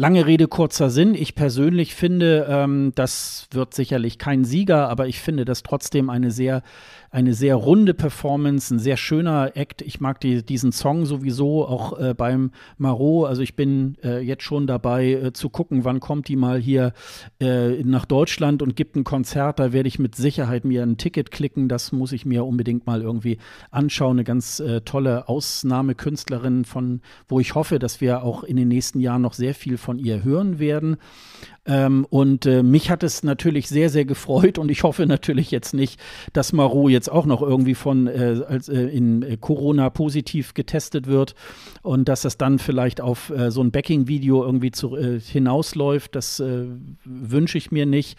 Lange Rede, kurzer Sinn. Ich persönlich finde, ähm, das wird sicherlich kein Sieger, aber ich finde das trotzdem eine sehr eine sehr runde Performance, ein sehr schöner Act. Ich mag die, diesen Song sowieso auch äh, beim Marot. Also ich bin äh, jetzt schon dabei äh, zu gucken, wann kommt die mal hier äh, nach Deutschland und gibt ein Konzert. Da werde ich mit Sicherheit mir ein Ticket klicken. Das muss ich mir unbedingt mal irgendwie anschauen. Eine ganz äh, tolle Ausnahmekünstlerin von, wo ich hoffe, dass wir auch in den nächsten Jahren noch sehr viel von ihr hören werden. Ähm, und äh, mich hat es natürlich sehr, sehr gefreut und ich hoffe natürlich jetzt nicht, dass Marot jetzt auch noch irgendwie von äh, als, äh, in äh, Corona positiv getestet wird und dass das dann vielleicht auf äh, so ein Backing-Video irgendwie zu, äh, hinausläuft. Das wünsche ich mir nicht.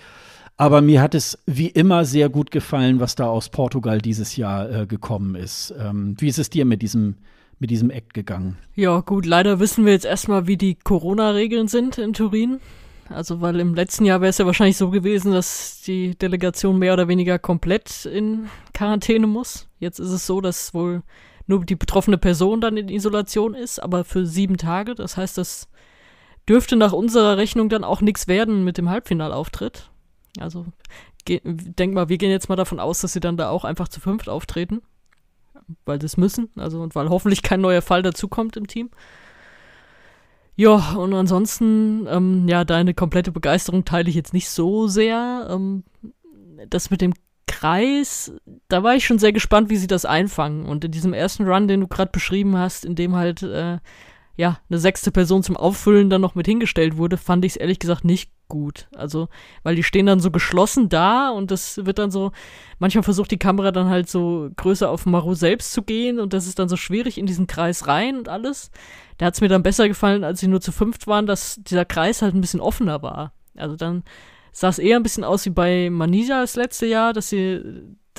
Aber mir hat es wie immer sehr gut gefallen, was da aus Portugal dieses Jahr gekommen ist. Ähm, wie ist es dir mit diesem mit diesem Act gegangen. Ja, gut, leider wissen wir jetzt erstmal, wie die Corona-Regeln sind in Turin. Also weil im letzten Jahr wäre es ja wahrscheinlich so gewesen, dass die Delegation mehr oder weniger komplett in Quarantäne muss. Jetzt ist es so, dass wohl nur die betroffene Person dann in Isolation ist, aber für sieben Tage. Das heißt, das dürfte nach unserer Rechnung dann auch nichts werden mit dem Halbfinalauftritt. Also denk mal, wir gehen jetzt mal davon aus, dass sie dann da auch einfach zu fünft auftreten, weil sie es müssen, also und weil hoffentlich kein neuer Fall dazukommt im Team. Ja, und ansonsten, ähm, ja, deine komplette Begeisterung teile ich jetzt nicht so sehr. Ähm, das mit dem Kreis, da war ich schon sehr gespannt, wie sie das einfangen. Und in diesem ersten Run, den du gerade beschrieben hast, in dem halt äh, ja, eine sechste Person zum Auffüllen dann noch mit hingestellt wurde, fand ich es ehrlich gesagt nicht gut. Also, weil die stehen dann so geschlossen da und das wird dann so, manchmal versucht die Kamera dann halt so größer auf Maru selbst zu gehen und das ist dann so schwierig in diesen Kreis rein und alles. Da hat es mir dann besser gefallen, als sie nur zu fünft waren, dass dieser Kreis halt ein bisschen offener war. Also dann sah es eher ein bisschen aus wie bei Manisa das letzte Jahr, dass sie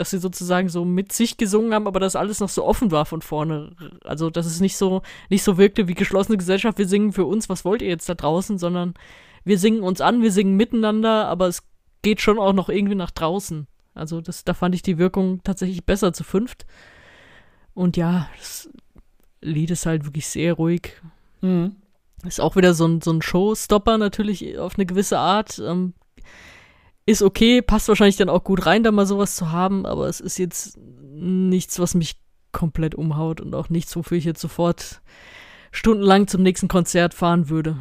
dass sie sozusagen so mit sich gesungen haben, aber dass alles noch so offen war von vorne. Also, dass es nicht so, nicht so wirkte wie geschlossene Gesellschaft, wir singen für uns, was wollt ihr jetzt da draußen, sondern wir singen uns an, wir singen miteinander, aber es geht schon auch noch irgendwie nach draußen. Also, das, da fand ich die Wirkung tatsächlich besser zu fünft. Und ja, das Lied ist halt wirklich sehr ruhig. Mhm. Ist auch wieder so ein, so ein Showstopper natürlich auf eine gewisse Art. Ähm, ist okay, passt wahrscheinlich dann auch gut rein, da mal sowas zu haben, aber es ist jetzt nichts, was mich komplett umhaut und auch nichts, wofür ich jetzt sofort stundenlang zum nächsten Konzert fahren würde.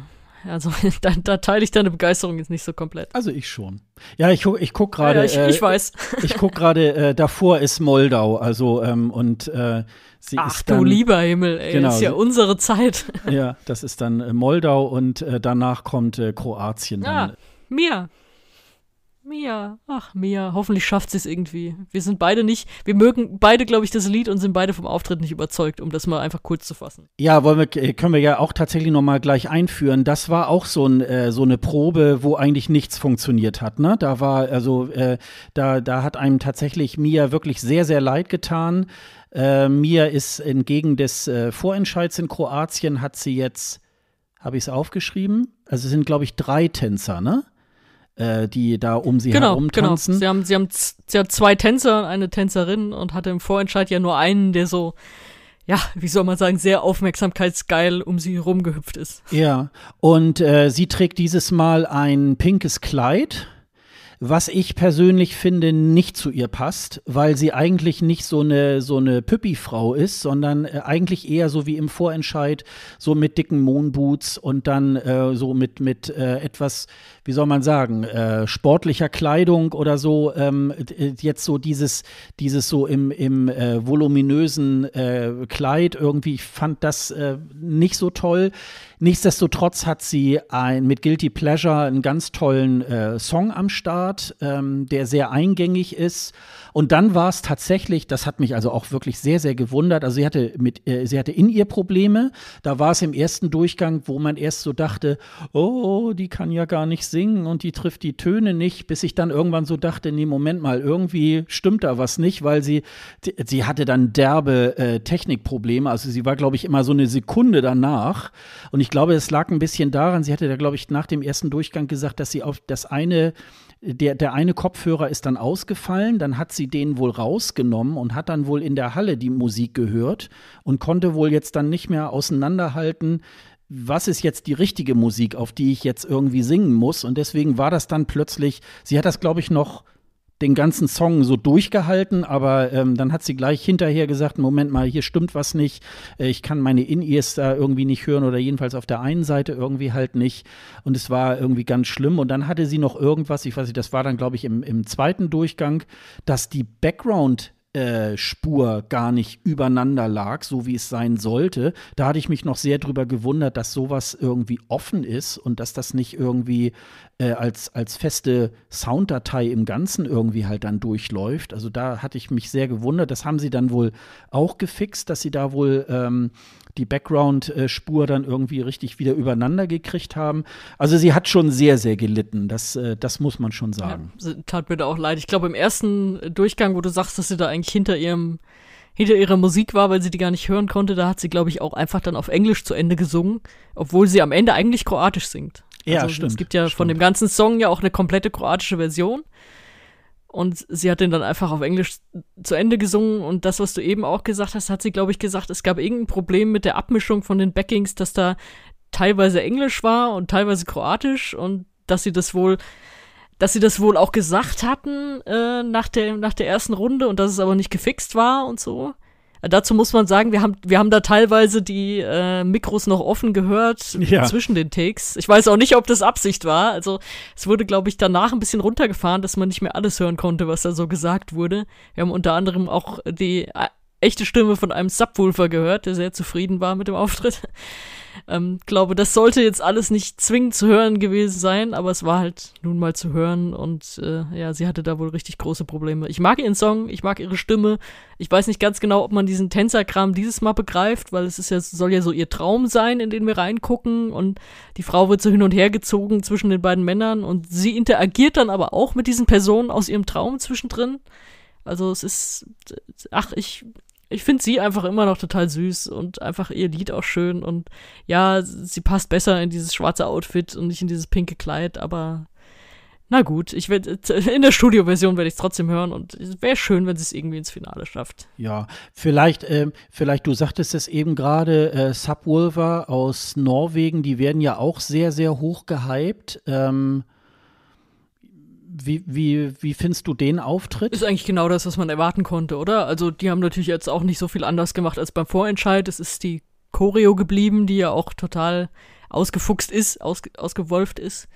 Also da, da, teile ich deine Begeisterung jetzt nicht so komplett. Also ich schon. Ja, ich, ich gucke gerade. Ja, ich, ich, äh, weiß. Ich gucke gerade, äh, davor ist Moldau, also ähm, und äh, sie Ach, ist. Ach du lieber Himmel, ey, genau, ist ja unsere Zeit. Ja, das ist dann äh, Moldau und äh, danach kommt Kroatien. Ja, ah, mir. Mia, ach Mia, hoffentlich schafft sie es irgendwie. Wir sind beide nicht, wir mögen beide, glaube ich, das Lied und sind beide vom Auftritt nicht überzeugt, um das mal einfach kurz zu fassen. Ja, wollen wir, äh, können wir ja auch tatsächlich noch mal gleich einführen. Das war auch so, ein, äh, so eine Probe, wo eigentlich nichts funktioniert hat. Ne? Da war also äh, da da hat einem tatsächlich Mia wirklich sehr sehr leid getan. Äh, Mia ist entgegen des äh, Vorentscheids in Kroatien hat sie jetzt, habe ich es aufgeschrieben? Also es sind glaube ich drei Tänzer, ne? Äh, die da um sie genau, herum genau. tanzen. Genau. Sie haben, sie haben, sie haben zwei Tänzer und eine Tänzerin und hatte im Vorentscheid ja nur einen, der so ja, wie soll man sagen, sehr aufmerksamkeitsgeil um sie herum gehüpft ist. Ja, und äh, sie trägt dieses Mal ein pinkes Kleid was ich persönlich finde, nicht zu ihr passt, weil sie eigentlich nicht so eine, so eine Püppi-Frau ist, sondern äh, eigentlich eher so wie im Vorentscheid, so mit dicken Mohnboots und dann äh, so mit, mit äh, etwas, wie soll man sagen, äh, sportlicher Kleidung oder so. Ähm, äh, jetzt so dieses, dieses so im, im äh, voluminösen äh, Kleid irgendwie, ich fand das äh, nicht so toll. Nichtsdestotrotz hat sie ein, mit Guilty Pleasure einen ganz tollen äh, Song am Start, ähm, der sehr eingängig ist, und dann war es tatsächlich, das hat mich also auch wirklich sehr, sehr gewundert. Also sie hatte mit, äh, sie hatte in ihr Probleme. Da war es im ersten Durchgang, wo man erst so dachte, oh, die kann ja gar nicht singen und die trifft die Töne nicht, bis ich dann irgendwann so dachte, nee, Moment mal, irgendwie stimmt da was nicht, weil sie, sie hatte dann derbe äh, Technikprobleme. Also sie war, glaube ich, immer so eine Sekunde danach. Und ich glaube, es lag ein bisschen daran, sie hatte da, glaube ich, nach dem ersten Durchgang gesagt, dass sie auf das eine der, der eine Kopfhörer ist dann ausgefallen, dann hat sie den wohl rausgenommen und hat dann wohl in der Halle die Musik gehört und konnte wohl jetzt dann nicht mehr auseinanderhalten, was ist jetzt die richtige Musik, auf die ich jetzt irgendwie singen muss. Und deswegen war das dann plötzlich, sie hat das, glaube ich, noch den ganzen Song so durchgehalten, aber ähm, dann hat sie gleich hinterher gesagt, Moment mal, hier stimmt was nicht, äh, ich kann meine In-Ears da irgendwie nicht hören oder jedenfalls auf der einen Seite irgendwie halt nicht und es war irgendwie ganz schlimm und dann hatte sie noch irgendwas, ich weiß nicht, das war dann glaube ich im, im zweiten Durchgang, dass die Background äh, Spur gar nicht übereinander lag, so wie es sein sollte. Da hatte ich mich noch sehr drüber gewundert, dass sowas irgendwie offen ist und dass das nicht irgendwie äh, als, als feste Sounddatei im Ganzen irgendwie halt dann durchläuft. Also da hatte ich mich sehr gewundert. Das haben sie dann wohl auch gefixt, dass sie da wohl ähm, die Background-Spur dann irgendwie richtig wieder übereinander gekriegt haben. Also sie hat schon sehr, sehr gelitten. Das, äh, das muss man schon sagen. Ja, tat mir da auch leid. Ich glaube, im ersten Durchgang, wo du sagst, dass sie da eigentlich hinter ihrem hinter ihrer Musik war, weil sie die gar nicht hören konnte, da hat sie, glaube ich, auch einfach dann auf Englisch zu Ende gesungen, obwohl sie am Ende eigentlich kroatisch singt. Also, ja, stimmt. Es gibt ja stimmt. von dem ganzen Song ja auch eine komplette kroatische Version. Und sie hat den dann einfach auf Englisch zu Ende gesungen. Und das, was du eben auch gesagt hast, hat sie, glaube ich, gesagt, es gab irgendein Problem mit der Abmischung von den Backings, dass da teilweise Englisch war und teilweise Kroatisch und dass sie das wohl, dass sie das wohl auch gesagt hatten äh, nach, der, nach der ersten Runde und dass es aber nicht gefixt war und so. Dazu muss man sagen, wir haben, wir haben da teilweise die äh, Mikros noch offen gehört ja. zwischen den Takes. Ich weiß auch nicht, ob das Absicht war. Also es wurde, glaube ich, danach ein bisschen runtergefahren, dass man nicht mehr alles hören konnte, was da so gesagt wurde. Wir haben unter anderem auch die äh, echte Stimme von einem Subwoofer gehört, der sehr zufrieden war mit dem Auftritt. Ähm, glaube, das sollte jetzt alles nicht zwingend zu hören gewesen sein, aber es war halt nun mal zu hören und äh, ja, sie hatte da wohl richtig große Probleme. Ich mag ihren Song, ich mag ihre Stimme. Ich weiß nicht ganz genau, ob man diesen Tänzerkram dieses Mal begreift, weil es ist ja, soll ja so ihr Traum sein, in den wir reingucken und die Frau wird so hin und her gezogen zwischen den beiden Männern und sie interagiert dann aber auch mit diesen Personen aus ihrem Traum zwischendrin. Also es ist, ach, ich, ich finde sie einfach immer noch total süß und einfach ihr Lied auch schön und ja, sie passt besser in dieses schwarze Outfit und nicht in dieses pinke Kleid, aber na gut, ich werde in der Studioversion werde ich es trotzdem hören und es wäre schön, wenn sie es irgendwie ins Finale schafft. Ja, vielleicht, ähm, vielleicht du sagtest es eben gerade, äh, Subwolver aus Norwegen, die werden ja auch sehr, sehr hoch gehypt. Ähm, wie, wie, wie findest du den Auftritt? Ist eigentlich genau das, was man erwarten konnte, oder? Also, die haben natürlich jetzt auch nicht so viel anders gemacht als beim Vorentscheid. Es ist die Choreo geblieben, die ja auch total ausgefuchst ist, ausge ausgewolft ist,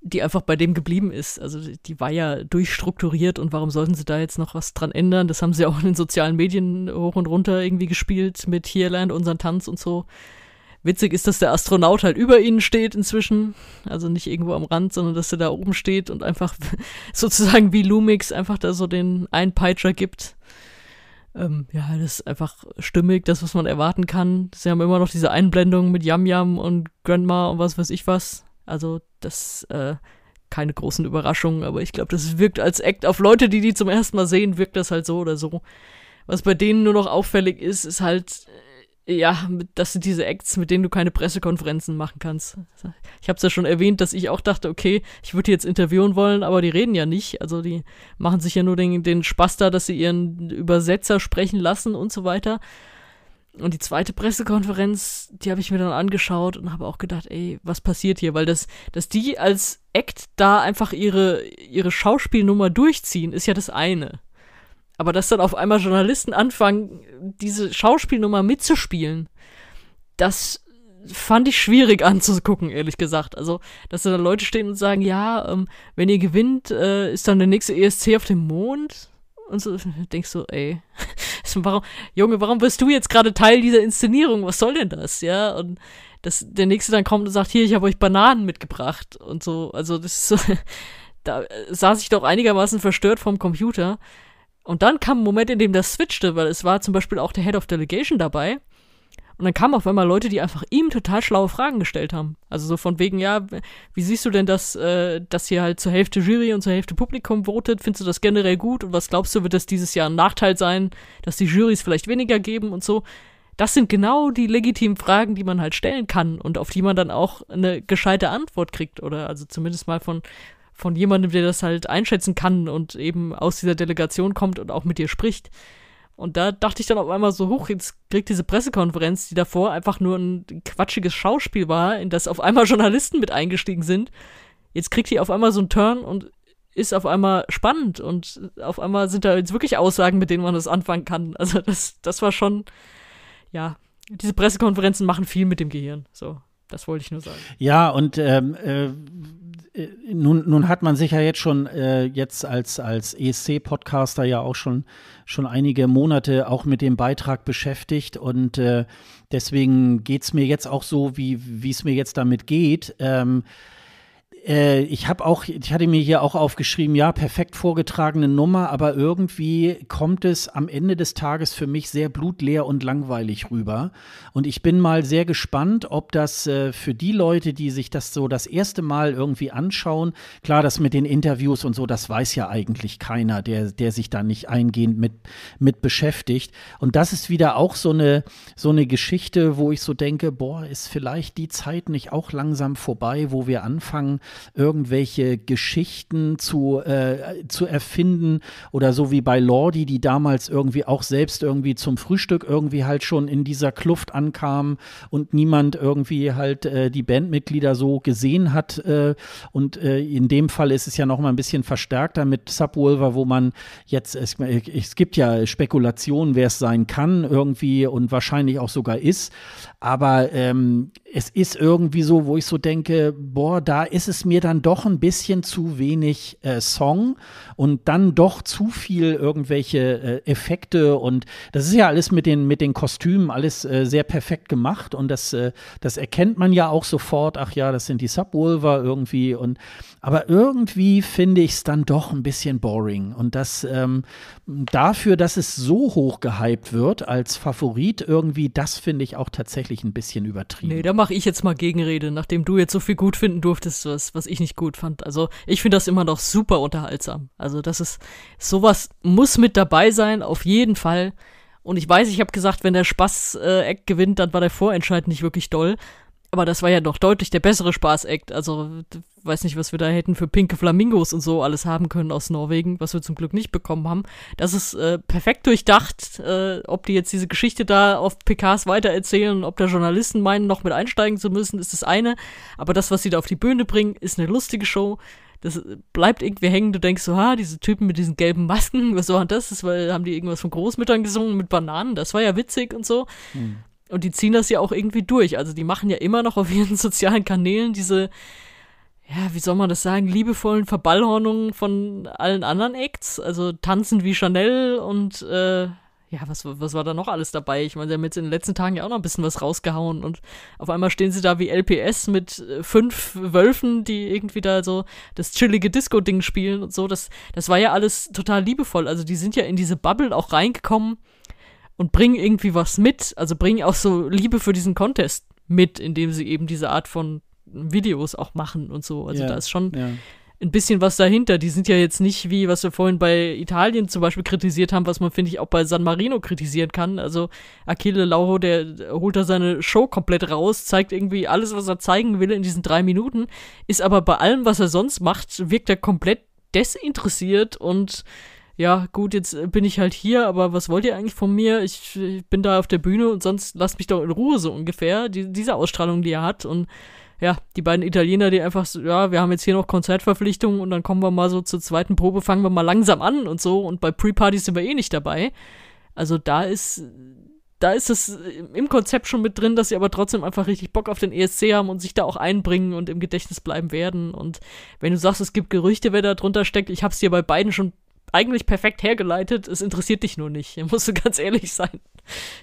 die einfach bei dem geblieben ist. Also die war ja durchstrukturiert und warum sollten sie da jetzt noch was dran ändern? Das haben sie auch in den sozialen Medien hoch und runter irgendwie gespielt mit hier lernt unseren Tanz und so. Witzig ist, dass der Astronaut halt über ihnen steht inzwischen. Also nicht irgendwo am Rand, sondern dass er da oben steht und einfach sozusagen wie Lumix einfach da so den Einpeitscher gibt. Ähm, ja, das ist einfach stimmig, das, was man erwarten kann. Sie haben immer noch diese Einblendungen mit Yam Yam und Grandma und was weiß ich was. Also, das, äh, keine großen Überraschungen, aber ich glaube, das wirkt als Act auf Leute, die die zum ersten Mal sehen, wirkt das halt so oder so. Was bei denen nur noch auffällig ist, ist halt, ja, das sind diese Acts, mit denen du keine Pressekonferenzen machen kannst. Ich habe es ja schon erwähnt, dass ich auch dachte, okay, ich würde jetzt interviewen wollen, aber die reden ja nicht. Also die machen sich ja nur den, den Spaß da, dass sie ihren Übersetzer sprechen lassen und so weiter. Und die zweite Pressekonferenz, die habe ich mir dann angeschaut und habe auch gedacht, ey, was passiert hier? Weil das, dass die als Act da einfach ihre, ihre Schauspielnummer durchziehen, ist ja das eine. Aber dass dann auf einmal Journalisten anfangen, diese Schauspielnummer mitzuspielen, das fand ich schwierig anzugucken, ehrlich gesagt. Also, dass da Leute stehen und sagen, ja, ähm, wenn ihr gewinnt, äh, ist dann der nächste ESC auf dem Mond. Und so denkst du, ey, warum, Junge, warum bist du jetzt gerade Teil dieser Inszenierung? Was soll denn das? Ja, und dass der nächste dann kommt und sagt, hier, ich habe euch Bananen mitgebracht und so. Also, das ist so, da saß ich doch einigermaßen verstört vom Computer. Und dann kam ein Moment, in dem das switchte, weil es war zum Beispiel auch der Head of Delegation dabei. Und dann kamen auf einmal Leute, die einfach ihm total schlaue Fragen gestellt haben. Also so von wegen, ja, wie siehst du denn das, äh, dass hier halt zur Hälfte Jury und zur Hälfte Publikum votet? Findest du das generell gut? Und was glaubst du, wird das dieses Jahr ein Nachteil sein, dass die Jurys vielleicht weniger geben und so? Das sind genau die legitimen Fragen, die man halt stellen kann und auf die man dann auch eine gescheite Antwort kriegt oder also zumindest mal von von jemandem, der das halt einschätzen kann und eben aus dieser Delegation kommt und auch mit dir spricht. Und da dachte ich dann auf einmal so, hoch, jetzt kriegt diese Pressekonferenz, die davor einfach nur ein quatschiges Schauspiel war, in das auf einmal Journalisten mit eingestiegen sind, jetzt kriegt die auf einmal so einen Turn und ist auf einmal spannend und auf einmal sind da jetzt wirklich Aussagen, mit denen man das anfangen kann. Also das, das war schon, ja, diese Pressekonferenzen machen viel mit dem Gehirn. So, das wollte ich nur sagen. Ja, und ähm, äh äh, nun, nun hat man sich ja jetzt schon äh, jetzt als, als ESC-Podcaster ja auch schon, schon einige Monate auch mit dem Beitrag beschäftigt und äh, deswegen geht es mir jetzt auch so, wie es mir jetzt damit geht. Ähm, äh, ich habe auch, ich hatte mir hier auch aufgeschrieben, ja, perfekt vorgetragene Nummer, aber irgendwie kommt es am Ende des Tages für mich sehr blutleer und langweilig rüber. Und ich bin mal sehr gespannt, ob das äh, für die Leute, die sich das so das erste Mal irgendwie anschauen, klar, das mit den Interviews und so, das weiß ja eigentlich keiner, der, der sich da nicht eingehend mit, mit beschäftigt. Und das ist wieder auch so eine, so eine Geschichte, wo ich so denke, boah, ist vielleicht die Zeit nicht auch langsam vorbei, wo wir anfangen, irgendwelche Geschichten zu, äh, zu erfinden oder so wie bei Lordi, die damals irgendwie auch selbst irgendwie zum Frühstück irgendwie halt schon in dieser Kluft ankamen und niemand irgendwie halt äh, die Bandmitglieder so gesehen hat. Äh, und äh, in dem Fall ist es ja noch mal ein bisschen verstärkter mit Subwolver, wo man jetzt, es, es gibt ja Spekulationen, wer es sein kann irgendwie und wahrscheinlich auch sogar ist. Aber ähm, es ist irgendwie so, wo ich so denke, boah, da ist es mir dann doch ein bisschen zu wenig äh, Song und dann doch zu viel irgendwelche äh, Effekte und das ist ja alles mit den, mit den Kostümen alles äh, sehr perfekt gemacht und das, äh, das erkennt man ja auch sofort, ach ja, das sind die Subwolver irgendwie und aber irgendwie finde ich es dann doch ein bisschen boring. Und das ähm, dafür, dass es so hoch gehypt wird als Favorit irgendwie, das finde ich auch tatsächlich ein bisschen übertrieben. Nee, da mache ich jetzt mal Gegenrede, nachdem du jetzt so viel gut finden durftest, was, was ich nicht gut fand. Also ich finde das immer noch super unterhaltsam. Also das ist, sowas muss mit dabei sein, auf jeden Fall. Und ich weiß, ich habe gesagt, wenn der Spaß-Eck äh, gewinnt, dann war der Vorentscheid nicht wirklich doll. Aber das war ja doch deutlich der bessere Spaß-Act. Also, weiß nicht, was wir da hätten für pinke Flamingos und so alles haben können aus Norwegen, was wir zum Glück nicht bekommen haben. Das ist äh, perfekt durchdacht, äh, ob die jetzt diese Geschichte da auf PKs weitererzählen, ob da Journalisten meinen, noch mit einsteigen zu müssen, ist das eine. Aber das, was sie da auf die Bühne bringen, ist eine lustige Show. Das äh, bleibt irgendwie hängen. Du denkst so, ha, diese Typen mit diesen gelben Masken, was war denn das? das war, haben die irgendwas von Großmüttern gesungen mit Bananen? Das war ja witzig und so. Hm. Und die ziehen das ja auch irgendwie durch. Also die machen ja immer noch auf ihren sozialen Kanälen diese, ja, wie soll man das sagen, liebevollen Verballhornungen von allen anderen Acts. Also tanzen wie Chanel und äh, ja, was, was war da noch alles dabei? Ich meine, sie haben jetzt in den letzten Tagen ja auch noch ein bisschen was rausgehauen und auf einmal stehen sie da wie LPS mit äh, fünf Wölfen, die irgendwie da so das chillige Disco-Ding spielen und so. Das, das war ja alles total liebevoll. Also die sind ja in diese Bubble auch reingekommen und bringen irgendwie was mit. Also bringen auch so Liebe für diesen Contest mit, indem sie eben diese Art von Videos auch machen und so. Also yeah, da ist schon yeah. ein bisschen was dahinter. Die sind ja jetzt nicht wie, was wir vorhin bei Italien zum Beispiel kritisiert haben, was man, finde ich, auch bei San Marino kritisieren kann. Also Achille Lauro, der holt da seine Show komplett raus, zeigt irgendwie alles, was er zeigen will in diesen drei Minuten, ist aber bei allem, was er sonst macht, wirkt er komplett desinteressiert und ja, gut, jetzt äh, bin ich halt hier, aber was wollt ihr eigentlich von mir? Ich, ich äh, bin da auf der Bühne und sonst lasst mich doch in Ruhe, so ungefähr. Die, diese Ausstrahlung, die er hat. Und ja, die beiden Italiener, die einfach so, ja, wir haben jetzt hier noch Konzertverpflichtungen und dann kommen wir mal so zur zweiten Probe, fangen wir mal langsam an und so. Und bei Pre-Partys sind wir eh nicht dabei. Also da ist da ist es äh, im Konzept schon mit drin, dass sie aber trotzdem einfach richtig Bock auf den ESC haben und sich da auch einbringen und im Gedächtnis bleiben werden. Und wenn du sagst, es gibt Gerüchte, wer da drunter steckt, ich habe es dir bei beiden schon eigentlich perfekt hergeleitet, es interessiert dich nur nicht. Da musst du ganz ehrlich sein.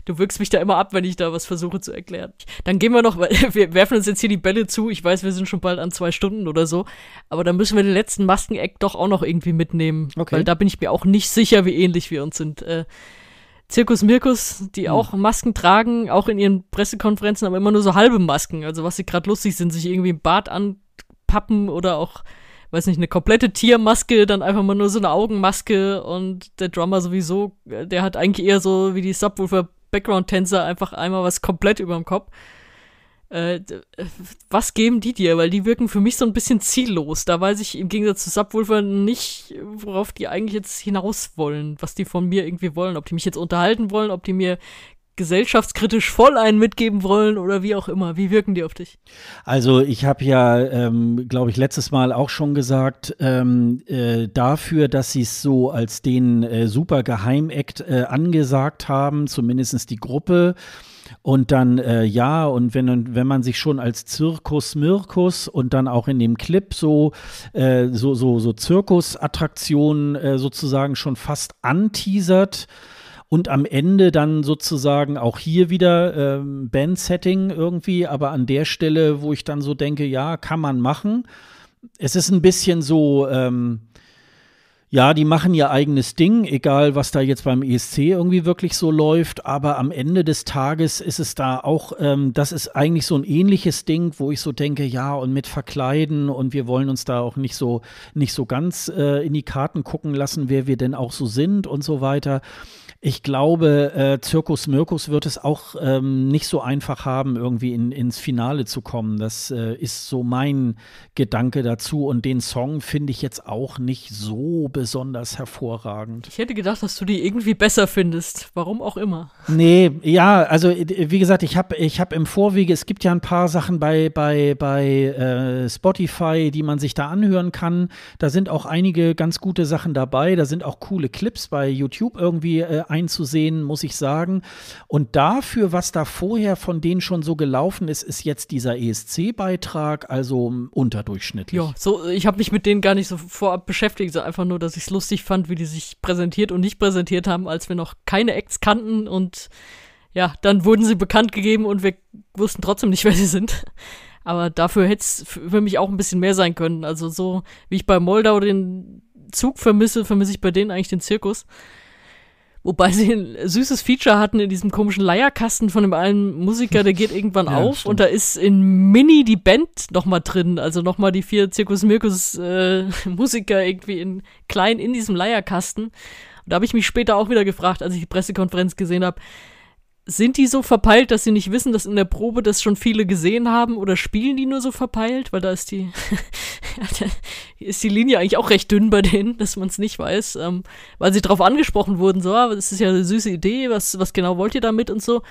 Du wirkst mich da immer ab, wenn ich da was versuche zu erklären. Dann gehen wir noch, wir werfen uns jetzt hier die Bälle zu. Ich weiß, wir sind schon bald an zwei Stunden oder so. Aber dann müssen wir den letzten Masken-Eck doch auch noch irgendwie mitnehmen. Okay. Weil da bin ich mir auch nicht sicher, wie ähnlich wir uns sind. Äh, Zirkus Mirkus, die hm. auch Masken tragen, auch in ihren Pressekonferenzen, aber immer nur so halbe Masken. Also was sie gerade lustig sind, sich irgendwie im Bart anpappen oder auch weiß nicht, eine komplette Tiermaske, dann einfach mal nur so eine Augenmaske und der Drummer sowieso, der hat eigentlich eher so wie die Subwoofer Background-Tänzer einfach einmal was komplett über dem Kopf. Äh, was geben die dir? Weil die wirken für mich so ein bisschen ziellos. Da weiß ich im Gegensatz zu Subwoofer nicht, worauf die eigentlich jetzt hinaus wollen, was die von mir irgendwie wollen. Ob die mich jetzt unterhalten wollen, ob die mir gesellschaftskritisch voll einen mitgeben wollen oder wie auch immer? Wie wirken die auf dich? Also ich habe ja, ähm, glaube ich, letztes Mal auch schon gesagt, ähm, äh, dafür, dass sie es so als den äh, super Geheimakt äh, angesagt haben, zumindest die Gruppe, und dann, äh, ja, und wenn, wenn man sich schon als Zirkus Mirkus und dann auch in dem Clip so, äh, so, so, so Zirkusattraktionen äh, sozusagen schon fast anteasert, und am Ende dann sozusagen auch hier wieder ähm, Band-Setting irgendwie, aber an der Stelle, wo ich dann so denke, ja, kann man machen. Es ist ein bisschen so, ähm, ja, die machen ihr eigenes Ding, egal was da jetzt beim ESC irgendwie wirklich so läuft, aber am Ende des Tages ist es da auch, ähm, das ist eigentlich so ein ähnliches Ding, wo ich so denke, ja, und mit Verkleiden und wir wollen uns da auch nicht so, nicht so ganz äh, in die Karten gucken lassen, wer wir denn auch so sind und so weiter. Ich glaube, äh, Zirkus Mirkus wird es auch ähm, nicht so einfach haben, irgendwie in, ins Finale zu kommen. Das äh, ist so mein Gedanke dazu. Und den Song finde ich jetzt auch nicht so besonders hervorragend. Ich hätte gedacht, dass du die irgendwie besser findest. Warum auch immer. Nee, ja, also äh, wie gesagt, ich habe ich hab im Vorwege, es gibt ja ein paar Sachen bei, bei, bei äh, Spotify, die man sich da anhören kann. Da sind auch einige ganz gute Sachen dabei. Da sind auch coole Clips bei YouTube irgendwie äh, einzusehen, muss ich sagen. Und dafür, was da vorher von denen schon so gelaufen ist, ist jetzt dieser ESC-Beitrag also unterdurchschnittlich. Ja, so, ich habe mich mit denen gar nicht so vorab beschäftigt, so einfach nur, dass ich es lustig fand, wie die sich präsentiert und nicht präsentiert haben, als wir noch keine Acts kannten und ja, dann wurden sie bekannt gegeben und wir wussten trotzdem nicht, wer sie sind. Aber dafür hätte es für mich auch ein bisschen mehr sein können. Also so, wie ich bei Moldau den Zug vermisse, vermisse ich bei denen eigentlich den Zirkus. Wobei sie ein süßes Feature hatten in diesem komischen Leierkasten von dem einen Musiker, der geht irgendwann ja, auf stimmt. und da ist in Mini die Band nochmal drin. Also nochmal die vier Zirkus Mirkus äh, Musiker irgendwie in klein in diesem Leierkasten. Und da habe ich mich später auch wieder gefragt, als ich die Pressekonferenz gesehen habe, sind die so verpeilt, dass sie nicht wissen, dass in der Probe das schon viele gesehen haben oder spielen die nur so verpeilt? Weil da ist die, ist die Linie eigentlich auch recht dünn bei denen, dass man es nicht weiß, ähm, weil sie drauf angesprochen wurden, so, ah, das ist ja eine süße Idee, was, was genau wollt ihr damit und so.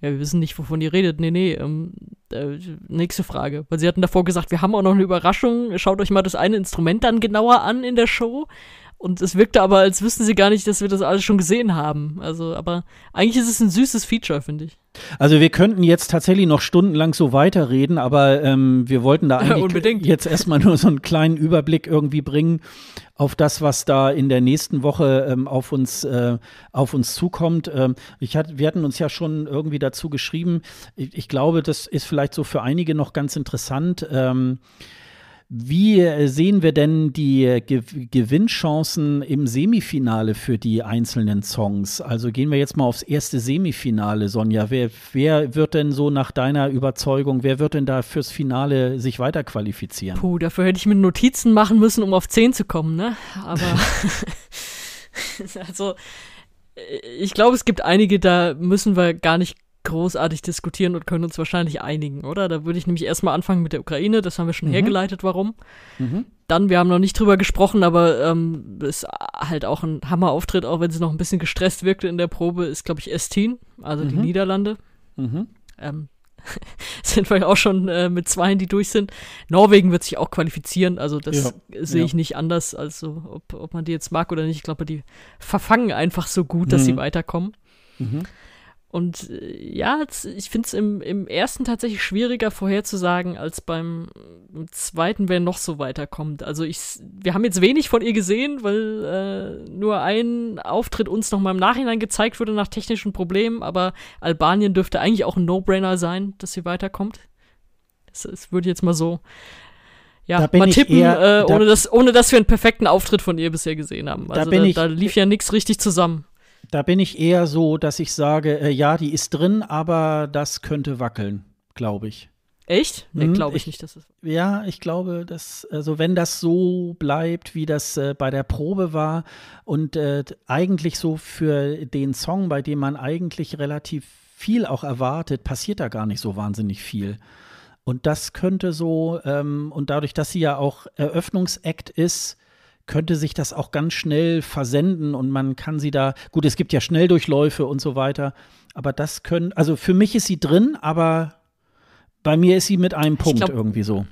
Ja, wir wissen nicht, wovon ihr redet. Nee, nee, ähm, äh, nächste Frage. Weil sie hatten davor gesagt, wir haben auch noch eine Überraschung. Schaut euch mal das eine Instrument dann genauer an in der Show. Und es wirkte aber, als wüssten sie gar nicht, dass wir das alles schon gesehen haben. Also, aber eigentlich ist es ein süßes Feature, finde ich. Also wir könnten jetzt tatsächlich noch stundenlang so weiterreden, aber ähm, wir wollten da eigentlich jetzt erstmal nur so einen kleinen Überblick irgendwie bringen auf das, was da in der nächsten Woche ähm, auf, uns, äh, auf uns zukommt. Ähm, ich hat, wir hatten uns ja schon irgendwie dazu geschrieben. Ich, ich glaube, das ist vielleicht so für einige noch ganz interessant. Ähm, wie äh, sehen wir denn die äh, Ge Gewinnchancen im Semifinale für die einzelnen Songs? Also gehen wir jetzt mal aufs erste Semifinale, Sonja. Wer, wer wird denn so nach deiner Überzeugung, wer wird denn da fürs Finale sich weiterqualifizieren? Puh, dafür hätte ich mir Notizen machen müssen, um auf 10 zu kommen, ne? Aber also äh, ich glaube, es gibt einige, da müssen wir gar nicht großartig diskutieren und können uns wahrscheinlich einigen, oder? Da würde ich nämlich erstmal anfangen mit der Ukraine, das haben wir schon mhm. hergeleitet, warum. Mhm. Dann, wir haben noch nicht drüber gesprochen, aber ähm, ist halt auch ein Hammerauftritt, auch wenn sie noch ein bisschen gestresst wirkte in der Probe, ist, glaube ich, Estin, also mhm. die Niederlande. Mhm. Ähm, sind wir ja auch schon äh, mit Zweien, die durch sind. Norwegen wird sich auch qualifizieren, also das ja, sehe ja. ich nicht anders, also ob, ob man die jetzt mag oder nicht. Ich glaube, die verfangen einfach so gut, dass sie mhm. weiterkommen. Mhm. Und äh, ja, ich finde es im, im ersten tatsächlich schwieriger vorherzusagen als beim zweiten, wer noch so weiterkommt. Also ich, wir haben jetzt wenig von ihr gesehen, weil äh, nur ein Auftritt uns nochmal im Nachhinein gezeigt wurde nach technischen Problemen, aber Albanien dürfte eigentlich auch ein No-Brainer sein, dass sie weiterkommt. Das, das würde jetzt mal so ja, mal tippen, eher, äh, ohne, da, dass, ohne dass wir einen perfekten Auftritt von ihr bisher gesehen haben. Also da, da, da lief ja nichts richtig zusammen. Da bin ich eher so, dass ich sage, äh, ja, die ist drin, aber das könnte wackeln, glaube ich. Echt? Nee, mhm. glaube ich, ich, nicht, dass es. Ja, ich glaube, dass, also wenn das so bleibt, wie das äh, bei der Probe war und äh, eigentlich so für den Song, bei dem man eigentlich relativ viel auch erwartet, passiert da gar nicht so wahnsinnig viel. Und das könnte so, ähm, und dadurch, dass sie ja auch Eröffnungsakt ist, könnte sich das auch ganz schnell versenden und man kann sie da, gut, es gibt ja Schnelldurchläufe und so weiter, aber das können, also für mich ist sie drin, aber bei mir ist sie mit einem Punkt glaub, irgendwie so.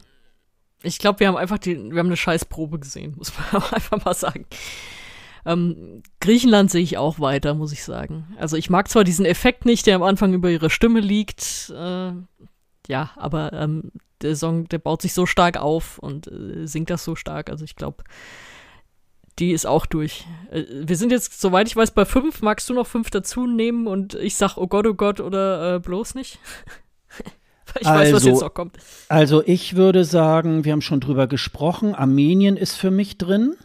Ich glaube, wir haben einfach die, wir haben eine Scheißprobe gesehen, muss man einfach mal sagen. Ähm, Griechenland sehe ich auch weiter, muss ich sagen. Also ich mag zwar diesen Effekt nicht, der am Anfang über ihre Stimme liegt, äh, ja, aber ähm, der Song, der baut sich so stark auf und äh, singt das so stark. Also ich glaube, die ist auch durch. Äh, wir sind jetzt, soweit ich weiß, bei fünf. Magst du noch fünf dazu nehmen und ich sag, oh Gott, oh Gott oder äh, bloß nicht? ich weiß, also, was jetzt auch kommt. Also ich würde sagen, wir haben schon drüber gesprochen, Armenien ist für mich drin.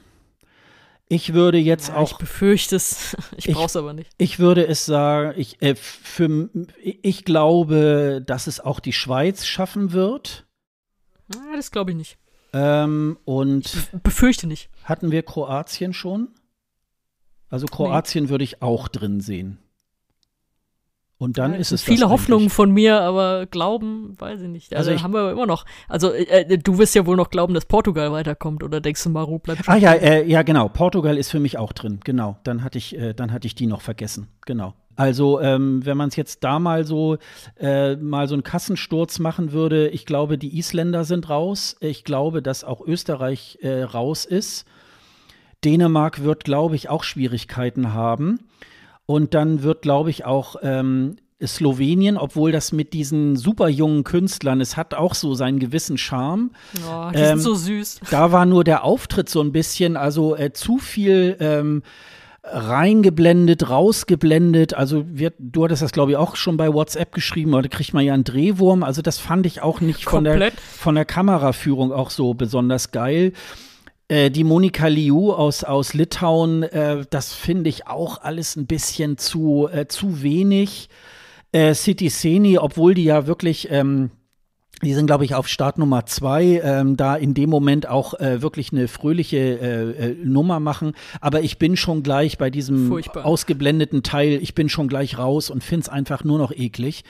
Ich würde jetzt ja, auch. Ich befürchte es. Ich, ich brauch's aber nicht. Ich würde es sagen, ich, äh, für, ich glaube, dass es auch die Schweiz schaffen wird. Na, das glaube ich nicht. Ähm, und. Ich befürchte nicht. Hatten wir Kroatien schon? Also Kroatien nee. würde ich auch drin sehen. Und dann ja, ist es viele Hoffnungen von mir, aber glauben, weiß ich nicht. Also, also haben wir immer noch. Also äh, äh, du wirst ja wohl noch glauben, dass Portugal weiterkommt oder denkst du, Maru bleibt? Ah ja, äh, ja genau. Portugal ist für mich auch drin. Genau. Dann hatte ich, äh, dann hatte ich die noch vergessen. Genau. Also ähm, wenn man es jetzt da mal so äh, mal so einen Kassensturz machen würde, ich glaube, die Isländer sind raus. Ich glaube, dass auch Österreich äh, raus ist. Dänemark wird, glaube ich, auch Schwierigkeiten haben. Und dann wird, glaube ich, auch ähm, Slowenien, obwohl das mit diesen super jungen Künstlern, es hat auch so seinen gewissen Charme. Oh, die ähm, sind so süß. Da war nur der Auftritt so ein bisschen, also äh, zu viel ähm, reingeblendet, rausgeblendet. Also wir, du hattest das, glaube ich, auch schon bei WhatsApp geschrieben, oder kriegt man ja einen Drehwurm. Also das fand ich auch nicht von der, von der Kameraführung auch so besonders geil. Äh, die Monika Liu aus, aus Litauen, äh, das finde ich auch alles ein bisschen zu, äh, zu wenig. Äh, City Seni, obwohl die ja wirklich. Ähm, die sind, glaube ich, auf Start Nummer zwei, ähm, da in dem Moment auch äh, wirklich eine fröhliche äh, äh, Nummer machen. Aber ich bin schon gleich bei diesem Furchtbar. ausgeblendeten Teil, ich bin schon gleich raus und finde es einfach nur noch eklig.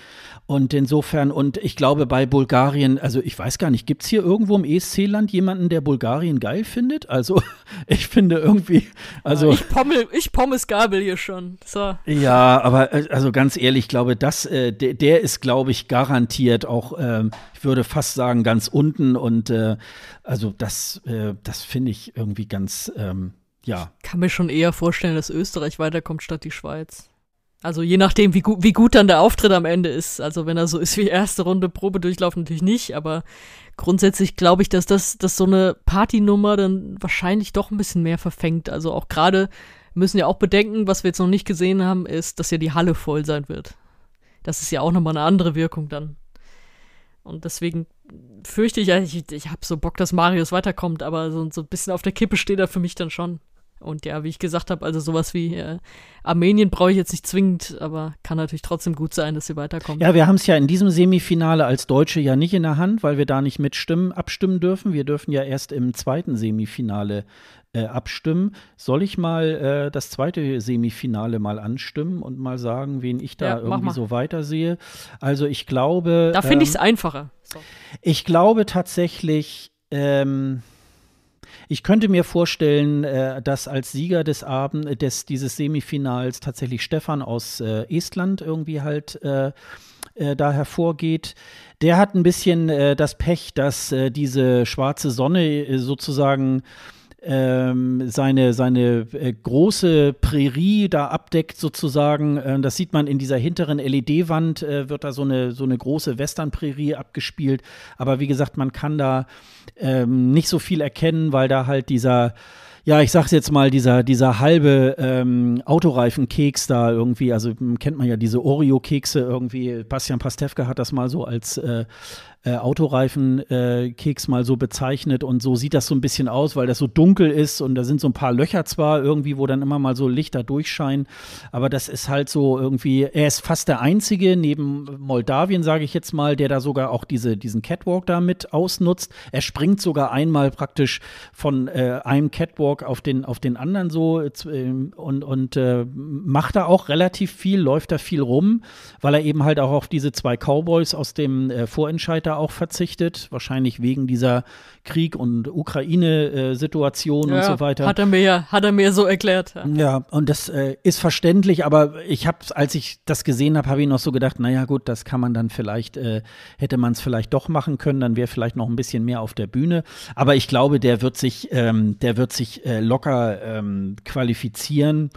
Und insofern, und ich glaube, bei Bulgarien, also ich weiß gar nicht, gibt es hier irgendwo im ESC-Land jemanden, der Bulgarien geil findet? Also ich finde irgendwie, also. Ja, ah, ich, pommel, ich Gabel hier schon. So. Ja, aber äh, also ganz ehrlich, ich glaube, das, äh, der, der, ist, glaube ich, garantiert auch. Ähm, würde fast sagen ganz unten. Und äh, also das, äh, das finde ich irgendwie ganz, ähm, ja. Ich kann mir schon eher vorstellen, dass Österreich weiterkommt statt die Schweiz. Also je nachdem, wie, gu wie gut dann der Auftritt am Ende ist. Also wenn er so ist wie erste Runde Probe durchlaufen natürlich nicht, aber grundsätzlich glaube ich, dass das, dass so eine Partynummer dann wahrscheinlich doch ein bisschen mehr verfängt. Also auch gerade müssen ja auch bedenken, was wir jetzt noch nicht gesehen haben, ist, dass ja die Halle voll sein wird. Das ist ja auch nochmal eine andere Wirkung dann. Und deswegen fürchte ich, ich, ich habe so Bock, dass Marius weiterkommt, aber so, so ein bisschen auf der Kippe steht er für mich dann schon. Und ja, wie ich gesagt habe, also sowas wie äh, Armenien brauche ich jetzt nicht zwingend, aber kann natürlich trotzdem gut sein, dass sie weiterkommen. Ja, wir haben es ja in diesem Semifinale als Deutsche ja nicht in der Hand, weil wir da nicht mitstimmen, abstimmen dürfen. Wir dürfen ja erst im zweiten Semifinale äh, abstimmen. Soll ich mal äh, das zweite Semifinale mal anstimmen und mal sagen, wen ich da ja, irgendwie so weitersehe? Also ich glaube. Da finde ähm, ich es einfacher. So. Ich glaube tatsächlich. Ähm, ich könnte mir vorstellen, äh, dass als Sieger des Abend, äh, des dieses Semifinals tatsächlich Stefan aus äh, Estland irgendwie halt äh, da hervorgeht. Der hat ein bisschen das Pech, dass diese schwarze Sonne sozusagen ähm, seine, seine äh, große Prärie da abdeckt sozusagen. Ähm, das sieht man in dieser hinteren LED-Wand, äh, wird da so eine, so eine große Western-Prärie abgespielt. Aber wie gesagt, man kann da ähm, nicht so viel erkennen, weil da halt dieser ja, ich sag's jetzt mal, dieser, dieser halbe ähm, Autoreifenkeks da irgendwie, also kennt man ja diese Oreo-Kekse irgendwie, Bastian Pastewka hat das mal so als äh, äh, Autoreifenkeks äh, mal so bezeichnet und so sieht das so ein bisschen aus, weil das so dunkel ist und da sind so ein paar Löcher zwar irgendwie, wo dann immer mal so Lichter durchscheinen, aber das ist halt so irgendwie, er ist fast der Einzige neben Moldawien, sage ich jetzt mal, der da sogar auch diese, diesen Catwalk da mit ausnutzt. Er springt sogar einmal praktisch von äh, einem Catwalk auf den, auf den anderen so äh, äh und, und äh, macht da auch relativ viel, läuft da viel rum, weil er eben halt auch auf diese zwei Cowboys aus dem äh, Vorentscheid da auch verzichtet, wahrscheinlich wegen dieser Krieg- und Ukraine-Situation ja, und so weiter. Hat er mir ja, hat er mir so erklärt. Ja, ja und das äh, ist verständlich, aber ich habe, als ich das gesehen habe, habe ich noch so gedacht, naja gut, das kann man dann vielleicht, äh, hätte man es vielleicht doch machen können, dann wäre vielleicht noch ein bisschen mehr auf der Bühne. Aber ich glaube, der wird sich, ähm, der wird sich äh, locker ähm, qualifizieren.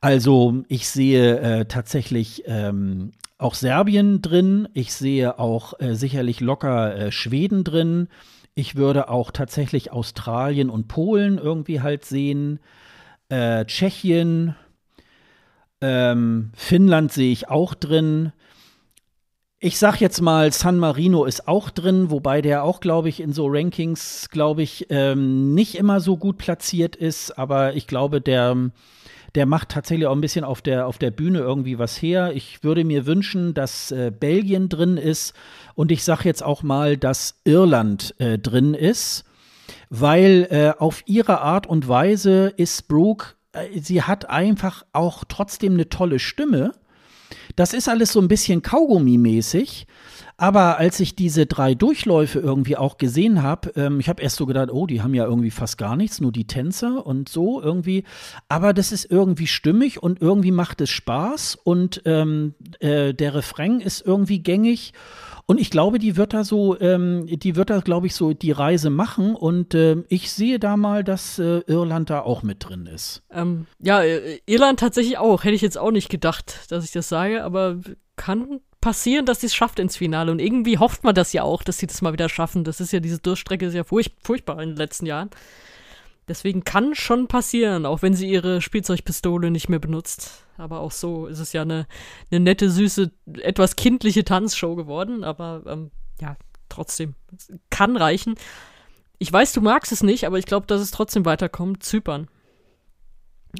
Also ich sehe äh, tatsächlich ähm, auch Serbien drin. Ich sehe auch äh, sicherlich locker äh, Schweden drin. Ich würde auch tatsächlich Australien und Polen irgendwie halt sehen. Äh, Tschechien, ähm, Finnland sehe ich auch drin. Ich sage jetzt mal, San Marino ist auch drin, wobei der auch, glaube ich, in so Rankings, glaube ich, ähm, nicht immer so gut platziert ist. Aber ich glaube, der der macht tatsächlich auch ein bisschen auf der, auf der Bühne irgendwie was her. Ich würde mir wünschen, dass äh, Belgien drin ist und ich sage jetzt auch mal, dass Irland äh, drin ist, weil äh, auf ihre Art und Weise ist Brooke, äh, sie hat einfach auch trotzdem eine tolle Stimme. Das ist alles so ein bisschen Kaugummi-mäßig, aber als ich diese drei Durchläufe irgendwie auch gesehen habe, ähm, ich habe erst so gedacht, oh, die haben ja irgendwie fast gar nichts, nur die Tänzer und so irgendwie. Aber das ist irgendwie stimmig und irgendwie macht es Spaß und ähm, äh, der Refrain ist irgendwie gängig. Und ich glaube, die wird da so, ähm, die wird da, glaube ich, so die Reise machen. Und äh, ich sehe da mal, dass äh, Irland da auch mit drin ist. Ähm, ja, äh, Irland tatsächlich auch. Hätte ich jetzt auch nicht gedacht, dass ich das sage, aber kann passieren, dass sie es schafft ins Finale. Und irgendwie hofft man das ja auch, dass sie das mal wieder schaffen. Das ist ja, diese Durchstrecke ist ja furch furchtbar in den letzten Jahren. Deswegen kann schon passieren, auch wenn sie ihre Spielzeugpistole nicht mehr benutzt. Aber auch so ist es ja eine, eine nette, süße, etwas kindliche Tanzshow geworden. Aber ähm, ja, trotzdem, kann reichen. Ich weiß, du magst es nicht, aber ich glaube, dass es trotzdem weiterkommt. Zypern.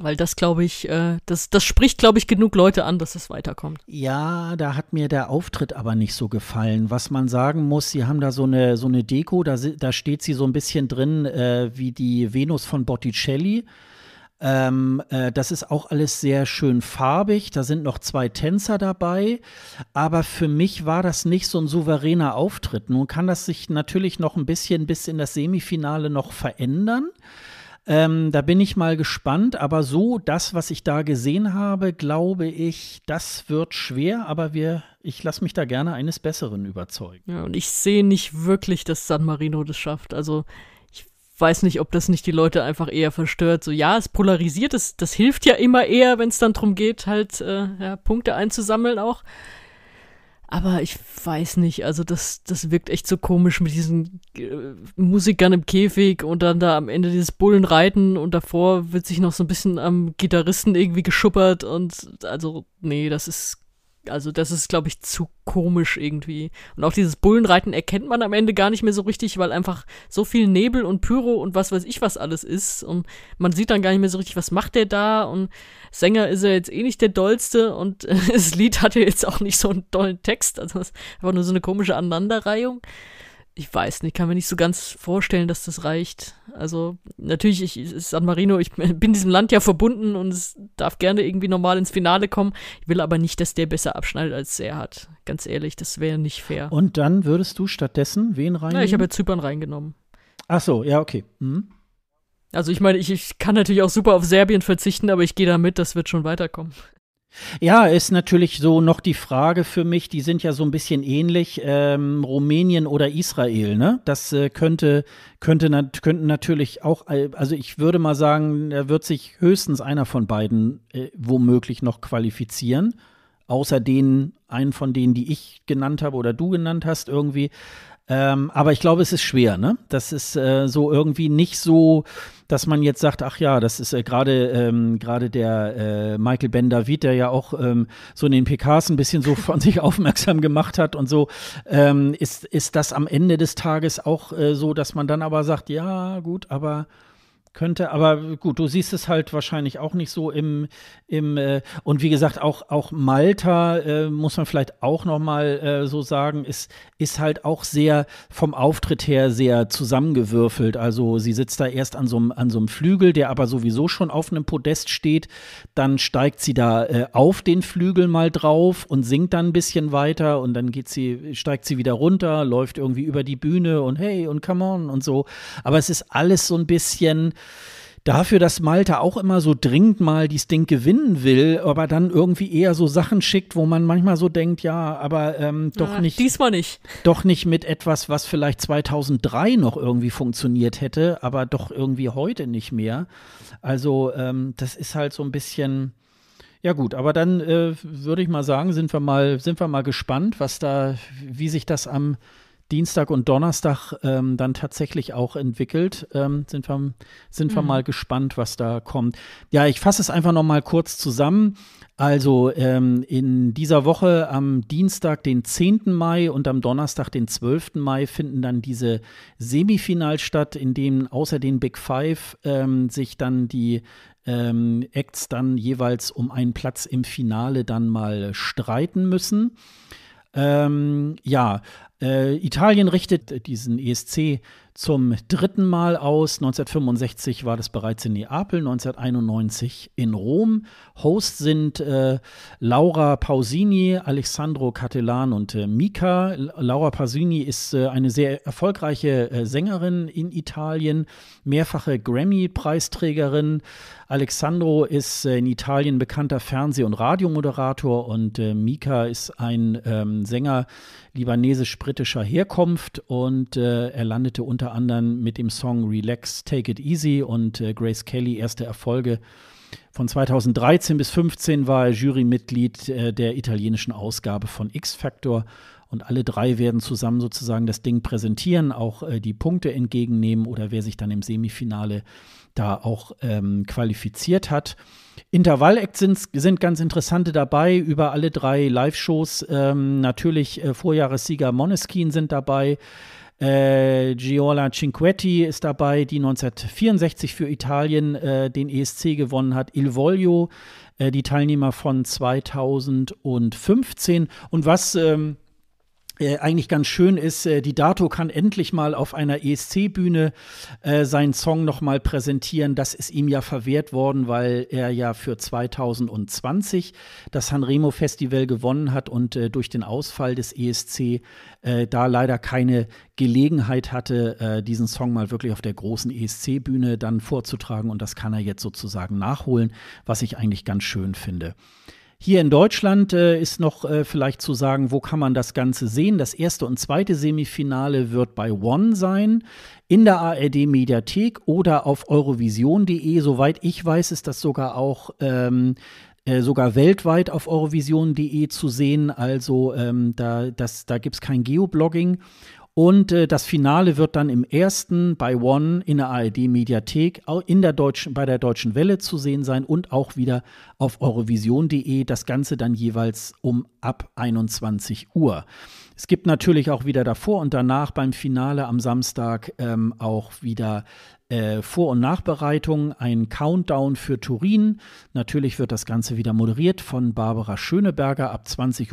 Weil das, glaube ich, äh, das, das spricht, glaube ich, genug Leute an, dass es weiterkommt. Ja, da hat mir der Auftritt aber nicht so gefallen. Was man sagen muss, sie haben da so eine, so eine Deko, da, da steht sie so ein bisschen drin äh, wie die Venus von Botticelli. Ähm, äh, das ist auch alles sehr schön farbig. Da sind noch zwei Tänzer dabei. Aber für mich war das nicht so ein souveräner Auftritt. Nun kann das sich natürlich noch ein bisschen bis in das Semifinale noch verändern. Ähm, da bin ich mal gespannt, aber so das, was ich da gesehen habe, glaube ich, das wird schwer, aber wir, ich lasse mich da gerne eines Besseren überzeugen. Ja, und ich sehe nicht wirklich, dass San Marino das schafft. Also ich weiß nicht, ob das nicht die Leute einfach eher verstört. So, ja, es polarisiert, das, das hilft ja immer eher, wenn es dann darum geht, halt äh, ja, Punkte einzusammeln auch. Aber ich weiß nicht, also das, das wirkt echt so komisch mit diesen äh, Musikern im Käfig und dann da am Ende dieses Bullen reiten und davor wird sich noch so ein bisschen am Gitarristen irgendwie geschuppert und also, nee, das ist also das ist, glaube ich, zu komisch irgendwie. Und auch dieses Bullenreiten erkennt man am Ende gar nicht mehr so richtig, weil einfach so viel Nebel und Pyro und was weiß ich was alles ist. Und man sieht dann gar nicht mehr so richtig, was macht der da. Und Sänger ist er jetzt eh nicht der Dollste und äh, das Lied hat ja jetzt auch nicht so einen tollen Text. Also das ist einfach nur so eine komische Aneinanderreihung ich weiß nicht, kann mir nicht so ganz vorstellen, dass das reicht. Also natürlich, ich, San Marino, ich bin diesem Land ja verbunden und es darf gerne irgendwie normal ins Finale kommen. Ich will aber nicht, dass der besser abschneidet, als er hat. Ganz ehrlich, das wäre nicht fair. Und dann würdest du stattdessen wen reinnehmen? Ja, ich habe ja Zypern reingenommen. Ach so, ja, okay. Mhm. Also ich meine, ich, ich kann natürlich auch super auf Serbien verzichten, aber ich gehe damit, das wird schon weiterkommen. Ja, ist natürlich so noch die Frage für mich, die sind ja so ein bisschen ähnlich, ähm, Rumänien oder Israel, ne? Das äh, könnte, könnte nat könnten natürlich auch, äh, also ich würde mal sagen, da wird sich höchstens einer von beiden äh, womöglich noch qualifizieren außer denen, einen von denen, die ich genannt habe oder du genannt hast irgendwie. Ähm, aber ich glaube, es ist schwer, ne? Das ist äh, so irgendwie nicht so, dass man jetzt sagt, ach ja, das ist äh, gerade ähm, gerade der äh, Michael Ben David, der ja auch ähm, so in den PKs ein bisschen so von sich aufmerksam gemacht hat und so, ähm, ist, ist das am Ende des Tages auch äh, so, dass man dann aber sagt, ja, gut, aber könnte. Aber gut, du siehst es halt wahrscheinlich auch nicht so im, im äh, und wie gesagt, auch, auch Malta, äh, muss man vielleicht auch nochmal äh, so sagen, ist, ist halt auch sehr vom Auftritt her sehr zusammengewürfelt. Also sie sitzt da erst an so einem Flügel, der aber sowieso schon auf einem Podest steht. Dann steigt sie da äh, auf den Flügel mal drauf und singt dann ein bisschen weiter und dann geht sie, steigt sie wieder runter, läuft irgendwie über die Bühne und hey und come on und so. Aber es ist alles so ein bisschen dafür, dass Malta auch immer so dringend mal dieses Ding gewinnen will, aber dann irgendwie eher so Sachen schickt, wo man manchmal so denkt, ja, aber ähm, doch ja, nicht. Diesmal nicht. Doch nicht mit etwas, was vielleicht 2003 noch irgendwie funktioniert hätte, aber doch irgendwie heute nicht mehr. Also ähm, das ist halt so ein bisschen. Ja gut, aber dann äh, würde ich mal sagen, sind wir mal, sind wir mal gespannt, was da, wie sich das am Dienstag und Donnerstag ähm, dann tatsächlich auch entwickelt. Ähm, sind wir, sind wir mhm. mal gespannt, was da kommt. Ja, ich fasse es einfach noch mal kurz zusammen. Also ähm, in dieser Woche am Dienstag, den 10. Mai und am Donnerstag, den 12. Mai, finden dann diese Semifinals statt, in denen außer den Big Five ähm, sich dann die ähm, Acts dann jeweils um einen Platz im Finale dann mal streiten müssen. Ähm, ja, äh, Italien richtet diesen ESC zum dritten Mal aus. 1965 war das bereits in Neapel, 1991 in Rom. Host sind äh, Laura Pausini, Alessandro Catelan und äh, Mika. Laura Pausini ist äh, eine sehr erfolgreiche äh, Sängerin in Italien, mehrfache Grammy-Preisträgerin. Alexandro ist äh, in Italien bekannter Fernseh- und Radiomoderator und äh, Mika ist ein ähm, Sänger libanesisch-britischer Herkunft und er landete unter unter anderem mit dem Song Relax, Take It Easy und äh, Grace Kelly erste Erfolge. Von 2013 bis 2015 war er Jurymitglied äh, der italienischen Ausgabe von X Factor und alle drei werden zusammen sozusagen das Ding präsentieren, auch äh, die Punkte entgegennehmen oder wer sich dann im Semifinale da auch ähm, qualifiziert hat. Intervall-Acts sind, sind, ganz interessante dabei, über alle drei Live-Shows. Ähm, natürlich äh, Vorjahressieger Moneskin sind dabei, äh, Giola Cinquetti ist dabei, die 1964 für Italien äh, den ESC gewonnen hat. Il Voglio, äh, die Teilnehmer von 2015. Und was ähm, äh, eigentlich ganz schön ist, äh, die Dato kann endlich mal auf einer ESC-Bühne äh, seinen Song nochmal präsentieren. Das ist ihm ja verwehrt worden, weil er ja für 2020 das Sanremo Festival gewonnen hat und äh, durch den Ausfall des ESC äh, da leider keine Gelegenheit hatte, äh, diesen Song mal wirklich auf der großen ESC-Bühne dann vorzutragen. Und das kann er jetzt sozusagen nachholen, was ich eigentlich ganz schön finde. Hier in Deutschland äh, ist noch äh, vielleicht zu sagen, wo kann man das Ganze sehen? Das erste und zweite Semifinale wird bei One sein, in der ARD Mediathek oder auf eurovision.de. Soweit ich weiß, ist das sogar auch ähm, äh, sogar weltweit auf eurovision.de zu sehen. Also ähm, da, da gibt es kein Geoblogging. Und äh, das Finale wird dann im ersten bei One in der ARD-Mediathek in der deutschen, bei der Deutschen Welle zu sehen sein und auch wieder auf eurovision.de. Das Ganze dann jeweils um ab 21 Uhr. Es gibt natürlich auch wieder davor und danach beim Finale am Samstag ähm, auch wieder äh, Vor- und Nachbereitung, ein Countdown für Turin. Natürlich wird das Ganze wieder moderiert von Barbara Schöneberger ab 20.15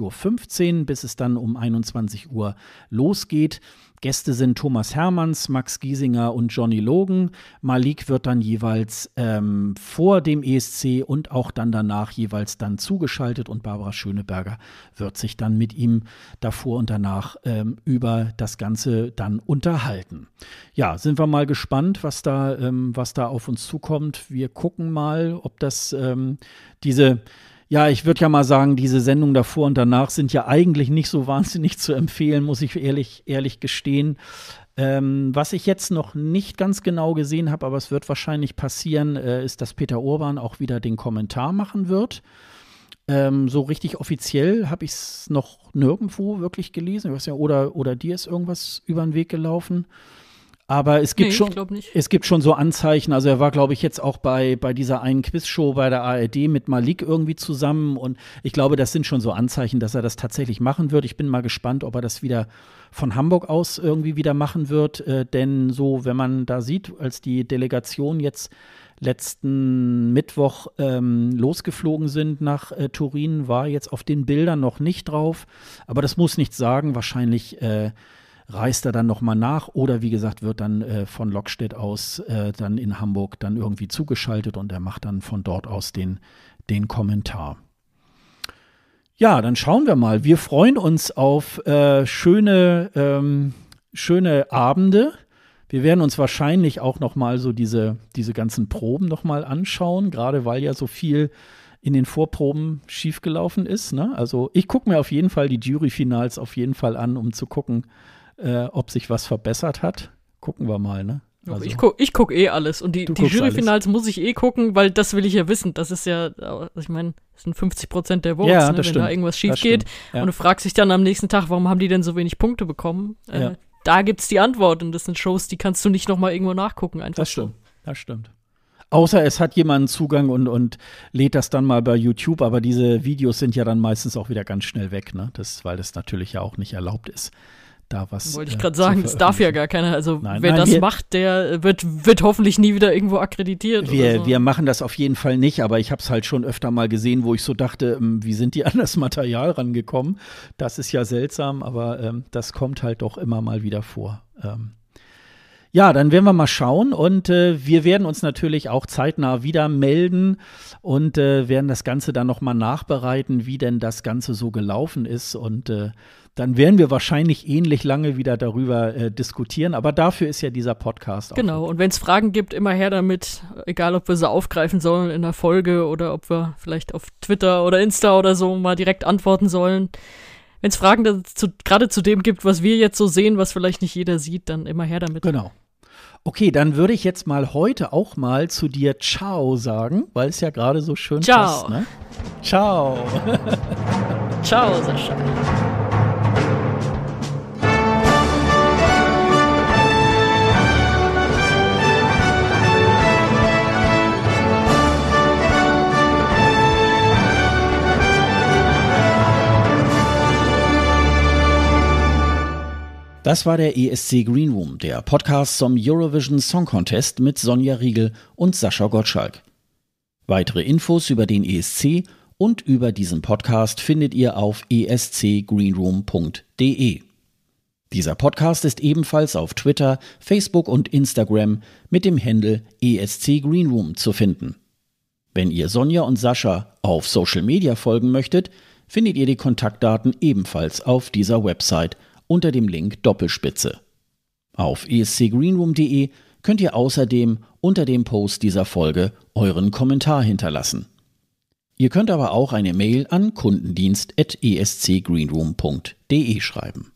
Uhr, bis es dann um 21 Uhr losgeht. Gäste sind Thomas Hermanns, Max Giesinger und Johnny Logan. Malik wird dann jeweils ähm, vor dem ESC und auch dann danach jeweils dann zugeschaltet und Barbara Schöneberger wird sich dann mit ihm davor und danach ähm, über das Ganze dann unterhalten. Ja, sind wir mal gespannt, was da, ähm, was da auf uns zukommt. Wir gucken mal, ob das ähm, diese ja, ich würde ja mal sagen, diese Sendung davor und danach sind ja eigentlich nicht so wahnsinnig zu empfehlen, muss ich ehrlich, ehrlich gestehen. Ähm, was ich jetzt noch nicht ganz genau gesehen habe, aber es wird wahrscheinlich passieren, äh, ist, dass Peter Urban auch wieder den Kommentar machen wird. Ähm, so richtig offiziell habe ich es noch nirgendwo wirklich gelesen. Ich weiß ja, oder, oder dir ist irgendwas über den Weg gelaufen. Aber es gibt, nee, schon, es gibt schon so Anzeichen. Also er war, glaube ich, jetzt auch bei, bei dieser einen Quizshow bei der ARD mit Malik irgendwie zusammen. Und ich glaube, das sind schon so Anzeichen, dass er das tatsächlich machen wird. Ich bin mal gespannt, ob er das wieder von Hamburg aus irgendwie wieder machen wird. Äh, denn so, wenn man da sieht, als die Delegation jetzt letzten Mittwoch ähm, losgeflogen sind nach äh, Turin, war jetzt auf den Bildern noch nicht drauf. Aber das muss nichts sagen. Wahrscheinlich äh, reist er dann nochmal nach oder wie gesagt, wird dann äh, von Lockstedt aus äh, dann in Hamburg dann irgendwie zugeschaltet und er macht dann von dort aus den, den Kommentar. Ja, dann schauen wir mal. Wir freuen uns auf äh, schöne, ähm, schöne Abende. Wir werden uns wahrscheinlich auch nochmal so diese, diese ganzen Proben nochmal anschauen, gerade weil ja so viel in den Vorproben schiefgelaufen ist. Ne? Also ich gucke mir auf jeden Fall die Jury-Finals auf jeden Fall an, um zu gucken, äh, ob sich was verbessert hat. Gucken wir mal, ne? Also, ich gucke guck eh alles. Und die, die Juryfinals alles. muss ich eh gucken, weil das will ich ja wissen. Das ist ja, äh, ich meine, das sind 50 Prozent der Votes, ja, ne, wenn stimmt. da irgendwas schief das geht. Ja. Und du fragst dich dann am nächsten Tag, warum haben die denn so wenig Punkte bekommen? Äh, ja. Da gibt's die Antwort. Und das sind Shows, die kannst du nicht noch mal irgendwo nachgucken. Einfach. Das stimmt, das stimmt. Außer es hat jemanden Zugang und, und lädt das dann mal bei YouTube, aber diese Videos sind ja dann meistens auch wieder ganz schnell weg, ne? Das, weil das natürlich ja auch nicht erlaubt ist da was. Wollte ich gerade äh, sagen, es darf ja gar keiner. Also nein, wer nein, das wir, macht, der wird, wird hoffentlich nie wieder irgendwo akkreditiert. Wir, so. wir machen das auf jeden Fall nicht, aber ich habe es halt schon öfter mal gesehen, wo ich so dachte, ähm, wie sind die an das Material rangekommen? Das ist ja seltsam, aber ähm, das kommt halt doch immer mal wieder vor. Ähm. Ja, dann werden wir mal schauen und äh, wir werden uns natürlich auch zeitnah wieder melden und äh, werden das Ganze dann nochmal nachbereiten, wie denn das Ganze so gelaufen ist und äh, dann werden wir wahrscheinlich ähnlich lange wieder darüber äh, diskutieren. Aber dafür ist ja dieser Podcast Genau, und wenn es Fragen gibt, immer her damit, egal ob wir sie aufgreifen sollen in der Folge oder ob wir vielleicht auf Twitter oder Insta oder so mal direkt antworten sollen. Wenn es Fragen dazu, gerade zu dem gibt, was wir jetzt so sehen, was vielleicht nicht jeder sieht, dann immer her damit. Genau. Okay, dann würde ich jetzt mal heute auch mal zu dir Ciao sagen, weil es ja gerade so schön Ciao. passt. Ne? Ciao. Ciao, Sascha. Das war der ESC Green Room, der Podcast zum Eurovision Song Contest mit Sonja Riegel und Sascha Gottschalk. Weitere Infos über den ESC und über diesen Podcast findet ihr auf escgreenroom.de. Dieser Podcast ist ebenfalls auf Twitter, Facebook und Instagram mit dem Handel ESC Green Room zu finden. Wenn ihr Sonja und Sascha auf Social Media folgen möchtet, findet ihr die Kontaktdaten ebenfalls auf dieser Website unter dem Link Doppelspitze. Auf escgreenroom.de könnt ihr außerdem unter dem Post dieser Folge euren Kommentar hinterlassen. Ihr könnt aber auch eine Mail an kundendienst.escgreenroom.de schreiben.